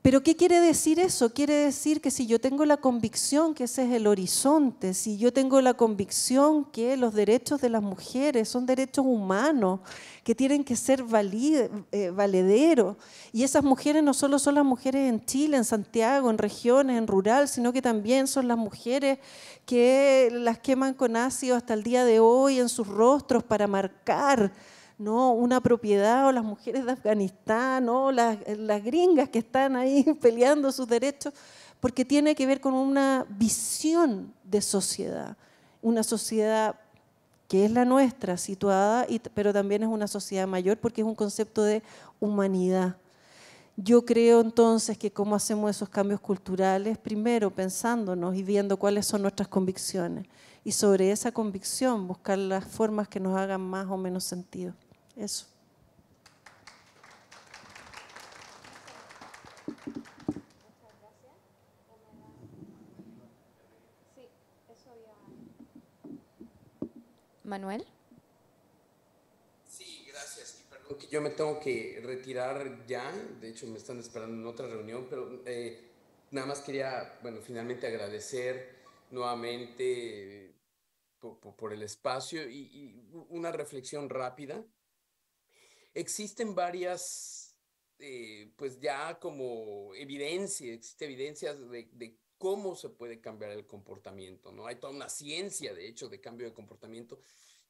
pero ¿qué quiere decir eso? Quiere decir que si yo tengo la convicción que ese es el horizonte, si yo tengo la convicción que los derechos de las mujeres son derechos humanos, que tienen que ser eh, valederos, y esas mujeres no solo son las mujeres en Chile, en Santiago, en regiones, en rural, sino que también son las mujeres que las queman con ácido hasta el día de hoy en sus rostros para marcar no, una propiedad o las mujeres de Afganistán o las, gringas que están ahí peleando sus derechos, porque tiene que ver con una visión de sociedad, una sociedad que es la nuestra, situada, pero también es una sociedad mayor porque es un concepto de humanidad. Yo creo entonces que cómo hacemos esos cambios culturales, primero pensándonos y viendo cuáles son nuestras convicciones y sobre esa convicción buscar las formas que nos hagan más o menos sentido. Eso. Manuel. Sí, gracias. yo me tengo que retirar ya. De hecho, me están esperando en otra reunión, pero eh, nada más quería, bueno, finalmente agradecer nuevamente eh, por, el espacio y, una reflexión rápida existen varias, eh, pues ya como evidencia, existe evidencias de, cómo se puede cambiar el comportamiento, ¿no? Hay toda una ciencia, de hecho, de cambio de comportamiento,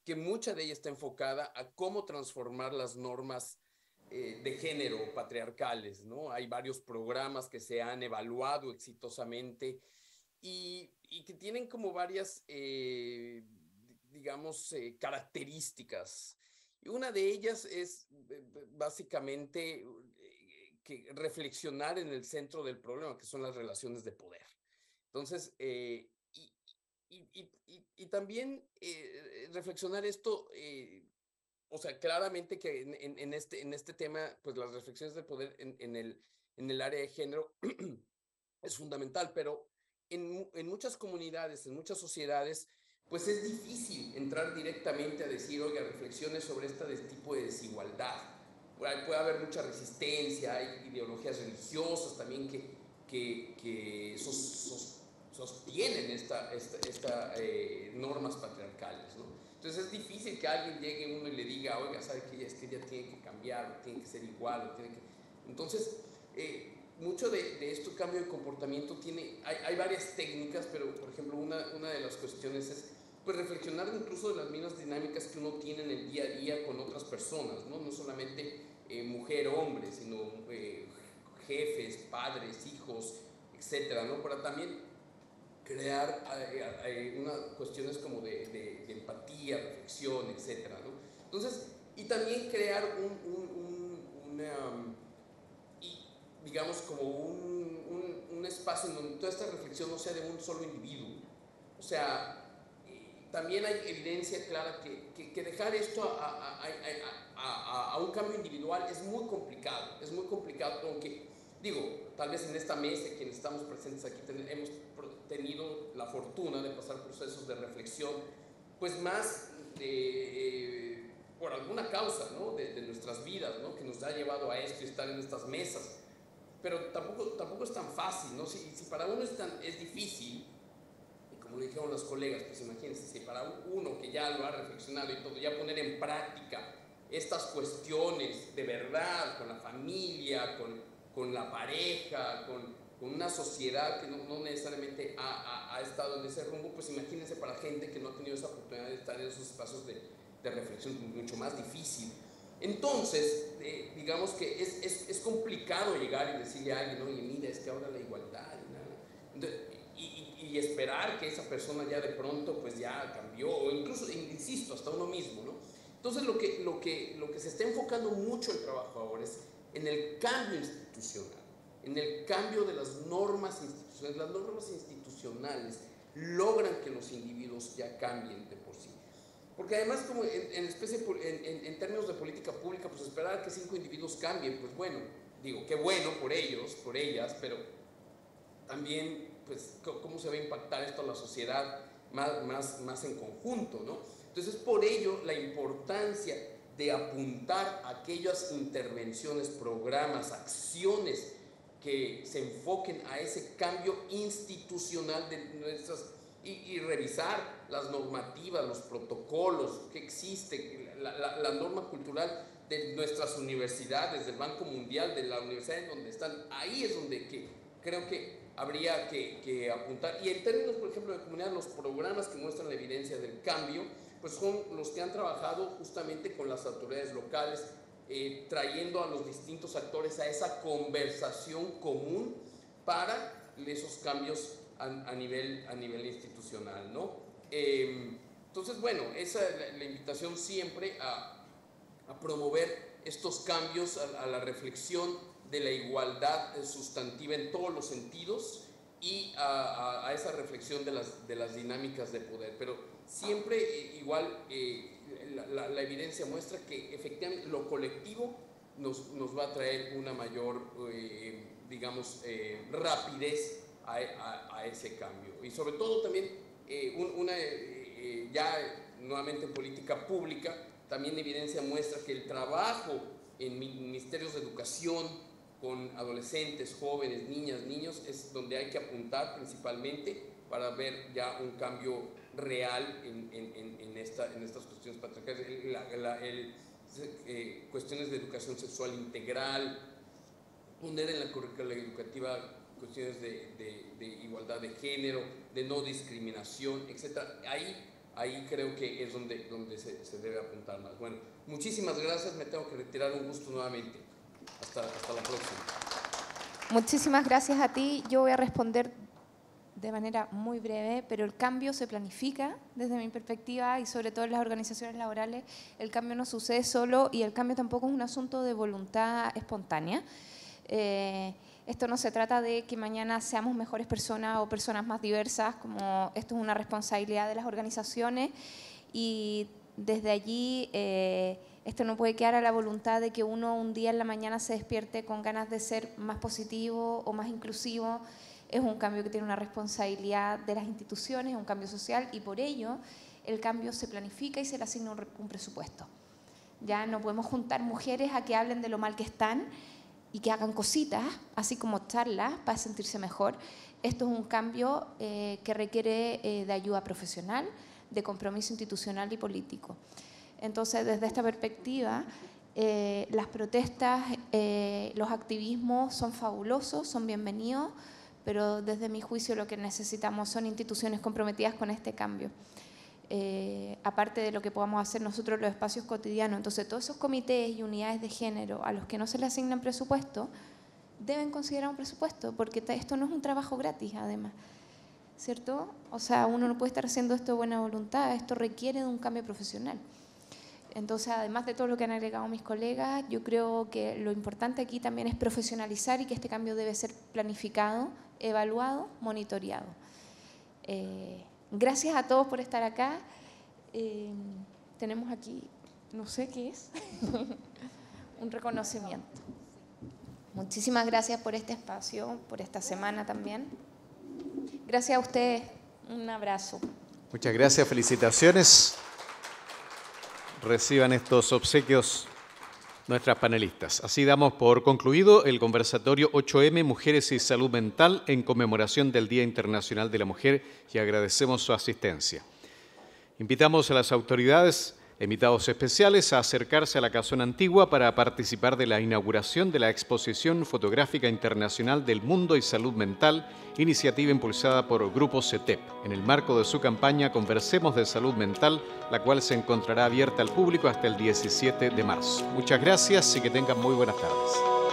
que mucha de ella está enfocada a cómo transformar las normas eh, de género patriarcales, ¿no? Hay varios programas que se han evaluado exitosamente y, que tienen como varias, eh, digamos, características. Y una de ellas es eh, básicamente eh, que reflexionar en el centro del problema, que son las relaciones de poder. Entonces, eh, y, también reflexionar esto, o sea, claramente que este, en, este, tema, pues las reflexiones de poder en, el, área de género es fundamental, pero en muchas comunidades, en muchas sociedades, pues es difícil entrar directamente a decir, oiga, reflexiones sobre este tipo de desigualdad. Puede haber mucha resistencia, hay ideologías religiosas también que, que, que sostienen estas esta, esta, eh, normas patriarcales. Entonces es difícil que alguien llegue uno y le diga, oiga, sabe que es que ella tiene que cambiar, tiene que ser igual. Tiene que... Entonces, eh, mucho de, de este cambio de comportamiento tiene, hay, hay, varias técnicas, pero por ejemplo, una, una de las cuestiones es pues, reflexionar incluso de las mismas dinámicas que uno tiene en el día a día con otras personas, no, solamente eh, mujer, hombre, sino eh, jefes, padres, hijos, etcétera, Para también crear eh, cuestiones como de, empatía, reflexión, etcétera, Entonces, y también crear un, digamos, como un, espacio en donde toda esta reflexión no sea de un solo individuo, o sea, también hay evidencia clara que, que, dejar esto a, a, a, a, un cambio individual es muy complicado, es muy complicado, aunque digo, tal vez en esta mesa, quienes estamos presentes aquí, hemos tenido la fortuna de pasar procesos de reflexión, pues más eh, por alguna causa ¿no? de, nuestras vidas, ¿no? que nos ha llevado a esto y estar en estas mesas, pero tampoco, tampoco es tan fácil, ¿no? si, si para uno es, tan, es difícil, como lo dijeron los colegas, pues imagínense, si para uno que ya lo ha reflexionado y todo, ya poner en práctica estas cuestiones de verdad con la familia, con, con la pareja, con, con una sociedad que no, necesariamente ha, ha, ha, estado en ese rumbo, pues imagínense para gente que no ha tenido esa oportunidad de estar en esos espacios de, de reflexión mucho más difícil. Entonces, eh, digamos que es, es, es, complicado llegar y decirle a alguien, oye, mira, es que ahora la igualdad. Y nada. Entonces, y esperar que esa persona ya de pronto pues ya cambió, o incluso, insisto, hasta uno mismo, ¿no? Entonces lo que, lo que, lo que se está enfocando mucho el trabajo ahora es en el cambio institucional, en el cambio de las normas institucionales. Las normas institucionales logran que los individuos ya cambien de por sí. Porque además, como en, especie, en, términos de política pública, pues esperar que cinco individuos cambien, pues bueno, digo, qué bueno por ellos, por ellas, pero también pues, cómo se va a impactar esto a la sociedad más, más, más en conjunto, ¿no? Entonces, por ello, la importancia de apuntar aquellas intervenciones, programas, acciones que se enfoquen a ese cambio institucional de nuestras y, revisar las normativas, los protocolos que existen, la, norma cultural de nuestras universidades, del Banco Mundial, de la universidad en donde están. Ahí es donde que creo que habría que, apuntar. Y en términos, por ejemplo, de comunidad, los programas que muestran la evidencia del cambio, pues son los que han trabajado justamente con las autoridades locales, eh, trayendo a los distintos actores a esa conversación común para esos cambios a, nivel, a nivel institucional, em, entonces, bueno, esa es la, invitación siempre a, promover estos cambios, a la reflexión de la igualdad sustantiva en todos los sentidos y a, esa reflexión de las, de las dinámicas de poder. Pero siempre eh, igual eh, la, evidencia muestra que efectivamente lo colectivo nos, va a traer una mayor, eh, digamos, rapidez a, ese cambio. Y sobre todo también una, ya nuevamente en política pública, también evidencia muestra que el trabajo en ministerios de educación, con adolescentes, jóvenes, niñas, niños, es donde hay que apuntar principalmente para ver ya un cambio real en, esta, en estas cuestiones patriarcales, eh, cuestiones de educación sexual integral, poner en la currícula educativa cuestiones de, igualdad de género, de no discriminación, etc. Ahí, ahí creo que es donde, donde se debe apuntar más. Bueno, muchísimas gracias, me tengo que retirar, un gusto nuevamente. Hasta, la próxima. Muchísimas gracias a ti. Yo voy a responder de manera muy breve, pero el cambio se planifica desde mi perspectiva y sobre todo en las organizaciones laborales. El cambio no sucede solo y el cambio tampoco es un asunto de voluntad espontánea. Eh, esto no se trata de que mañana seamos mejores personas o personas más diversas, como esto es una responsabilidad de las organizaciones y desde allí... Eh, esto no puede quedar a la voluntad de que uno un día en la mañana se despierte con ganas de ser más positivo o más inclusivo. Es un cambio que tiene una responsabilidad de las instituciones, es un cambio social y por ello el cambio se planifica y se le asigna un, presupuesto. Ya no podemos juntar mujeres a que hablen de lo mal que están y que hagan cositas, así como charlas, para sentirse mejor. Esto es un cambio eh, que requiere eh, de ayuda profesional, de compromiso institucional y político. Entonces, desde esta perspectiva, eh, las protestas, eh, los activismos son fabulosos, son bienvenidos, pero desde mi juicio lo que necesitamos son instituciones comprometidas con este cambio. Eh, aparte de lo que podamos hacer nosotros los espacios cotidianos. Entonces, todos esos comités y unidades de género a los que no se le asignan presupuesto, deben considerar un presupuesto, porque esto no es un trabajo gratis, además. ¿Cierto? O sea, uno no puede estar haciendo esto de buena voluntad, esto requiere de un cambio profesional. Entonces, además de todo lo que han agregado mis colegas, yo creo que lo importante aquí también es profesionalizar y que este cambio debe ser planificado, evaluado, monitoreado. Eh, gracias a todos por estar acá. Eh, tenemos aquí, no sé qué es, un reconocimiento. Muchísimas gracias por este espacio, por esta semana también. Gracias a ustedes. Un abrazo. Muchas gracias, felicitaciones reciban estos obsequios nuestras panelistas. Así damos por concluido el conversatorio 8M Mujeres y Salud Mental en conmemoración del Día Internacional de la Mujer y agradecemos su asistencia. Invitamos a las autoridades invitados especiales a acercarse a la casona antigua para participar de la inauguración de la Exposición Fotográfica Internacional del Mundo y Salud Mental, iniciativa impulsada por Grupo CETEP, en el marco de su campaña Conversemos de Salud Mental, la cual se encontrará abierta al público hasta el 17 de marzo. Muchas gracias y que tengan muy buenas tardes.